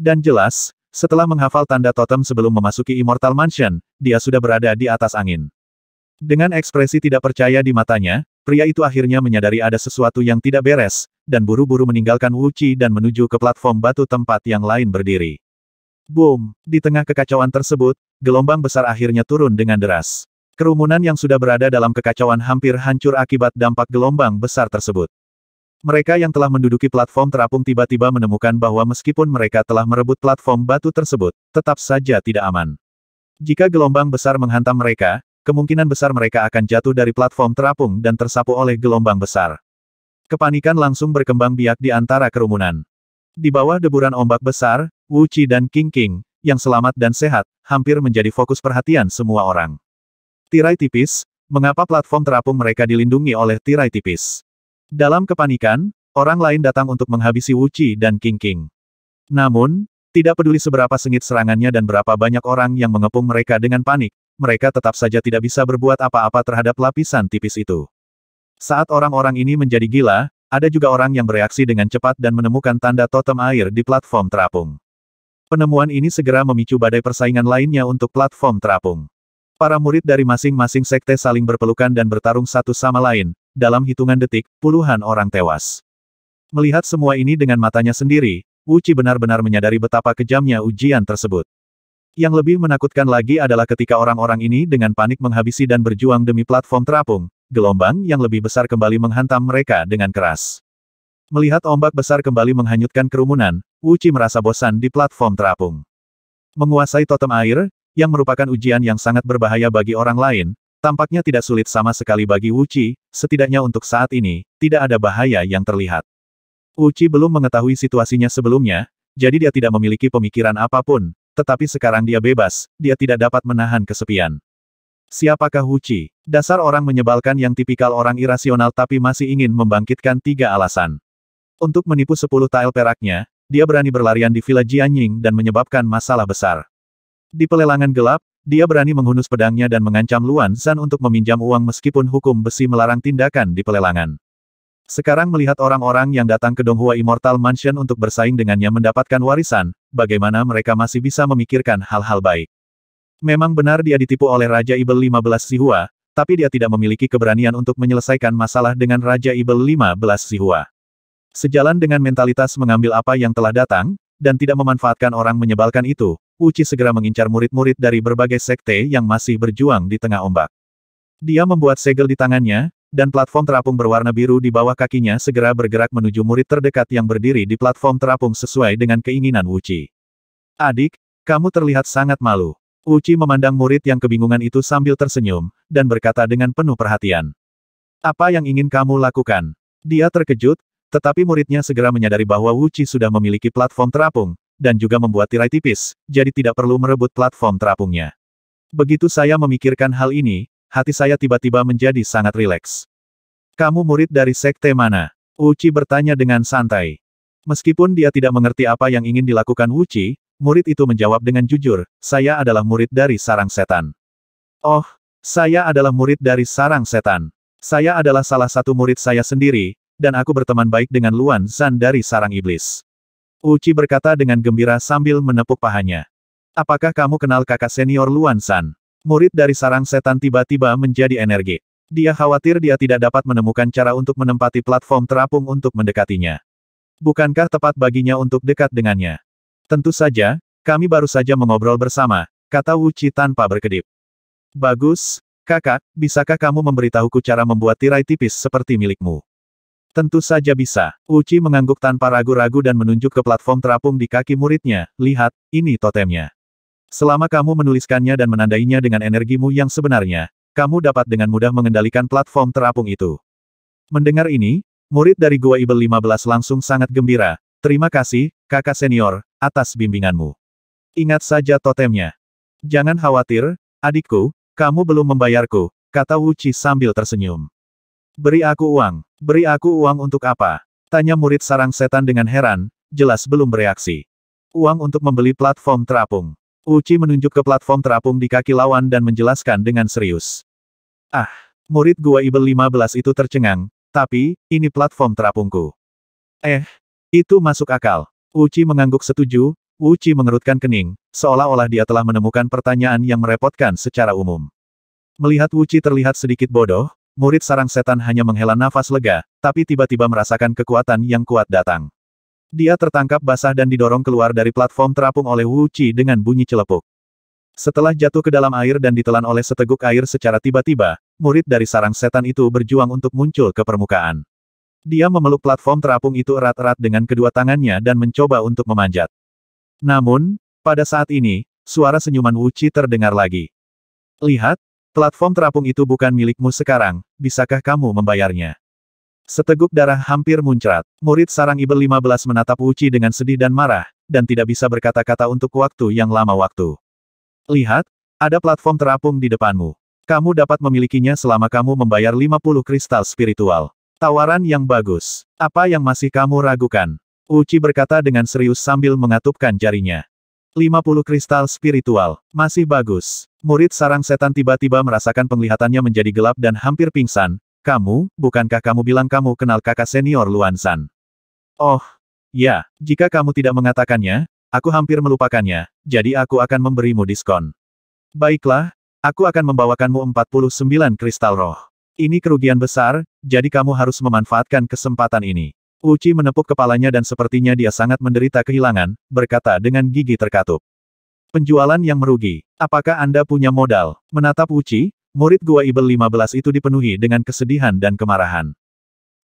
Dan jelas, setelah menghafal tanda totem sebelum memasuki Immortal Mansion, dia sudah berada di atas angin. Dengan ekspresi tidak percaya di matanya, pria itu akhirnya menyadari ada sesuatu yang tidak beres, dan buru-buru meninggalkan Wuchi dan menuju ke platform batu tempat yang lain berdiri. Boom! Di tengah kekacauan tersebut, gelombang besar akhirnya turun dengan deras. Kerumunan yang sudah berada dalam kekacauan hampir hancur akibat dampak gelombang besar tersebut. Mereka yang telah menduduki platform terapung tiba-tiba menemukan bahwa meskipun mereka telah merebut platform batu tersebut, tetap saja tidak aman. Jika gelombang besar menghantam mereka, kemungkinan besar mereka akan jatuh dari platform terapung dan tersapu oleh gelombang besar. Kepanikan langsung berkembang biak di antara kerumunan. Di bawah deburan ombak besar, Wu Qi dan King King, yang selamat dan sehat, hampir menjadi fokus perhatian semua orang. Tirai tipis, mengapa platform terapung mereka dilindungi oleh tirai tipis? Dalam kepanikan, orang lain datang untuk menghabisi Wuci dan King King. Namun, tidak peduli seberapa sengit serangannya dan berapa banyak orang yang mengepung mereka dengan panik, mereka tetap saja tidak bisa berbuat apa-apa terhadap lapisan tipis itu. Saat orang-orang ini menjadi gila, ada juga orang yang bereaksi dengan cepat dan menemukan tanda totem air di platform terapung. Penemuan ini segera memicu badai persaingan lainnya untuk platform terapung. Para murid dari masing-masing sekte saling berpelukan dan bertarung satu sama lain, dalam hitungan detik, puluhan orang tewas. Melihat semua ini dengan matanya sendiri, Wuci benar-benar menyadari betapa kejamnya ujian tersebut. Yang lebih menakutkan lagi adalah ketika orang-orang ini dengan panik menghabisi dan berjuang demi platform terapung, gelombang yang lebih besar kembali menghantam mereka dengan keras. Melihat ombak besar kembali menghanyutkan kerumunan, Wuci merasa bosan di platform terapung. Menguasai totem air, yang merupakan ujian yang sangat berbahaya bagi orang lain, tampaknya tidak sulit sama sekali bagi Wuci, setidaknya untuk saat ini, tidak ada bahaya yang terlihat. Wuci belum mengetahui situasinya sebelumnya, jadi dia tidak memiliki pemikiran apapun, tetapi sekarang dia bebas, dia tidak dapat menahan kesepian. Siapakah Wuci? Dasar orang menyebalkan yang tipikal orang irasional tapi masih ingin membangkitkan tiga alasan. Untuk menipu sepuluh tile peraknya, dia berani berlarian di Villa Jianying dan menyebabkan masalah besar. Di pelelangan gelap, dia berani menghunus pedangnya dan mengancam Luan San untuk meminjam uang meskipun hukum besi melarang tindakan di pelelangan. Sekarang melihat orang-orang yang datang ke Donghua Immortal Mansion untuk bersaing dengannya mendapatkan warisan, bagaimana mereka masih bisa memikirkan hal-hal baik. Memang benar dia ditipu oleh Raja Ibel 15 Sihua, tapi dia tidak memiliki keberanian untuk menyelesaikan masalah dengan Raja Ibel 15 Sihua. Sejalan dengan mentalitas mengambil apa yang telah datang, dan tidak memanfaatkan orang menyebalkan itu, Uci segera mengincar murid-murid dari berbagai sekte yang masih berjuang di tengah ombak. Dia membuat segel di tangannya, dan platform terapung berwarna biru di bawah kakinya segera bergerak menuju murid terdekat yang berdiri di platform terapung sesuai dengan keinginan Uci. Adik, kamu terlihat sangat malu. Uci memandang murid yang kebingungan itu sambil tersenyum, dan berkata dengan penuh perhatian. Apa yang ingin kamu lakukan? Dia terkejut, tetapi muridnya segera menyadari bahwa Wu sudah memiliki platform terapung, dan juga membuat tirai tipis, jadi tidak perlu merebut platform terapungnya. Begitu saya memikirkan hal ini, hati saya tiba-tiba menjadi sangat rileks. Kamu murid dari sekte mana? Uci bertanya dengan santai. Meskipun dia tidak mengerti apa yang ingin dilakukan Uci, murid itu menjawab dengan jujur, saya adalah murid dari sarang setan. Oh, saya adalah murid dari sarang setan. Saya adalah salah satu murid saya sendiri, dan aku berteman baik dengan Luan San dari sarang iblis. Uci berkata dengan gembira sambil menepuk pahanya. Apakah kamu kenal kakak senior Luan San? Murid dari sarang setan tiba-tiba menjadi energi. Dia khawatir dia tidak dapat menemukan cara untuk menempati platform terapung untuk mendekatinya. Bukankah tepat baginya untuk dekat dengannya? Tentu saja, kami baru saja mengobrol bersama, kata Wuci tanpa berkedip. Bagus, kakak, bisakah kamu memberitahuku cara membuat tirai tipis seperti milikmu? Tentu saja bisa. Uci mengangguk tanpa ragu-ragu dan menunjuk ke platform terapung di kaki muridnya, lihat, ini totemnya. Selama kamu menuliskannya dan menandainya dengan energimu yang sebenarnya, kamu dapat dengan mudah mengendalikan platform terapung itu. Mendengar ini, murid dari Gua Ibel 15 langsung sangat gembira. Terima kasih, kakak senior, atas bimbinganmu. Ingat saja totemnya. Jangan khawatir, adikku, kamu belum membayarku, kata Wuci sambil tersenyum. Beri aku uang. Beri aku uang untuk apa? Tanya murid sarang setan dengan heran, jelas belum bereaksi. Uang untuk membeli platform terapung. Uci menunjuk ke platform terapung di kaki lawan dan menjelaskan dengan serius. Ah, murid gua Ibel 15 itu tercengang, tapi, ini platform terapungku. Eh, itu masuk akal. Uci mengangguk setuju, Uci mengerutkan kening, seolah-olah dia telah menemukan pertanyaan yang merepotkan secara umum. Melihat Uci terlihat sedikit bodoh, murid sarang setan hanya menghela nafas lega, tapi tiba-tiba merasakan kekuatan yang kuat datang. Dia tertangkap basah dan didorong keluar dari platform terapung oleh Wu Qi dengan bunyi celepuk. Setelah jatuh ke dalam air dan ditelan oleh seteguk air secara tiba-tiba, murid dari sarang setan itu berjuang untuk muncul ke permukaan. Dia memeluk platform terapung itu erat-erat dengan kedua tangannya dan mencoba untuk memanjat. Namun, pada saat ini, suara senyuman Wu Qi terdengar lagi. Lihat, Platform terapung itu bukan milikmu sekarang, bisakah kamu membayarnya? Seteguk darah hampir muncrat. Murid sarang Ibel 15 menatap Uci dengan sedih dan marah, dan tidak bisa berkata-kata untuk waktu yang lama waktu. Lihat, ada platform terapung di depanmu. Kamu dapat memilikinya selama kamu membayar 50 kristal spiritual. Tawaran yang bagus. Apa yang masih kamu ragukan? Uci berkata dengan serius sambil mengatupkan jarinya. 50 kristal spiritual. Masih bagus. Murid sarang setan tiba-tiba merasakan penglihatannya menjadi gelap dan hampir pingsan. Kamu, bukankah kamu bilang kamu kenal kakak senior Luansan? Oh, ya, jika kamu tidak mengatakannya, aku hampir melupakannya, jadi aku akan memberimu diskon. Baiklah, aku akan membawakanmu 49 kristal roh. Ini kerugian besar, jadi kamu harus memanfaatkan kesempatan ini. Uci menepuk kepalanya dan sepertinya dia sangat menderita kehilangan, berkata dengan gigi terkatup. Penjualan yang merugi. Apakah Anda punya modal? Menatap Uci, murid gua Ibel 15 itu dipenuhi dengan kesedihan dan kemarahan.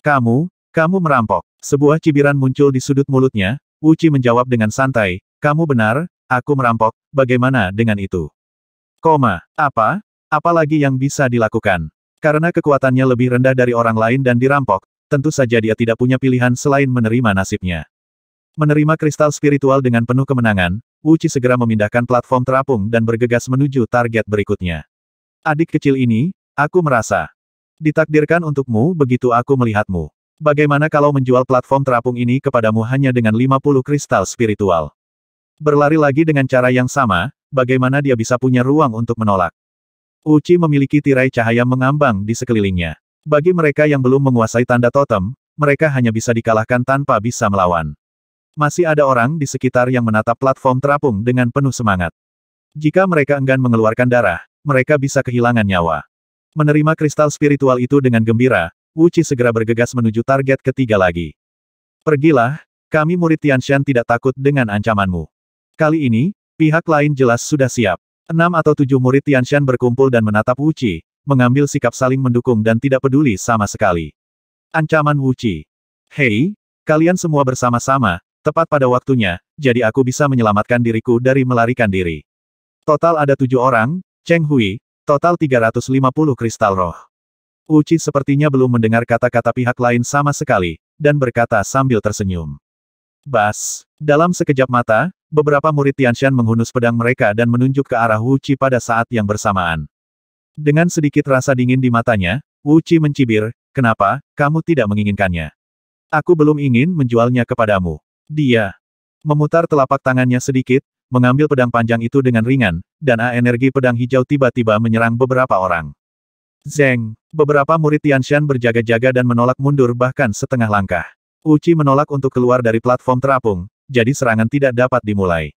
Kamu, kamu merampok. Sebuah cibiran muncul di sudut mulutnya, Uci menjawab dengan santai, kamu benar, aku merampok, bagaimana dengan itu? Koma, apa? Apalagi yang bisa dilakukan? Karena kekuatannya lebih rendah dari orang lain dan dirampok, tentu saja dia tidak punya pilihan selain menerima nasibnya. Menerima kristal spiritual dengan penuh kemenangan, Uchi segera memindahkan platform terapung dan bergegas menuju target berikutnya. Adik kecil ini, aku merasa ditakdirkan untukmu begitu aku melihatmu. Bagaimana kalau menjual platform terapung ini kepadamu hanya dengan 50 kristal spiritual? Berlari lagi dengan cara yang sama, bagaimana dia bisa punya ruang untuk menolak? Uchi memiliki tirai cahaya mengambang di sekelilingnya. Bagi mereka yang belum menguasai tanda totem, mereka hanya bisa dikalahkan tanpa bisa melawan. Masih ada orang di sekitar yang menatap platform terapung dengan penuh semangat. Jika mereka enggan mengeluarkan darah, mereka bisa kehilangan nyawa. Menerima kristal spiritual itu dengan gembira, Wu Wuci segera bergegas menuju target ketiga lagi. Pergilah, kami murid Tianshan tidak takut dengan ancamanmu. Kali ini, pihak lain jelas sudah siap. Enam atau tujuh murid Tianshan berkumpul dan menatap Wu Wuci, mengambil sikap saling mendukung dan tidak peduli sama sekali. Ancaman Wuci. Hei, kalian semua bersama-sama, tepat pada waktunya, jadi aku bisa menyelamatkan diriku dari melarikan diri. Total ada tujuh orang, Cheng Hui, total 350 kristal roh. Wuci sepertinya belum mendengar kata-kata pihak lain sama sekali, dan berkata sambil tersenyum. Bas, dalam sekejap mata, beberapa murid Tianshan menghunus pedang mereka dan menunjuk ke arah Wuci pada saat yang bersamaan. Dengan sedikit rasa dingin di matanya, Wu Qi mencibir, kenapa, kamu tidak menginginkannya? Aku belum ingin menjualnya kepadamu. Dia memutar telapak tangannya sedikit, mengambil pedang panjang itu dengan ringan, dan A energi pedang hijau tiba-tiba menyerang beberapa orang. Zeng, beberapa murid Tianshan berjaga-jaga dan menolak mundur bahkan setengah langkah. Wu Uci menolak untuk keluar dari platform terapung, jadi serangan tidak dapat dimulai.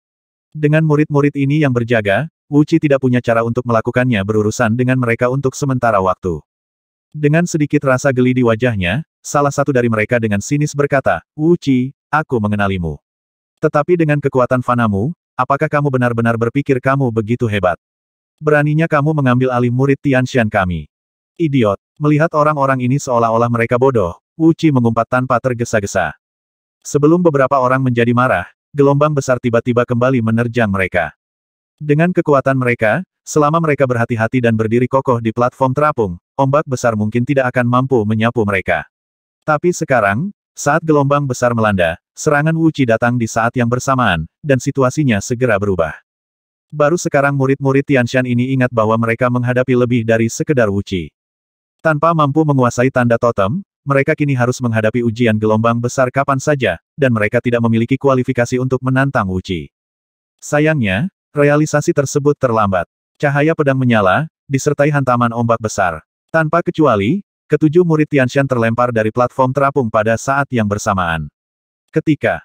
Dengan murid-murid ini yang berjaga, Wu tidak punya cara untuk melakukannya berurusan dengan mereka untuk sementara waktu. Dengan sedikit rasa geli di wajahnya, salah satu dari mereka dengan sinis berkata, Wu aku mengenalimu. Tetapi dengan kekuatan fanamu, apakah kamu benar-benar berpikir kamu begitu hebat? Beraninya kamu mengambil alih murid Tianxian kami. Idiot, melihat orang-orang ini seolah-olah mereka bodoh, Wu mengumpat tanpa tergesa-gesa. Sebelum beberapa orang menjadi marah, gelombang besar tiba-tiba kembali menerjang mereka. Dengan kekuatan mereka, selama mereka berhati-hati dan berdiri kokoh di platform terapung, ombak besar mungkin tidak akan mampu menyapu mereka. Tapi sekarang, saat gelombang besar melanda, serangan Wuci datang di saat yang bersamaan, dan situasinya segera berubah. Baru sekarang murid-murid Tianshan ini ingat bahwa mereka menghadapi lebih dari sekedar Wuci. Tanpa mampu menguasai tanda totem, mereka kini harus menghadapi ujian gelombang besar kapan saja, dan mereka tidak memiliki kualifikasi untuk menantang Wuci. Sayangnya, Realisasi tersebut terlambat. Cahaya pedang menyala, disertai hantaman ombak besar. Tanpa kecuali, ketujuh murid Tianshan terlempar dari platform terapung pada saat yang bersamaan. Ketika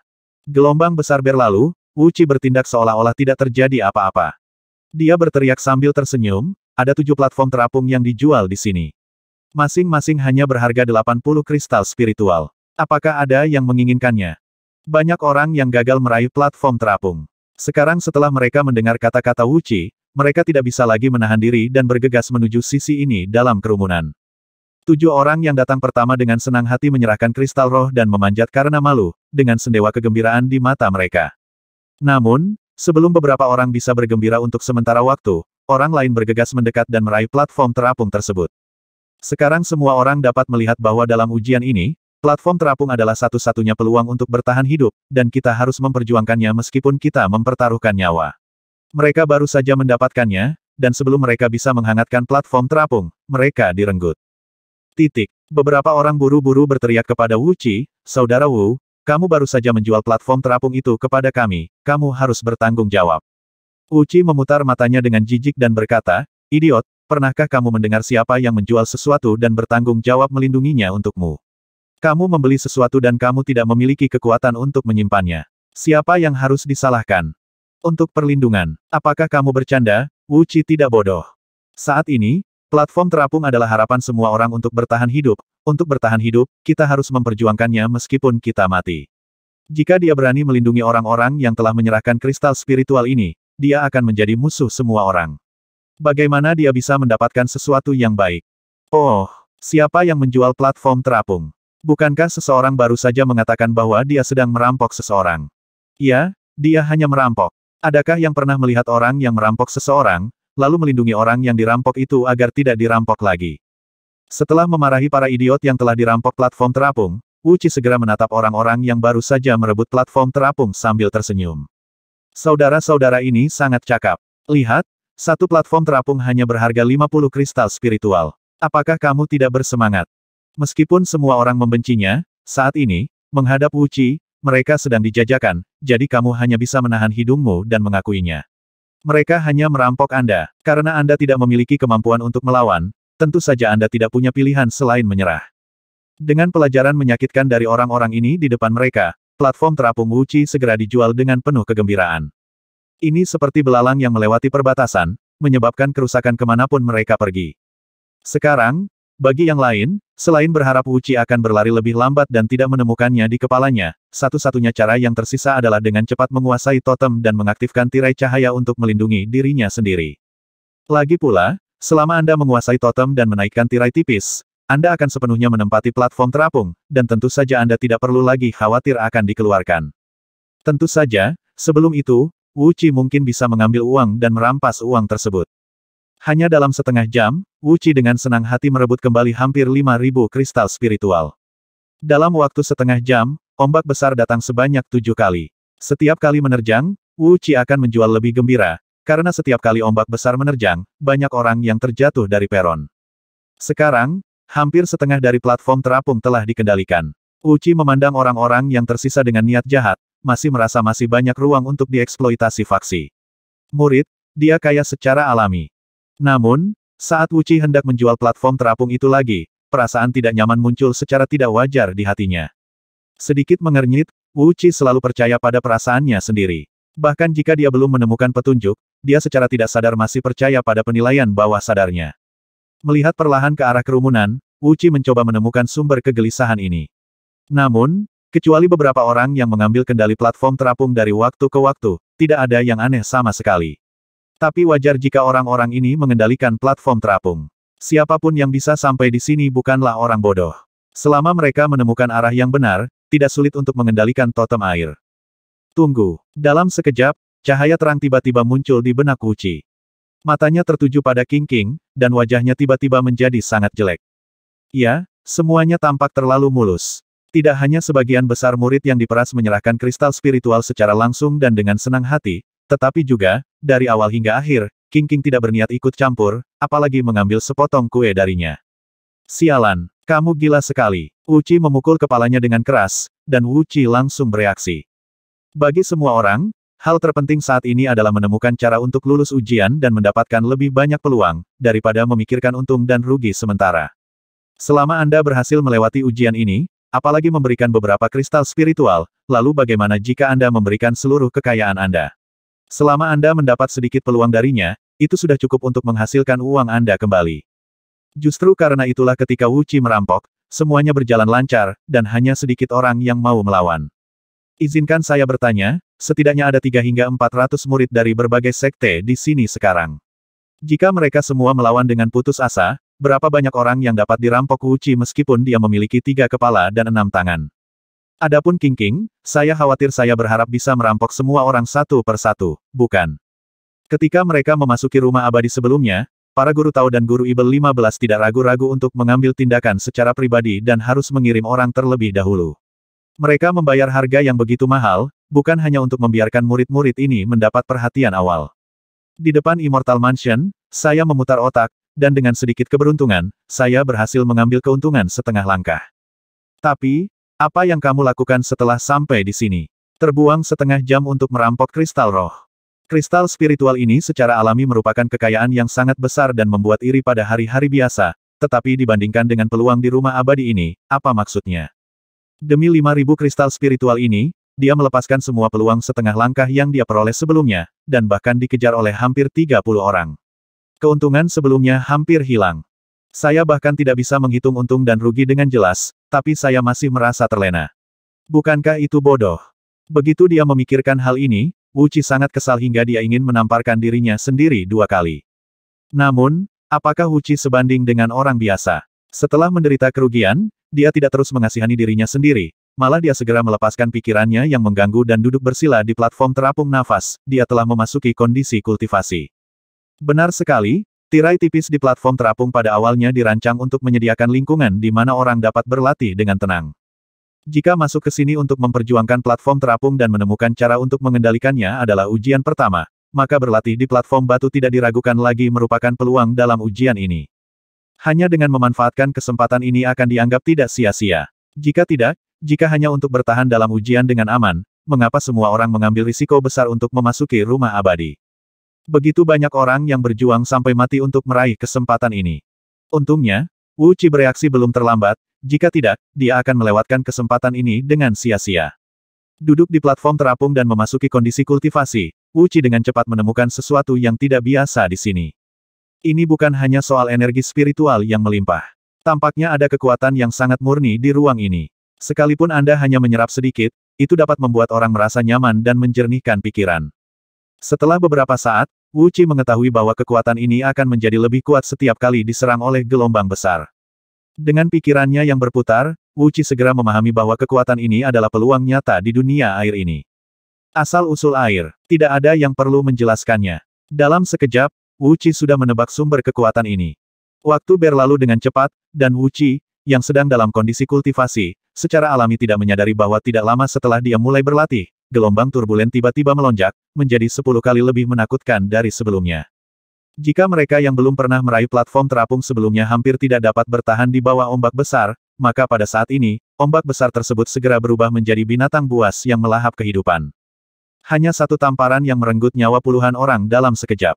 gelombang besar berlalu, Wu Wuci bertindak seolah-olah tidak terjadi apa-apa. Dia berteriak sambil tersenyum, ada tujuh platform terapung yang dijual di sini. Masing-masing hanya berharga 80 kristal spiritual. Apakah ada yang menginginkannya? Banyak orang yang gagal meraih platform terapung. Sekarang setelah mereka mendengar kata-kata Wuchi, mereka tidak bisa lagi menahan diri dan bergegas menuju sisi ini dalam kerumunan. Tujuh orang yang datang pertama dengan senang hati menyerahkan kristal roh dan memanjat karena malu, dengan sendewa kegembiraan di mata mereka. Namun, sebelum beberapa orang bisa bergembira untuk sementara waktu, orang lain bergegas mendekat dan meraih platform terapung tersebut. Sekarang semua orang dapat melihat bahwa dalam ujian ini, Platform terapung adalah satu-satunya peluang untuk bertahan hidup, dan kita harus memperjuangkannya meskipun kita mempertaruhkan nyawa. Mereka baru saja mendapatkannya, dan sebelum mereka bisa menghangatkan platform terapung, mereka direnggut. Titik. Beberapa orang buru-buru berteriak kepada Wu Qi, Saudara Wu, kamu baru saja menjual platform terapung itu kepada kami, kamu harus bertanggung jawab. Wu Qi memutar matanya dengan jijik dan berkata, Idiot, pernahkah kamu mendengar siapa yang menjual sesuatu dan bertanggung jawab melindunginya untukmu? Kamu membeli sesuatu dan kamu tidak memiliki kekuatan untuk menyimpannya. Siapa yang harus disalahkan? Untuk perlindungan, apakah kamu bercanda? Wu Qi tidak bodoh. Saat ini, platform terapung adalah harapan semua orang untuk bertahan hidup. Untuk bertahan hidup, kita harus memperjuangkannya meskipun kita mati. Jika dia berani melindungi orang-orang yang telah menyerahkan kristal spiritual ini, dia akan menjadi musuh semua orang. Bagaimana dia bisa mendapatkan sesuatu yang baik? Oh, siapa yang menjual platform terapung? Bukankah seseorang baru saja mengatakan bahwa dia sedang merampok seseorang? Ya, dia hanya merampok. Adakah yang pernah melihat orang yang merampok seseorang, lalu melindungi orang yang dirampok itu agar tidak dirampok lagi? Setelah memarahi para idiot yang telah dirampok platform terapung, Uci segera menatap orang-orang yang baru saja merebut platform terapung sambil tersenyum. Saudara-saudara ini sangat cakap. Lihat, satu platform terapung hanya berharga 50 kristal spiritual. Apakah kamu tidak bersemangat? Meskipun semua orang membencinya, saat ini, menghadap Wuci, mereka sedang dijajakan, jadi kamu hanya bisa menahan hidungmu dan mengakuinya. Mereka hanya merampok Anda. Karena Anda tidak memiliki kemampuan untuk melawan, tentu saja Anda tidak punya pilihan selain menyerah. Dengan pelajaran menyakitkan dari orang-orang ini di depan mereka, platform terapung Wuci segera dijual dengan penuh kegembiraan. Ini seperti belalang yang melewati perbatasan, menyebabkan kerusakan kemanapun mereka pergi. Sekarang, bagi yang lain, selain berharap Wuci akan berlari lebih lambat dan tidak menemukannya di kepalanya, satu-satunya cara yang tersisa adalah dengan cepat menguasai totem dan mengaktifkan tirai cahaya untuk melindungi dirinya sendiri. Lagi pula, selama Anda menguasai totem dan menaikkan tirai tipis, Anda akan sepenuhnya menempati platform terapung, dan tentu saja Anda tidak perlu lagi khawatir akan dikeluarkan. Tentu saja, sebelum itu, Wuci mungkin bisa mengambil uang dan merampas uang tersebut. Hanya dalam setengah jam, Wu Qi dengan senang hati merebut kembali hampir 5.000 kristal spiritual. Dalam waktu setengah jam, ombak besar datang sebanyak tujuh kali. Setiap kali menerjang, Wu Qi akan menjual lebih gembira, karena setiap kali ombak besar menerjang, banyak orang yang terjatuh dari peron. Sekarang, hampir setengah dari platform terapung telah dikendalikan. Wu Qi memandang orang-orang yang tersisa dengan niat jahat, masih merasa masih banyak ruang untuk dieksploitasi faksi. Murid, dia kaya secara alami. Namun, saat Wuci hendak menjual platform terapung itu lagi, perasaan tidak nyaman muncul secara tidak wajar di hatinya. Sedikit mengernyit, Wuci selalu percaya pada perasaannya sendiri. Bahkan jika dia belum menemukan petunjuk, dia secara tidak sadar masih percaya pada penilaian bawah sadarnya. Melihat perlahan ke arah kerumunan, Wuci mencoba menemukan sumber kegelisahan ini. Namun, Kecuali beberapa orang yang mengambil kendali platform terapung dari waktu ke waktu, tidak ada yang aneh sama sekali. Tapi wajar jika orang-orang ini mengendalikan platform terapung. Siapapun yang bisa sampai di sini bukanlah orang bodoh. Selama mereka menemukan arah yang benar, tidak sulit untuk mengendalikan totem air. Tunggu. Dalam sekejap, cahaya terang tiba-tiba muncul di benak Uci. Matanya tertuju pada King King, dan wajahnya tiba-tiba menjadi sangat jelek. Ya, semuanya tampak terlalu mulus. Tidak hanya sebagian besar murid yang diperas menyerahkan kristal spiritual secara langsung dan dengan senang hati, tetapi juga, dari awal hingga akhir, King King tidak berniat ikut campur, apalagi mengambil sepotong kue darinya. Sialan, kamu gila sekali. Uci memukul kepalanya dengan keras, dan Uci langsung bereaksi. Bagi semua orang, Hal terpenting saat ini adalah menemukan cara untuk lulus ujian dan mendapatkan lebih banyak peluang, daripada memikirkan untung dan rugi sementara. Selama Anda berhasil melewati ujian ini, apalagi memberikan beberapa kristal spiritual, lalu bagaimana jika Anda memberikan seluruh kekayaan Anda? Selama Anda mendapat sedikit peluang darinya, itu sudah cukup untuk menghasilkan uang Anda kembali. Justru karena itulah ketika Wu Qi merampok, semuanya berjalan lancar, dan hanya sedikit orang yang mau melawan. Izinkan saya bertanya, setidaknya ada 3 hingga 400 murid dari berbagai sekte di sini sekarang. Jika mereka semua melawan dengan putus asa, berapa banyak orang yang dapat dirampok Wu Qi meskipun dia memiliki tiga kepala dan enam tangan? Adapun King King, saya khawatir saya berharap bisa merampok semua orang satu per satu, bukan? Ketika mereka memasuki rumah abadi sebelumnya, para guru Tao dan guru Ibel 15 tidak ragu-ragu untuk mengambil tindakan secara pribadi dan harus mengirim orang terlebih dahulu. Mereka membayar harga yang begitu mahal, bukan hanya untuk membiarkan murid-murid ini mendapat perhatian awal. Di depan Immortal Mansion, saya memutar otak, dan dengan sedikit keberuntungan, saya berhasil mengambil keuntungan setengah langkah. Tapi, apa yang kamu lakukan setelah sampai di sini? Terbuang setengah jam untuk merampok kristal roh. Kristal spiritual ini secara alami merupakan kekayaan yang sangat besar dan membuat iri pada hari-hari biasa, tetapi dibandingkan dengan peluang di rumah abadi ini, apa maksudnya? Demi 5000 kristal spiritual ini, dia melepaskan semua peluang setengah langkah yang dia peroleh sebelumnya, dan bahkan dikejar oleh hampir 30 orang. Keuntungan sebelumnya hampir hilang. Saya bahkan tidak bisa menghitung untung dan rugi dengan jelas, tapi saya masih merasa terlena. Bukankah itu bodoh? Begitu dia memikirkan hal ini, Wuchi sangat kesal hingga dia ingin menamparkan dirinya sendiri dua kali. Namun, apakah Wuchi sebanding dengan orang biasa? Setelah menderita kerugian, dia tidak terus mengasihani dirinya sendiri, malah dia segera melepaskan pikirannya yang mengganggu dan duduk bersila di platform terapung nafas, dia telah memasuki kondisi kultivasi. Benar sekali, Tirai tipis di platform terapung pada awalnya dirancang untuk menyediakan lingkungan di mana orang dapat berlatih dengan tenang. Jika masuk ke sini untuk memperjuangkan platform terapung dan menemukan cara untuk mengendalikannya adalah ujian pertama, maka berlatih di platform batu tidak diragukan lagi merupakan peluang dalam ujian ini. Hanya dengan memanfaatkan kesempatan ini akan dianggap tidak sia-sia. Jika tidak, jika hanya untuk bertahan dalam ujian dengan aman, mengapa semua orang mengambil risiko besar untuk memasuki rumah abadi? Begitu banyak orang yang berjuang sampai mati untuk meraih kesempatan ini. Untungnya, Wu Qi bereaksi belum terlambat, jika tidak, dia akan melewatkan kesempatan ini dengan sia-sia. Duduk di platform terapung dan memasuki kondisi kultivasi, Wu Qi dengan cepat menemukan sesuatu yang tidak biasa di sini. Ini bukan hanya soal energi spiritual yang melimpah. Tampaknya ada kekuatan yang sangat murni di ruang ini. Sekalipun Anda hanya menyerap sedikit, itu dapat membuat orang merasa nyaman dan menjernihkan pikiran. Setelah beberapa saat, Wu Qi mengetahui bahwa kekuatan ini akan menjadi lebih kuat setiap kali diserang oleh gelombang besar. Dengan pikirannya yang berputar, Wu Qi segera memahami bahwa kekuatan ini adalah peluang nyata di dunia air ini. Asal-usul air, tidak ada yang perlu menjelaskannya. Dalam sekejap, Wu Qi sudah menebak sumber kekuatan ini. Waktu berlalu dengan cepat, dan Wu Qi, yang sedang dalam kondisi kultivasi, secara alami tidak menyadari bahwa tidak lama setelah dia mulai berlatih, gelombang turbulen tiba-tiba melonjak, menjadi sepuluh kali lebih menakutkan dari sebelumnya. Jika mereka yang belum pernah meraih platform terapung sebelumnya hampir tidak dapat bertahan di bawah ombak besar, maka pada saat ini, ombak besar tersebut segera berubah menjadi binatang buas yang melahap kehidupan. Hanya satu tamparan yang merenggut nyawa puluhan orang dalam sekejap.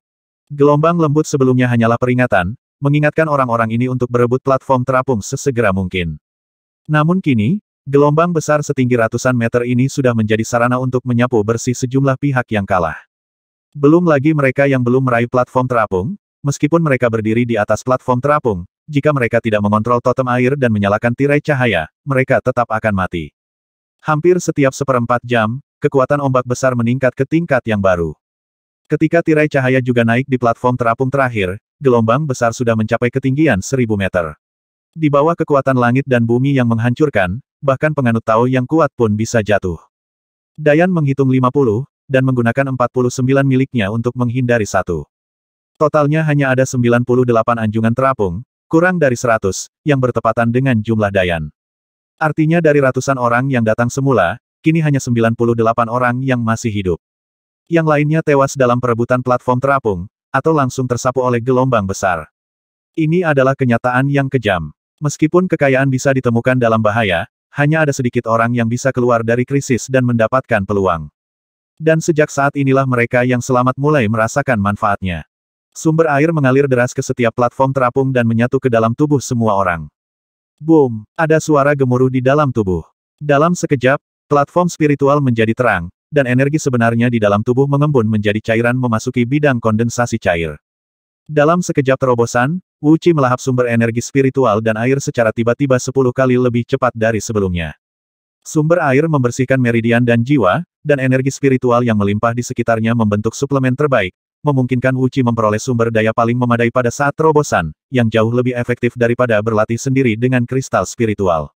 Gelombang lembut sebelumnya hanyalah peringatan, mengingatkan orang-orang ini untuk berebut platform terapung sesegera mungkin. Namun kini, Gelombang besar setinggi ratusan meter ini sudah menjadi sarana untuk menyapu bersih sejumlah pihak yang kalah. Belum lagi mereka yang belum meraih platform terapung, meskipun mereka berdiri di atas platform terapung, jika mereka tidak mengontrol totem air dan menyalakan tirai cahaya, mereka tetap akan mati. Hampir setiap seperempat jam, kekuatan ombak besar meningkat ke tingkat yang baru. Ketika tirai cahaya juga naik di platform terapung terakhir, gelombang besar sudah mencapai ketinggian 1000 meter. Di bawah kekuatan langit dan bumi yang menghancurkan, bahkan penganut Tao yang kuat pun bisa jatuh. Dayan menghitung 50, dan menggunakan 49 miliknya untuk menghindari satu. Totalnya hanya ada 98 anjungan terapung, kurang dari 100, yang bertepatan dengan jumlah Dayan. Artinya dari ratusan orang yang datang semula, kini hanya 98 orang yang masih hidup. Yang lainnya tewas dalam perebutan platform terapung, atau langsung tersapu oleh gelombang besar. Ini adalah kenyataan yang kejam. Meskipun kekayaan bisa ditemukan dalam bahaya, hanya ada sedikit orang yang bisa keluar dari krisis dan mendapatkan peluang. Dan sejak saat inilah mereka yang selamat mulai merasakan manfaatnya. Sumber air mengalir deras ke setiap platform terapung dan menyatu ke dalam tubuh semua orang. Boom, ada suara gemuruh di dalam tubuh. Dalam sekejap, platform spiritual menjadi terang, dan energi sebenarnya di dalam tubuh mengembun menjadi cairan memasuki bidang kondensasi cair. Dalam sekejap terobosan, Wu Qi melahap sumber energi spiritual dan air secara tiba-tiba sepuluh kali lebih cepat dari sebelumnya. Sumber air membersihkan meridian dan jiwa, dan energi spiritual yang melimpah di sekitarnya membentuk suplemen terbaik, memungkinkan Wu Qi memperoleh sumber daya paling memadai pada saat terobosan, yang jauh lebih efektif daripada berlatih sendiri dengan kristal spiritual.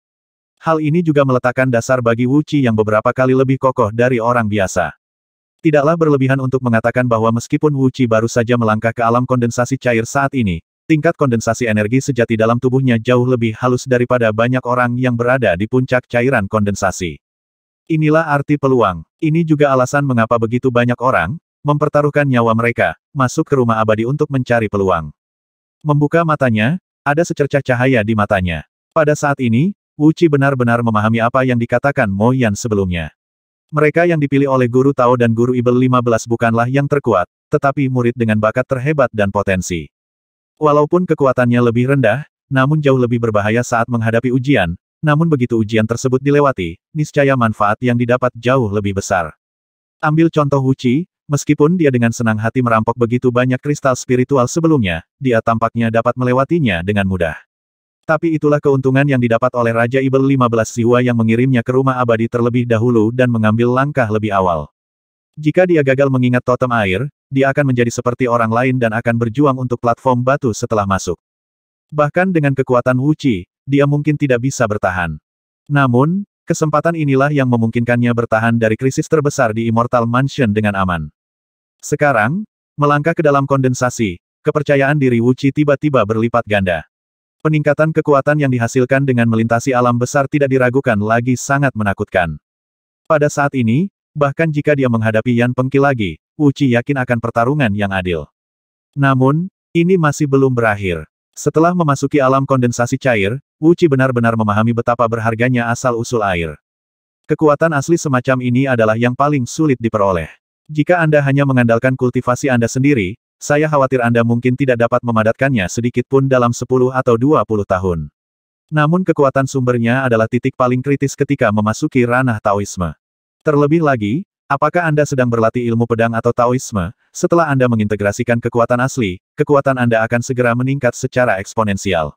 Hal ini juga meletakkan dasar bagi Wu Qi yang beberapa kali lebih kokoh dari orang biasa. Tidaklah berlebihan untuk mengatakan bahwa meskipun Wu Qi baru saja melangkah ke alam kondensasi cair saat ini, tingkat kondensasi energi sejati dalam tubuhnya jauh lebih halus daripada banyak orang yang berada di puncak cairan kondensasi. Inilah arti peluang. Ini juga alasan mengapa begitu banyak orang, mempertaruhkan nyawa mereka, masuk ke rumah abadi untuk mencari peluang. Membuka matanya, ada secercah cahaya di matanya. Pada saat ini, Wu Qi benar-benar memahami apa yang dikatakan Mo Yan sebelumnya. Mereka yang dipilih oleh Guru Tao dan Guru Ibel 15 bukanlah yang terkuat, tetapi murid dengan bakat terhebat dan potensi. Walaupun kekuatannya lebih rendah, namun jauh lebih berbahaya saat menghadapi ujian, namun begitu ujian tersebut dilewati, niscaya manfaat yang didapat jauh lebih besar. Ambil contoh Huci, meskipun dia dengan senang hati merampok begitu banyak kristal spiritual sebelumnya, dia tampaknya dapat melewatinya dengan mudah. Tapi itulah keuntungan yang didapat oleh Raja Ibel 15 Siwa yang mengirimnya ke rumah abadi terlebih dahulu dan mengambil langkah lebih awal. Jika dia gagal mengingat totem air, dia akan menjadi seperti orang lain dan akan berjuang untuk platform batu setelah masuk. Bahkan dengan kekuatan Wuchi, dia mungkin tidak bisa bertahan. Namun, kesempatan inilah yang memungkinkannya bertahan dari krisis terbesar di Immortal Mansion dengan aman. Sekarang, melangkah ke dalam kondensasi, kepercayaan diri Wuchi tiba-tiba berlipat ganda. Peningkatan kekuatan yang dihasilkan dengan melintasi alam besar tidak diragukan lagi sangat menakutkan. Pada saat ini, bahkan jika dia menghadapi Yan Pengki lagi, Uci yakin akan pertarungan yang adil. Namun, ini masih belum berakhir. Setelah memasuki alam kondensasi cair, Uci benar-benar memahami betapa berharganya asal-usul air. Kekuatan asli semacam ini adalah yang paling sulit diperoleh. Jika Anda hanya mengandalkan kultivasi Anda sendiri, saya khawatir Anda mungkin tidak dapat memadatkannya sedikit pun dalam 10 atau 20 tahun. Namun kekuatan sumbernya adalah titik paling kritis ketika memasuki ranah Taoisme. Terlebih lagi, apakah Anda sedang berlatih ilmu pedang atau Taoisme, setelah Anda mengintegrasikan kekuatan asli, kekuatan Anda akan segera meningkat secara eksponensial.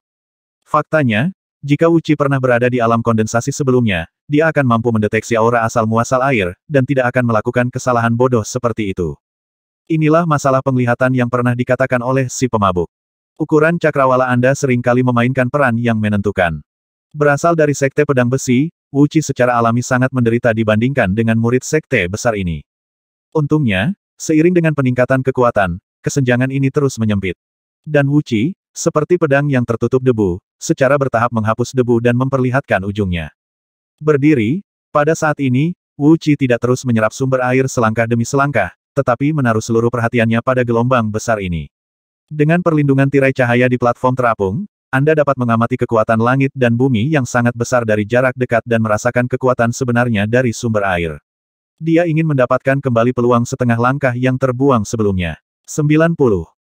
Faktanya, jika Uci pernah berada di alam kondensasi sebelumnya, dia akan mampu mendeteksi aura asal-muasal air, dan tidak akan melakukan kesalahan bodoh seperti itu. Inilah masalah penglihatan yang pernah dikatakan oleh si pemabuk. Ukuran cakrawala Anda seringkali memainkan peran yang menentukan. Berasal dari sekte pedang besi, Wuchi secara alami sangat menderita dibandingkan dengan murid sekte besar ini. Untungnya, seiring dengan peningkatan kekuatan, kesenjangan ini terus menyempit. Dan Wuchi, seperti pedang yang tertutup debu, secara bertahap menghapus debu dan memperlihatkan ujungnya. Berdiri, pada saat ini, Wuchi tidak terus menyerap sumber air selangkah demi selangkah, tetapi menaruh seluruh perhatiannya pada gelombang besar ini. Dengan perlindungan tirai cahaya di platform terapung, Anda dapat mengamati kekuatan langit dan bumi yang sangat besar dari jarak dekat dan merasakan kekuatan sebenarnya dari sumber air. Dia ingin mendapatkan kembali peluang setengah langkah yang terbuang sebelumnya. 90.